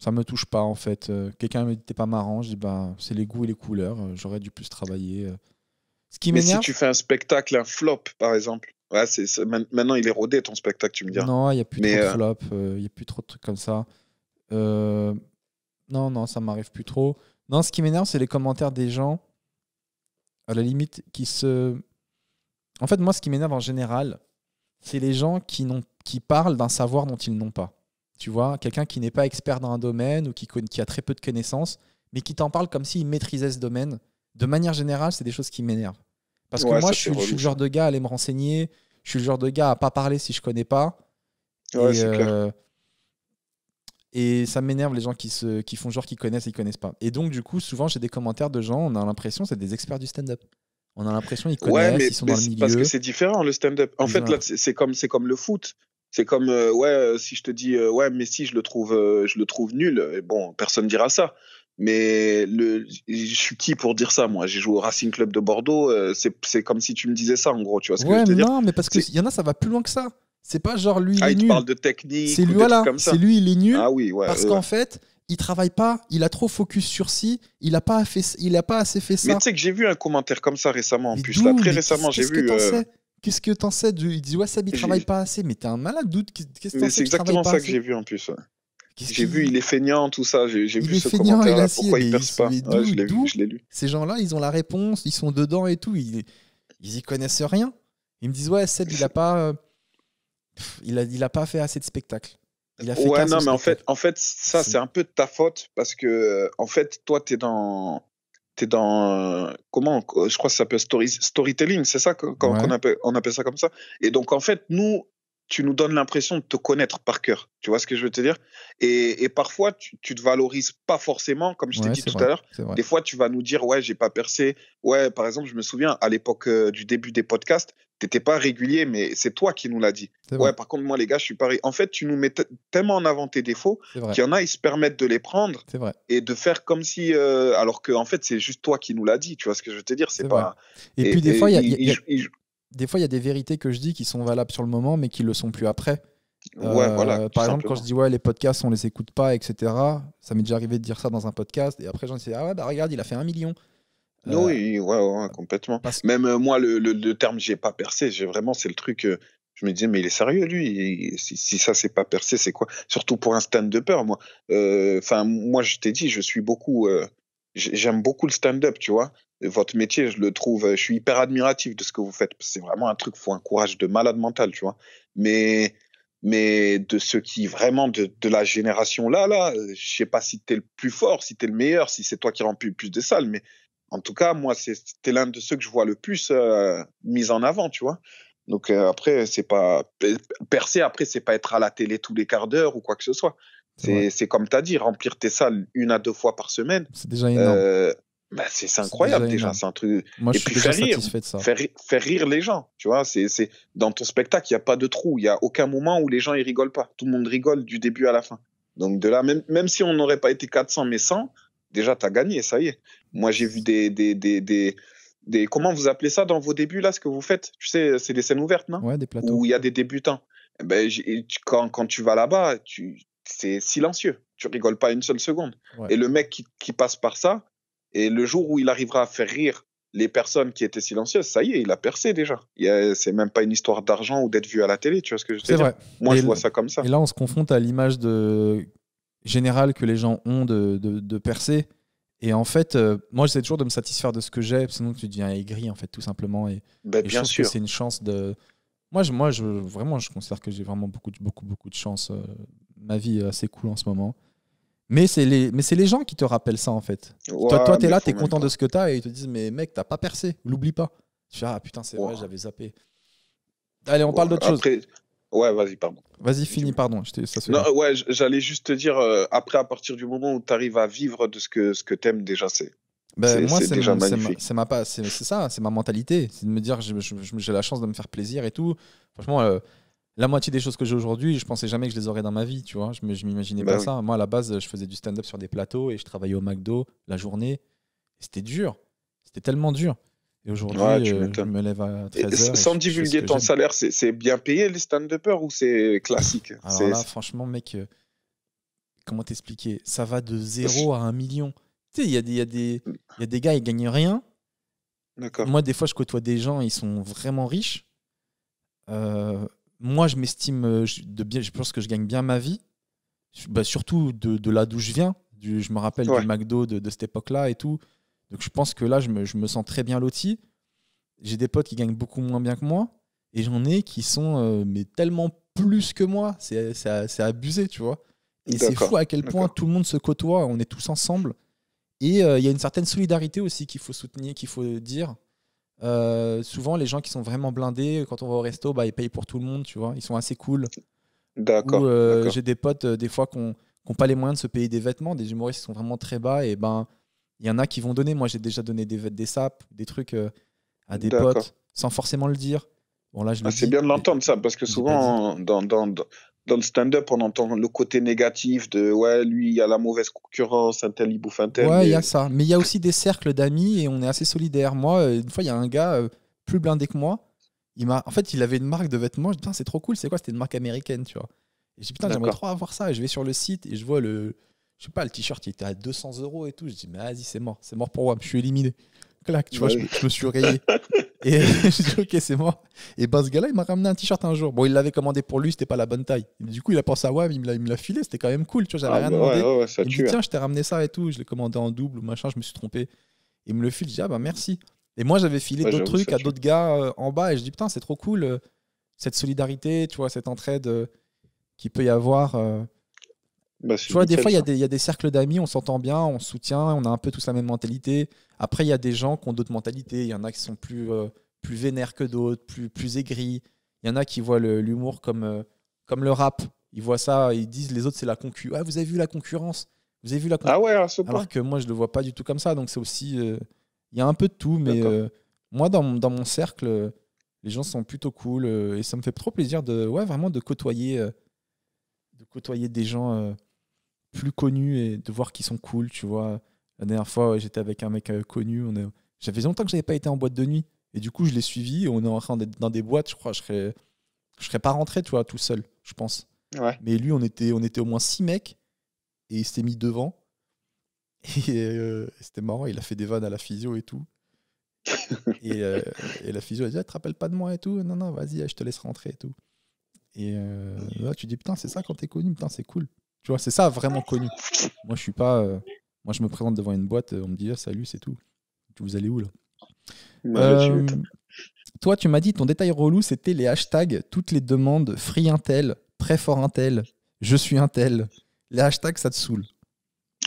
ça me touche pas en fait. Quelqu'un me dit pas marrant, je dis bah c'est les goûts et les couleurs, j'aurais dû plus travailler. Mais si tu fais un spectacle, un flop, par exemple, maintenant il est rodé ton spectacle, tu me dis Non, il n'y a plus trop de euh, flop, euh, il n'y a plus trop de trucs comme ça. Euh, non, non, ça m'arrive plus trop. Non, ce qui m'énerve, c'est les commentaires des gens, à la limite, qui se. En fait, moi, ce qui m'énerve en général, c'est les gens qui, qui parlent d'un savoir dont ils n'ont pas. Tu vois, quelqu'un qui n'est pas expert dans un domaine ou qui, qui a très peu de connaissances, mais qui t'en parle comme s'il maîtrisait ce domaine. De manière générale, c'est des choses qui m'énervent. Parce que moi, je suis, le genre de gars à aller me renseigner. Je suis le genre de gars à pas parler si je connais pas. et, euh, et ça m'énerve les gens qui, se, qui font genre qu'ils connaissent et qu'ils connaissent pas. Et donc, du coup, souvent, j'ai des commentaires de gens, on a l'impression, c'est des experts du stand-up. On a l'impression qu'ils connaissent, ils sont dans le milieu. Parce que c'est différent le stand-up. En fait, là, c'est comme, comme le foot. C'est comme euh, ouais, euh, si je te dis ouais, Messi, je le trouve, je le trouve nul. Et bon, personne dira ça. Mais le, je suis qui pour dire ça, moi J'ai joué au Racing Club de Bordeaux, euh, c'est comme si tu me disais ça, en gros, tu vois ce ouais, que je veux dire Non, mais parce qu'il y en a, ça va plus loin que ça. C'est pas genre lui, il, ah, est il parle de technique, c'est lui, voilà, c'est lui, il est nul. Ah oui, ouais, parce qu'en fait, il travaille pas, il a trop focus sur si, il a pas, fait, il a pas assez fait ça. Mais tu sais que j'ai vu un commentaire comme ça récemment, en plus, très récemment, j'ai vu. Euh, qu'est-ce que t'en sais Il dit, ouais, Sab, il travaille pas assez, mais t'es un malade, doute. Qu'est-ce que C'est exactement ça que j'ai vu en plus. J'ai vu, il est feignant, tout ça. J'ai vu ce commentaire-là. Pourquoi il perce pas Je l'ai lu. Ces gens-là, ils ont la réponse, ils sont dedans et tout. Ils, ils y connaissent rien. Ils me disent ouais, Seb, il a pas, euh, il a, il a pas fait assez de spectacles. ouais, non, mais en fait, en fait, ça c'est un peu de ta faute parce que euh, en fait, toi, t'es dans, t'es dans euh, comment je crois que ça s'appelle storytelling c'est ça qu'on appelle on appelle ça comme ça et donc en fait nous tu nous donnes l'impression de te connaître par cœur. Tu vois ce que je veux te dire et, parfois, tu, tu te valorises pas forcément, comme je t'ai dit tout à l'heure. Des fois, tu vas nous dire, ouais, j'ai pas percé. Ouais, par exemple, je me souviens, à l'époque euh, du début des podcasts, t'étais pas régulier, mais c'est toi qui nous l'as dit. Ouais, par contre, moi, les gars, je suis pareil. En fait, tu nous mets tellement en avant tes défauts qu'il y en a, ils se permettent de les prendre et de faire comme si, euh, alors que en fait, c'est juste toi qui nous l'as dit. Tu vois ce que je veux te dire C'est pas. Et, puis des fois, il y a des fois, il y a des vérités que je dis qui sont valables sur le moment, mais qui ne le sont plus après. Ouais, voilà, euh, par exemple, quand je dis ouais, les podcasts, on les écoute pas, etc. Ça m'est déjà arrivé de dire ça dans un podcast, et après, j'en sais ah ouais, bah regarde, il a fait un million. oui, euh, complètement. Même euh, moi, le, le, je terme j'ai pas percé, j'ai vraiment, c'est le truc. je me disais, mais il est sérieux, lui. si, si, ça, c'est pas percé, c'est quoi Surtout pour un stand de peur, moi. Enfin, moi, je t'ai dit, je suis beaucoup j'aime beaucoup le stand-up, tu vois. Votre métier, je le trouve, euh, je suis hyper admiratif de ce que vous faites. C'est vraiment un truc, faut un courage de malade mental, tu vois. Mais, mais de ceux qui vraiment de, de la génération là, là, euh, je sais pas si tu es le plus fort, si tu es le meilleur, si c'est toi qui remplis le plus de salles, mais en tout cas, moi, es l'un de ceux que je vois le plus euh, mis en avant, tu vois. Donc après, c'est pas percer. Après, c'est pas être à la télé tous les quarts d'heure ou quoi que ce soit. C'est comme tu as dit, remplir tes salles une à deux fois par semaine. C'est déjà énorme. Euh, bah, c'est incroyable déjà, c'est un truc. Moi, et je puis suis déjà faire rire, de ça. Faire, rire les gens, tu vois. C'est dans ton spectacle, il n'y a pas de trou, il y a aucun moment où les gens ne rigolent pas. Tout le monde rigole du début à la fin. Donc de là, même, même si on n'aurait pas été 400 mais 100, déjà tu as gagné, ça y est. Moi j'ai vu des des, comment vous appelez ça dans vos débuts là, ce que vous faites. Tu sais, c'est des scènes ouvertes, non Ouais, des plateaux. Où il y a des débutants. Eh ben, quand, quand tu vas là-bas, tu c'est silencieux. Tu rigoles pas une seule seconde. Et le mec qui, passe par ça, et le jour où il arrivera à faire rire les personnes qui étaient silencieuses, ça y est, il a percé déjà. C'est même pas une histoire d'argent ou d'être vu à la télé, tu vois ce que je veux dire vrai. Moi, je vois ça comme ça. Et là, on se confronte à l'image de... générale que les gens ont de, de, percer. Et en fait, euh, moi, j'essaie toujours de me satisfaire de ce que j'ai, sinon tu deviens aigri, en fait, tout simplement. Et, ben, bien sûr. c'est une chance de. Moi, je, moi je, vraiment, je considère que j'ai vraiment beaucoup, beaucoup, beaucoup de chance euh, ma vie est assez cool en ce moment. Mais c'est les, mais c'est les gens qui te rappellent ça en fait. toi, toi, t'es là, t'es content de ce que t'as et ils te disent mais mec, t'as pas percé, l'oublie pas. Tu ah putain, c'est vrai, j'avais zappé. Allez, on parle d'autre chose. Ouais, vas-y, pardon. Vas-y, fini pardon. Ça non, ouais, j'allais juste te dire euh, après, à partir du moment où t'arrives à vivre de ce que ce que t'aimes déjà, c'est. Ben, moi, c'est déjà ma, C'est ma, ça, c'est ma mentalité, c'est de me dire j'ai la chance de me faire plaisir et tout. Franchement. Euh, la moitié des choses que j'ai aujourd'hui, je pensais jamais que je les aurais dans ma vie, tu vois. Je, je m'imaginais bah pas ça. Moi, à la base, je faisais du stand-up sur des plateaux et je travaillais au McDo la journée. C'était dur. C'était tellement dur. Et aujourd'hui, euh, je me lève à 13h. Sans divulguer ton salaire, c'est bien payé les stand-uppers ou c'est classique Alors là, franchement, mec, euh, comment t'expliquer Ça va de 0 à 1 million. Tu il y, a des, gars, ils gagnent rien. Moi, des fois, je côtoie des gens, ils sont vraiment riches. Euh, moi, je m'estime, euh, pense que je gagne bien ma vie, bah, surtout de, là d'où je viens. je me rappelle du McDo de, cette époque-là et tout. Donc je pense que là, je me, sens très bien loti. J'ai des potes qui gagnent beaucoup moins bien que moi. Et j'en ai qui sont euh, mais tellement plus que moi. C'est, abusé, tu vois. Et c'est fou à quel point tout le monde se côtoie. On est tous ensemble. Et euh, il y a une certaine solidarité aussi qu'il faut soutenir, qu'il faut dire. Euh, souvent, les gens qui sont vraiment blindés, quand on va au resto, bah, ils payent pour tout le monde, tu vois. Ils sont assez cool. D'accord. Euh, j'ai des potes, euh, des fois, qui n'ont pas les moyens de se payer des vêtements, des humoristes qui sont vraiment très bas, et ben, il y en a qui vont donner. Moi, j'ai déjà donné des, des sapes, des trucs à des potes, sans forcément le dire. Bon, là, ah, c'est bien de l'entendre ça, parce que souvent, dans, dans, dans le stand-up, on entend le côté négatif de ouais, lui, il y a la mauvaise concurrence, un tel, il bouffe un tel. Ouais, il y a ça. Mais il y a aussi des cercles d'amis et on est assez solidaires. Moi, euh, une fois, il y a un gars euh, plus blindé que moi. Il m'a... En fait, il avait une marque de vêtements. Je dis, c'est trop cool, c'est quoi C'était une marque américaine, tu vois. Et je dis, putain, j'aimerais trop avoir ça. je vais sur le site et je vois le. Je sais pas, le t-shirt, il était à 200 euros et tout. Je dis, mais vas-y, c'est mort, c'est mort pour moi, je suis éliminé tu vois, je, me suis rayé. et je dis, ok, c'est moi. Et ben, ce gars-là, il m'a ramené un t-shirt un jour. Bon, il l'avait commandé pour lui, c'était pas la bonne taille. Du coup, il a pensé à ouais, il me l'a filé, c'était quand même cool, tu vois, j'avais ah rien demandé. il me dit, hein. tiens, je t'ai ramené ça et tout, je l'ai commandé en double, machin, je me suis trompé. Il me le file, je dis, ah ben merci. Et moi, j'avais filé d'autres trucs à d'autres gars euh, en bas, et je dis, putain, c'est trop cool, euh, cette solidarité, tu vois, cette entraide euh, qui peut y avoir. Bah, tu vois, des fois, il y, a des cercles d'amis, on s'entend bien, on soutient, on a un peu tous la même mentalité. Après, il y a des gens qui ont d'autres mentalités. Il y en a qui sont plus, euh, plus vénères que d'autres, plus, plus aigris. Il y en a qui voient l'humour comme, euh, comme le rap. Ils voient ça, ils disent les autres, c'est la concurrence. Ah, vous avez vu la concurrence Vous avez vu la concurrence Ah ouais, hein, Alors que moi, je le vois pas du tout comme ça. Donc, c'est aussi. Euh, il y a un peu de tout, mais moi, dans, mon cercle, les gens sont plutôt cool. et ça me fait trop plaisir de, ouais, vraiment de côtoyer, de côtoyer des gens plus connus et de voir qu'ils sont cool, tu vois. La dernière fois, j'étais avec un mec euh, connu. On est... J'avais longtemps que j'avais pas été en boîte de nuit. Et du coup, je l'ai suivi. on est en train d'être dans des boîtes, je crois. Je serais, je serais pas rentré, tu tout seul, je pense. Mais lui, on était, on était au moins six mecs. Et il s'était mis devant. Et euh, c'était marrant. Il a fait des vannes à la physio et tout. Euh, et, la physio, a dit Tu ah, te rappelles pas de moi et tout Non, non, vas-y, je te laisse rentrer et tout. Et euh, là, tu dis Putain, c'est ça quand t'es connu, putain, c'est cool. Tu vois, c'est ça vraiment connu. Moi, je suis pas. Moi, je me présente devant une boîte, euh, on me dit ah, salut, c'est tout. Vous allez où là bah, euh, Toi, tu m'as dit ton détail relou, c'était les hashtags, toutes les demandes free intel, très fort intel, je suis intel. Les hashtags, ça te saoule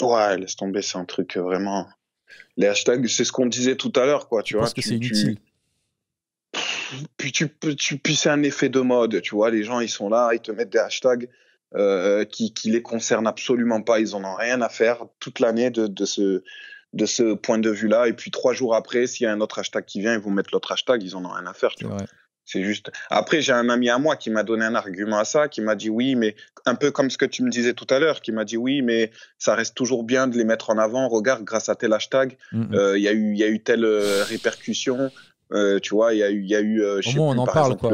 Ouais, laisse tomber, c'est un truc euh, vraiment. Les hashtags, c'est ce qu'on disait tout à l'heure, quoi. Tu Parce que c'est inutile. puis tu, tu, puis c'est un effet de mode, tu vois, les gens ils sont là, ils te mettent des hashtags, euh, qui, qui les concerne absolument pas. Ils en ont rien à faire toute l'année de, de, ce, de ce point de vue-là. Et puis trois jours après, s'il y a un autre hashtag qui vient, ils vont mettre l'autre hashtag, ils en ont rien à faire. Tu vois. C'est juste. Après, j'ai un ami à moi qui m'a donné un argument à ça, qui m'a dit oui, mais un peu comme ce que tu me disais tout à l'heure, qui m'a dit oui, mais ça reste toujours bien de les mettre en avant. Regarde, grâce à tel hashtag, euh, il y, a eu, y a eu telle euh, répercussion. tu vois, il y a eu, y a eu je on en parle, quoi.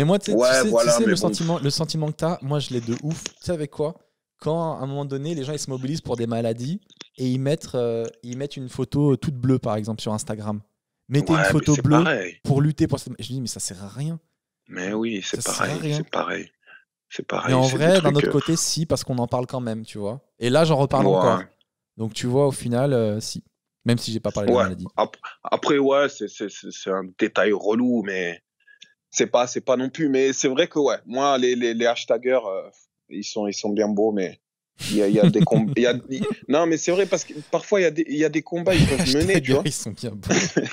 Mais moi, tu sais, tu sais le, sentiment, le sentiment que t'as, moi je l'ai de ouf. Tu sais avec quoi Quand à un moment donné, les gens ils se mobilisent pour des maladies et ils mettent, euh, ils mettent une photo toute bleue par exemple sur Instagram. Mettez une photo bleue pour lutter pour. Je dis mais ça sert à rien. Mais oui, c'est pareil. C'est pareil. C'est pareil. Mais en vrai, d'un autre euh, côté, si parce qu'on en parle quand même, tu vois. Et là, j'en reparle encore. Donc tu vois, au final, euh, si. Même si j'ai pas parlé de la maladie. Après, ouais, c'est un détail relou, mais c'est pas c'est pas non plus mais c'est vrai que ouais moi les les, les euh, ils sont ils sont bien beaux mais il y a, y a des combats y non mais c'est vrai parce que parfois il y a des il y a des combats ils peuvent mener tu vois ils sont bien beaux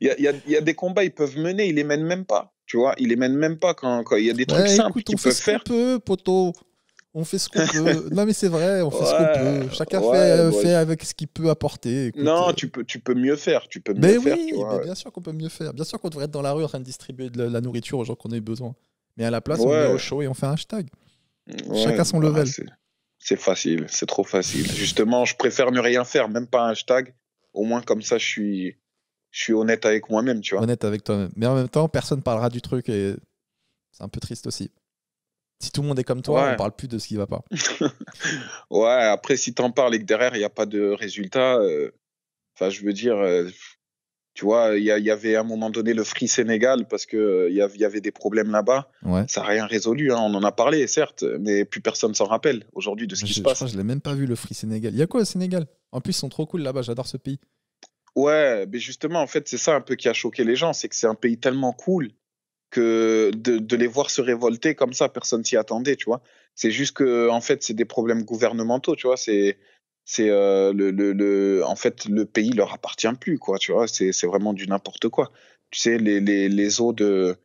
il y a, y, y a des combats ils peuvent mener ils les mènent même pas tu vois ils les mènent même pas quand il y a des trucs simples qu'ils peuvent faire peu poteau on fait ce qu'on peut. non, mais c'est vrai, on fait ce qu'on peut. Chacun fait, avec ce qu'il peut apporter. non, euh. tu, peux, tu peux mieux faire. Tu peux mieux mais oui, bien sûr qu'on peut mieux faire. Bien sûr qu'on devrait être dans la rue en train de distribuer de la, nourriture aux gens qu'on a besoin. Mais à la place, on est au show et on fait un hashtag. Chacun son bah, level. C'est facile, c'est trop facile. Justement, je préfère ne rien faire, même pas un hashtag. Au moins, comme ça, je suis, je suis honnête avec moi-même, tu vois. Honnête avec toi-même. Mais en même temps, personne parlera du truc et c'est un peu triste aussi si tout le monde est comme toi, on on parle plus de ce qui va pas. ouais, après, si tu en parles et que derrière, il n'y a pas de résultat, euh, enfin, je veux dire, euh, tu vois, il y, avait à un moment donné le Free Sénégal parce qu'il euh, il y, avait des problèmes là-bas. Ça n'a rien résolu, hein, on en a parlé, certes, mais plus personne s'en rappelle aujourd'hui de ce qui se passe. Je ne je l'ai même pas vu, le Free Sénégal. Il y a quoi au Sénégal En plus, ils sont trop cool là-bas, j'adore ce pays. Ouais, mais justement, en fait, c'est ça un peu qui a choqué les gens, c'est que c'est un pays tellement cool que de, les voir se révolter comme ça, personne s'y attendait, tu vois. C'est juste que, en fait, c'est des problèmes gouvernementaux, tu vois. C'est, euh, le, le, en fait, le pays leur appartient plus, quoi, tu vois. C'est, vraiment du n'importe quoi. Tu sais, les, eaux de,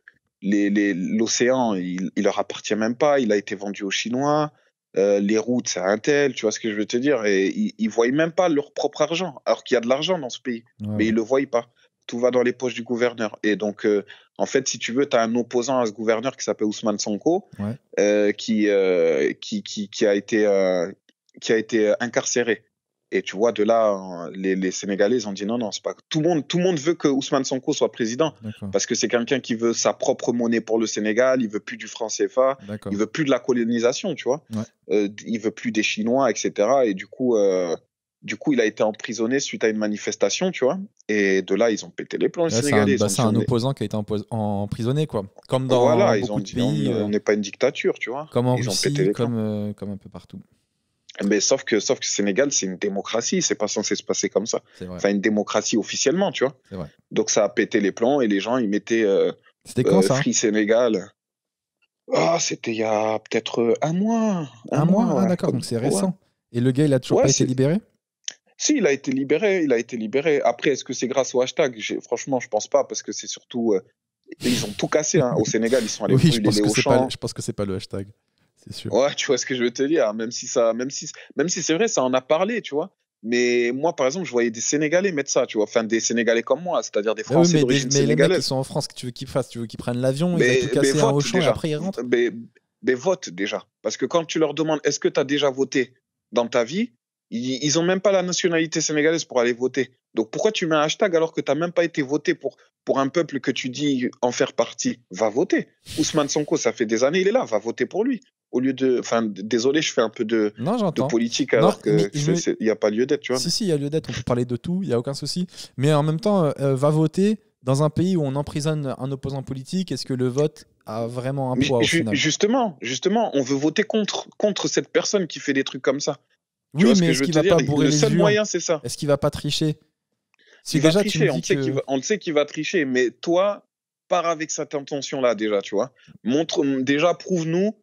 les, l'océan, il, il leur appartient même pas. Il a été vendu aux Chinois. Euh, les routes, c'est un tel, tu vois ce que je veux te dire. Et ils, ils voient même pas leur propre argent, alors qu'il y a de l'argent dans ce pays, mais ils le voient pas tout va dans les poches du gouverneur. Et donc, euh, en fait, si tu veux, tu as un opposant à ce gouverneur qui s'appelle Ousmane Sonko, euh, euh, qui, qui, a été, qui a été incarcéré. Et tu vois, de là, les, les Sénégalais, ont dit non, non, c'est pas. Tout le, monde, tout le monde veut que Ousmane Sonko soit président. Parce que c'est quelqu'un qui veut sa propre monnaie pour le Sénégal, il veut plus du franc CFA, il veut plus de la colonisation, tu vois. il veut plus des Chinois, etc. Et du coup, du coup, il a été emprisonné suite à une manifestation, tu vois. Et de là, ils ont pété les plombs. C'est un, bah, C'est un, opposant qui a été emprisonné, quoi. Comme dans voilà, beaucoup ils ont de dit, pays. On euh, n'est pas une dictature, tu vois. Comme en comme, euh, comme un peu partout. Mais sauf que, sauf que Sénégal, c'est une démocratie, c'est pas censé se passer comme ça. C'est une démocratie officiellement, tu vois. Vrai. Donc ça a pété les plans et les gens, ils mettaient euh, C'était quand, ça ça Free Sénégal. Ah, c'était il y a peut-être un mois. Un, mois, ah, d'accord, donc c'est récent. Et le gars, il a toujours pas été libéré si, il a été libéré, il a été libéré. Après, est-ce que c'est grâce au hashtag Franchement, je pense pas, parce que c'est surtout. Euh, ils ont tout cassé hein. au Sénégal, ils sont allés oui, je pense, que pas, je pense que c'est pas le hashtag, c'est sûr. Ouais, tu vois ce que je veux te dire, même si, si, si c'est vrai, ça en a parlé, tu vois. Mais moi, par exemple, je voyais des Sénégalais mettre ça, tu vois. Enfin, des Sénégalais comme moi, c'est-à-dire des Français d'origine sénégalaise. Mais les mecs qui sont en France, que tu veux qu'ils prennent l'avion, ils ont tout cassé un Auchan, déjà. Et après ils rentrent. Mais, mais vote déjà. Parce que quand tu leur demandes, est-ce que tu as déjà voté dans ta vie ils n'ont même pas la nationalité sénégalaise pour aller voter. Donc pourquoi tu mets un hashtag alors que tu n'as même pas été voté pour, pour un peuple que tu dis en faire partie Va voter. Ousmane Sonko, ça fait des années, il est là, va voter pour lui. Au lieu de. Enfin, désolé, je fais un peu de, politique alors qu'il n'y a pas lieu d'être, Si, si, il y a lieu d'être, on peut parler de tout, il n'y a aucun souci. Mais en même temps, euh, euh, va voter dans un pays où on emprisonne un opposant politique, est-ce que le vote a vraiment un poids au Justement, justement, on veut voter contre, contre cette personne qui fait des trucs comme ça oui, mais qu'il va pas bourrer le seul moyen, hein? c'est ça. Est-ce qu'il va pas tricher on, le sait qu'il va tricher, mais toi, pars avec cette intention-là déjà, tu vois. Montre, déjà, prouve-nous,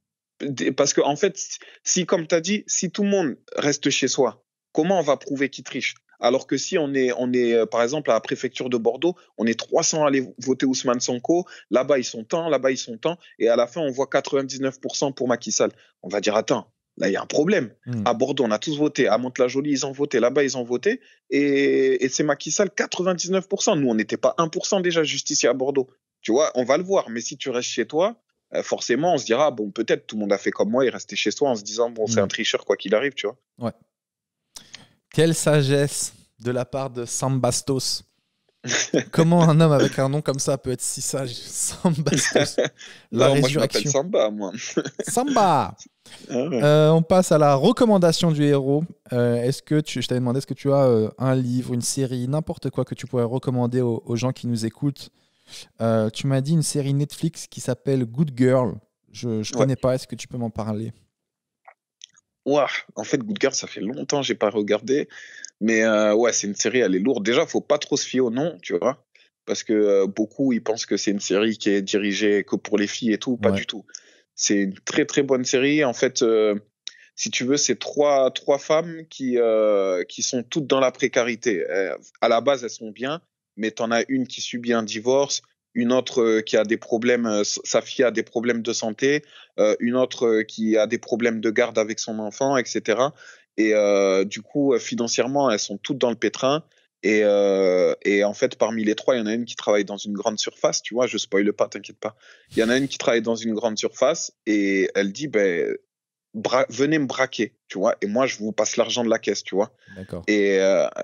parce que en fait, si, comme tu as dit, si tout le monde reste chez soi, comment on va prouver qu'il triche alors que si on est, on est, euh, par exemple, à la préfecture de Bordeaux, on est 300 à aller voter Ousmane Sonko, là-bas ils sont temps, là-bas ils sont temps, et à la fin on voit 99% pour Macky Sall. On va dire, attends, Là, il y a un problème. Hmm. À Bordeaux, on a tous voté. À Mantes-la-Jolie, ils ont voté. Là-bas, ils ont voté. Et, c'est Macky Sall, 99%. Nous, on n'était pas 1% déjà ici à Bordeaux. Tu vois, on va le voir. Mais si tu restes chez toi, euh, forcément, on se dira, bon, peut-être tout le monde a fait comme moi et restait chez soi en se disant, bon, c'est hmm. un tricheur quoi qu'il arrive, tu vois. Ouais. Quelle sagesse de la part de Sam Bastos. Comment un homme avec un nom comme ça peut être si sage Samba. Moi, Samba, Samba ah euh, On passe à la recommandation du héros. Euh, est-ce que tu, je t'avais demandé, est-ce que tu as euh, un livre, une série, n'importe quoi que tu pourrais recommander aux, gens qui nous écoutent Tu m'as dit une série Netflix qui s'appelle Good Girl. Je ne connais pas. Est-ce que tu peux m'en parler Ouah, en fait, Good Girl, ça fait longtemps que je n'ai pas regardé. Mais euh, ouais, c'est une série, elle est lourde. Déjà, faut pas trop se fier au nom, tu vois, parce que euh, beaucoup ils pensent que c'est une série qui est dirigée que pour les filles et tout, pas du tout. C'est une très très bonne série. En fait, euh, si tu veux, c'est trois trois femmes qui qui sont toutes dans la précarité. À la base, elles sont bien, mais tu en as une qui subit un divorce, une autre qui a des problèmes, sa fille a des problèmes de santé, une autre qui a des problèmes de garde avec son enfant, etc. Et euh, du coup, euh, financièrement, elles sont toutes dans le pétrin. Euh, et, en fait, parmi les trois, il y en a une qui travaille dans une grande surface. Tu vois, je spoile pas, t'inquiète pas. Il y en a une qui travaille dans une grande surface et elle dit, ben, venez me braquer, tu vois. Et moi, je vous passe l'argent de la caisse, tu vois. Et,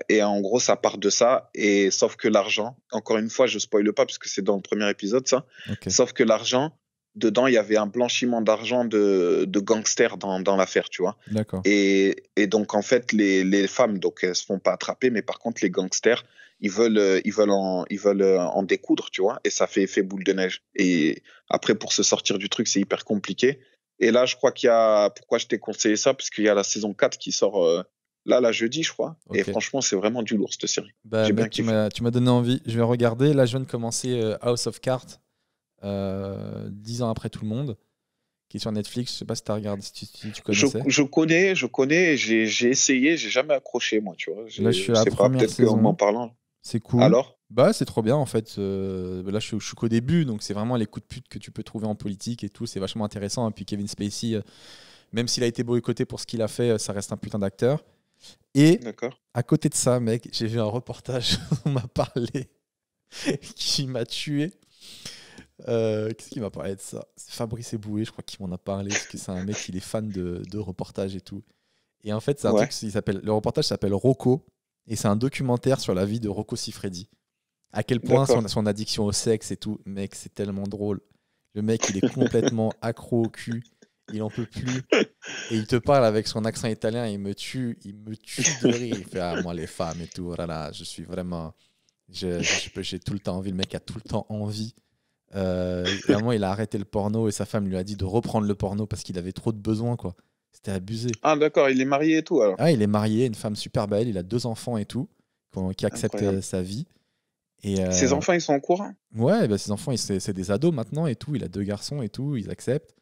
et, en gros, ça part de ça. Et sauf que l'argent, encore une fois, je spoile pas puisque c'est dans le premier épisode, ça. Sauf que l'argent, dedans, il y avait un blanchiment d'argent de, gangsters dans, l'affaire, tu vois. D'accord. Et, donc, en fait, les, femmes, donc, elles se font pas attraper, mais par contre, les gangsters, ils veulent, euh, ils veulent, en, ils veulent euh, en découdre, tu vois, et ça fait effet boule de neige. Et après, pour se sortir du truc, c'est hyper compliqué. Et là, je crois qu'il y a. Pourquoi je t'ai conseillé ça Parce qu'il y a la saison 4 qui sort euh, là, là, jeudi, je crois. Et franchement, c'est vraiment du lourd, cette série. Bah, tu m'as donné envie. Je vais regarder. Là, je viens de commencer House of Cards. 10 euh, ans après tout le monde qui est sur Netflix. Je sais pas si tu regardes, si tu, si tu connaissais. Je, connais, je connais, j'ai essayé, j'ai jamais accroché moi, tu vois. Là, je suis à la première saison. En parlant. C'est cool. Alors Bah, c'est trop bien en fait. là, je, je suis qu'au début, donc c'est vraiment les coups de pute que tu peux trouver en politique et tout. C'est vachement intéressant. Et puis Kevin Spacey, euh, même s'il a été boycotté pour ce qu'il a fait, euh, ça reste un putain d'acteur. Et à côté de ça, mec, j'ai vu un reportage, on m'a parlé, qui m'a tué. Euh, qu'est-ce qui m'a parlé de ça C'est Fabrice Eboué, je crois qu'il m'en a parlé, parce que c'est un mec, il est fan de, reportages et tout. Et en fait, c'est un truc qui s'appelle. Le reportage s'appelle Rocco, et c'est un documentaire sur la vie de Rocco Siffredi. À quel point son, addiction au sexe et tout, mec, c'est tellement drôle. Le mec, il est complètement accro au cul, il en peut plus, et il te parle avec son accent italien, il me tue, il me tue de rire. Il fait ah moi les femmes et tout, voilà, oh je suis vraiment, je j'ai tout le temps envie. Le mec a tout le temps envie euh, il a arrêté le porno et sa femme lui a dit de reprendre le porno parce qu'il avait trop de besoins, quoi. C'était abusé. Ah, d'accord, il est marié et tout Ah, il est marié, une femme super belle, il a deux enfants et tout, qui acceptent euh, sa vie. Et euh, Ses enfants, ils sont en courant Ouais, bah, ses enfants, c'est des ados maintenant et tout. Il a deux garçons et tout, ils acceptent.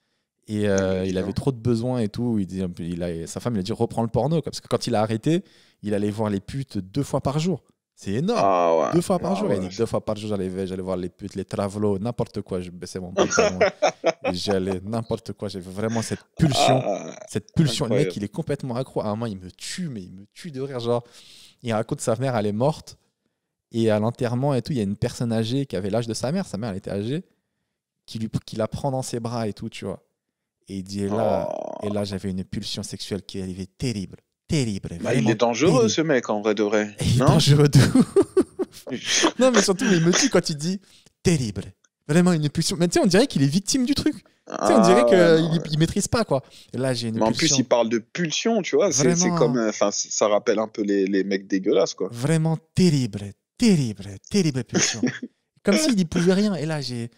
Et euh, il avait trop de besoins et tout. Il a, sa femme lui a dit reprendre le porno. Parce que quand il a arrêté, il allait voir les putes deux fois par jour. C'est énorme. Ah deux fois par ah jour, il dit Deux fois par jour, j'allais, j'allais voir les putes, les travelots, n'importe quoi. Je baissais mon pantalon. j'allais n'importe quoi. J'avais vraiment cette pulsion. Ah, cette pulsion. Le mec, il est complètement accro. À un moment, il me tue, mais il me tue de rire. Genre, il raconte sa mère, elle est morte. Et à l'enterrement et tout, il y a une personne âgée qui avait l'âge de sa mère. Sa mère, elle était âgée. Qui, lui, qui la prend dans ses bras et tout, tu vois. Et il dit, là, oh. et là j'avais une pulsion sexuelle qui arrivait terrible terrible. Bah, il est dangereux ce mec en vrai de vrai. Il est dangereux de Non mais surtout il me dit quand il dit terrible. Vraiment une pulsion. Mais tu sais on dirait qu'il est victime du truc. on dirait ah. qu'il ne maîtrise pas quoi. là j'ai une. Mais en plus il parle de pulsion tu vois. C'est comme euh, enfin ça rappelle un peu les, les, mecs dégueulasses quoi. Vraiment terrible, terrible, terrible pulsion. comme s'il n'y pouvait rien. Et là j'ai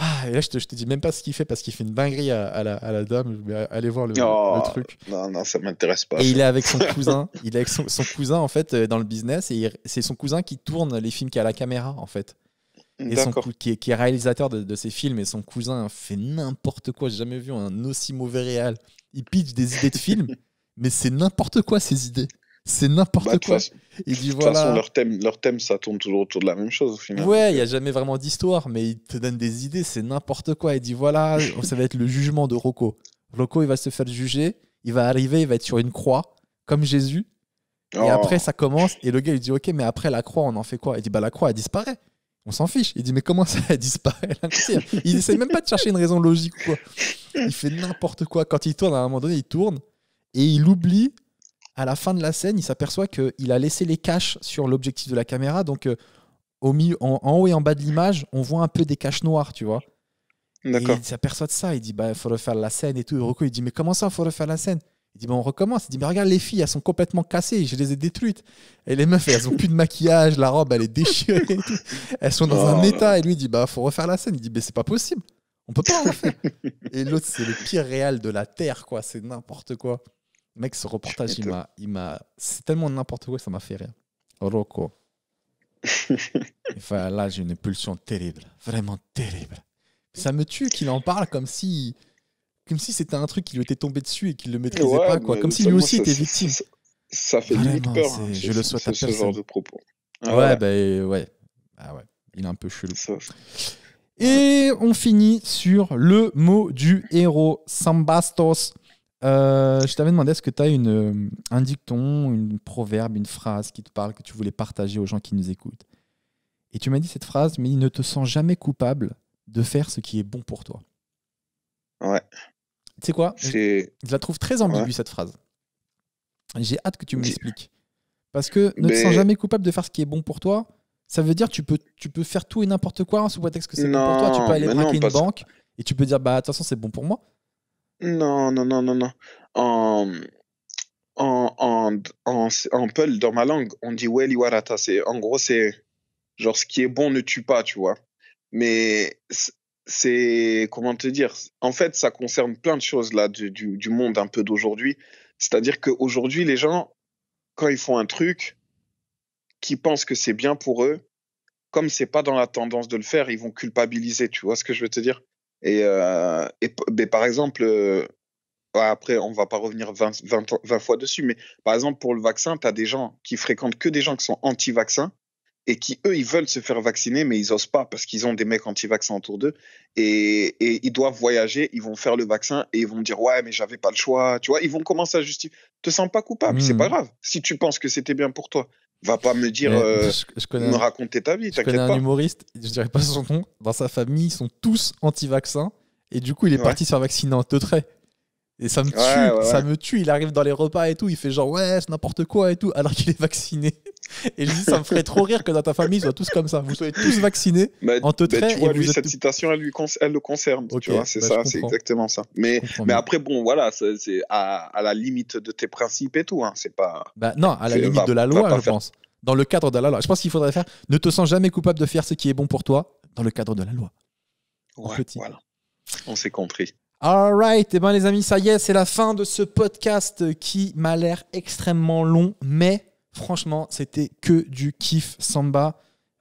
ah, et là, je te, dis même pas ce qu'il fait parce qu'il fait une dinguerie à, la, dame. allez voir le, oh, truc. Non, non, ça m'intéresse pas. Et il est avec son cousin. il est avec son, cousin, en fait, euh, dans le business. Et c'est son cousin qui tourne les films qui a à la caméra, en fait. Et son, qui, est, qui, réalisateur de, ses films. Et son cousin fait n'importe quoi. J'ai jamais vu un aussi mauvais réal. Il pitch des idées de films, mais c'est n'importe quoi, ses idées. C'est n'importe bah, quoi. il dit voilà. De toute façon, leur thème, leur thème, ça tourne toujours autour de la même chose au final. Ouais, il n'y a jamais vraiment d'histoire, mais il te donne des idées, c'est n'importe quoi. Il dit voilà, ça va être le jugement de Rocco. Rocco, il va se faire juger, il va arriver, il va être sur une croix, comme Jésus. Et oh. après, ça commence, et le gars, il dit ok, mais après la croix, on en fait quoi Il dit bah la croix, elle disparaît. On s'en fiche. Il dit mais comment ça, elle disparaît Il essaie même pas de chercher une raison logique quoi. Il fait n'importe quoi. Quand il tourne, à un moment donné, il tourne et il oublie à la fin de la scène, il s'aperçoit qu'il a laissé les caches sur l'objectif de la caméra. Donc, euh, au milieu, en, haut et en bas de l'image, on voit un peu des caches noires, tu vois. D'accord. il s'aperçoit de ça. Il dit, bah, faut refaire la scène et tout. il dit, mais comment ça, il faut refaire la scène il dit, bah, on recommence. Il dit, mais regarde, les filles, elles sont complètement cassées. Je les ai détruites. Et les meufs, elles ont plus de maquillage. La robe, elle est déchirée. Elles sont dans un oh. état. Et lui, il dit, bah, faut refaire la scène. Il dit, mais c'est pas possible. On peut pas en refaire. et l'autre, c'est le pire réel de la Terre, quoi. C'est n'importe quoi. Mec, ce reportage, il m'a, il m'a, c'est tellement n'importe quoi, ça m'a fait rire. Rocco. là, j'ai une pulsion terrible, vraiment terrible. Ça me tue qu'il en parle comme si, comme si c'était un truc qui lui était tombé dessus et qu'il le maîtrisait pas, quoi. Comme si lui aussi était victime. Ça, fait vraiment, limite peur. Hein, je le souhaite à personne. Ah ouais, ben ouais. Ah ouais, il est un peu chelou. Et on finit sur le mot du héros, Sambastos. Euh, je t'avais demandé, est-ce que tu as une, euh, un dicton, une proverbe, une phrase qui te parle, que tu voulais partager aux gens qui nous écoutent Et tu m'as dit cette phrase, mais il ne te sent jamais coupable de faire ce qui est bon pour toi. Ouais. Tu sais quoi je, la trouve très ambiguë, cette phrase. J'ai hâte que tu m'expliques l'expliques. Parce que ne te ben sens jamais coupable de faire ce qui est bon pour toi, ça veut dire tu peux tu peux faire tout et n'importe quoi hein, sous prétexte que c'est bon pour toi. Tu peux aller braquer une banque et tu peux dire bah de toute façon c'est bon pour moi. Non, non, non, non, non. En, en, en, en, en peul, dans ma langue, on dit Weli Warata. En gros, c'est genre ce qui est bon ne tue pas, tu vois. Mais c'est, comment te dire, en fait, ça concerne plein de choses là du, du, du monde un peu d'aujourd'hui. C'est-à-dire qu'aujourd'hui, les gens, quand ils font un truc, qui pensent que c'est bien pour eux, comme c'est pas dans la tendance de le faire, ils vont culpabiliser, tu vois ce que je veux te dire et, euh, par exemple, euh, après, on va pas revenir 20, fois dessus, mais par exemple, pour le vaccin, tu as des gens qui fréquentent que des gens qui sont anti-vaccins et qui, eux, ils veulent se faire vacciner, mais ils osent pas parce qu'ils ont des mecs anti-vaccins autour d'eux et, ils doivent voyager, ils vont faire le vaccin et ils vont dire Ouais, mais j'avais pas le choix. Tu vois, ils vont commencer à justifier. Te sens pas coupable, c'est mmh. pas grave si tu penses que c'était bien pour toi. Va pas me dire, euh, me raconter ta vie, t'inquiète pas. un humoriste, je dirais pas son nom, dans sa famille, ils sont tous anti-vaccins. Et du coup, il est parti se faire vacciner en deux et ça me tue, ça me tue. Il arrive dans les repas et tout, il fait genre ouais, c'est n'importe quoi et tout, alors qu'il est vacciné. Et je dis, ça me ferait trop rire que dans ta famille, ils soient tous comme ça. Vous soyez tous vaccinés bah, en te bah, cette citation, elle, le concerne. tu vois, c'est bah, ça, c'est exactement ça. Mais, après, bon, voilà, c'est à, la limite de tes principes et tout. Hein, c'est pas. non, à la limite de la loi, je pense. Dans le cadre de la loi. Je pense qu'il faudrait faire. Ne te sens jamais coupable de faire ce qui est bon pour toi dans le cadre de la loi. voilà. On s'est compris. Alright, et eh ben les amis, ça y est, c'est la fin de ce podcast qui m'a l'air extrêmement long, mais franchement, c'était que du kiff samba.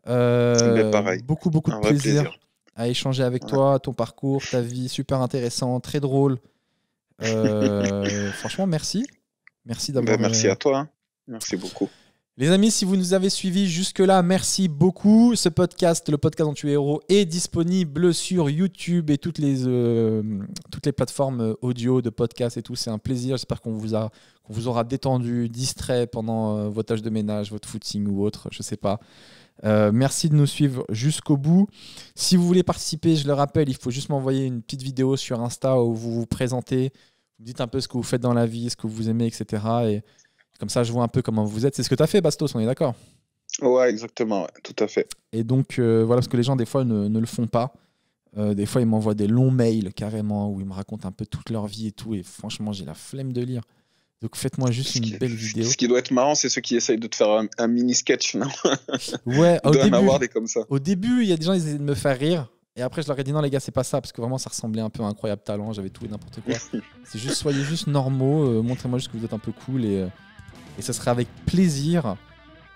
Euh, pareil. Beaucoup, beaucoup de plaisir, à échanger avec toi, ton parcours, ta vie, super intéressant, très drôle. Euh, franchement, merci. Merci bah, d'avoir. merci euh, à toi. Hein. Merci beaucoup. Les amis, si vous nous avez suivis jusque-là, merci beaucoup. Ce podcast, le podcast dont tu es héros, est disponible sur YouTube et toutes les, euh, toutes les plateformes euh, audio de podcast et tout. C'est un plaisir. J'espère qu'on vous, vous aura détendu, distrait pendant euh, votre vos de ménage, votre footing ou autre, je ne sais pas. merci de nous suivre jusqu'au bout. Si vous voulez participer, je le rappelle, il faut juste m'envoyer une petite vidéo sur Insta où vous vous présentez, vous dites un peu ce que vous faites dans la vie, ce que vous aimez, etc. Et comme ça, je vois un peu comment vous êtes. C'est ce que tu as fait, Bastos, on est d'accord Ouais, exactement, tout à fait. Et donc, euh, voilà, parce que les gens, des fois, ne, le font pas. Euh, des fois, ils m'envoient des longs mails carrément où ils me racontent un peu toute leur vie et tout. Et franchement, j'ai la flemme de lire. Donc faites-moi juste une belle vidéo. Ce qui doit être marrant, c'est ceux qui essayent de te faire un, mini sketch, Ouais, au début, Au début, il y a des gens qui essayaient de me faire rire. Et après, je leur ai dit non, les gars, c'est pas ça, parce que vraiment, ça ressemblait un peu à un incroyable talent. J'avais tout et n'importe quoi. c'est juste, soyez juste normaux, euh, montrez-moi juste que vous êtes un peu cool et. Et ce sera avec plaisir.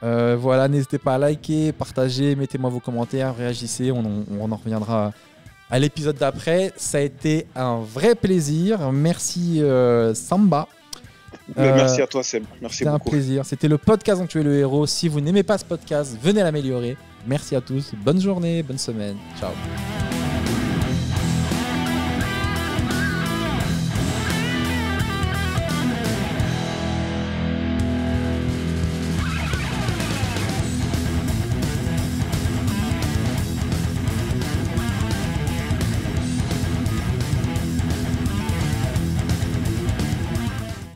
Euh, voilà, n'hésitez pas à liker, partager, mettez-moi vos commentaires, réagissez, on, en reviendra à l'épisode d'après. Ça a été un vrai plaisir. Merci euh, Samba. Euh, merci à toi Seb, merci beaucoup. C'était un plaisir. C'était le podcast dont tu es le héros. Si vous n'aimez pas ce podcast, venez l'améliorer. Merci à tous. Bonne journée, bonne semaine. Ciao.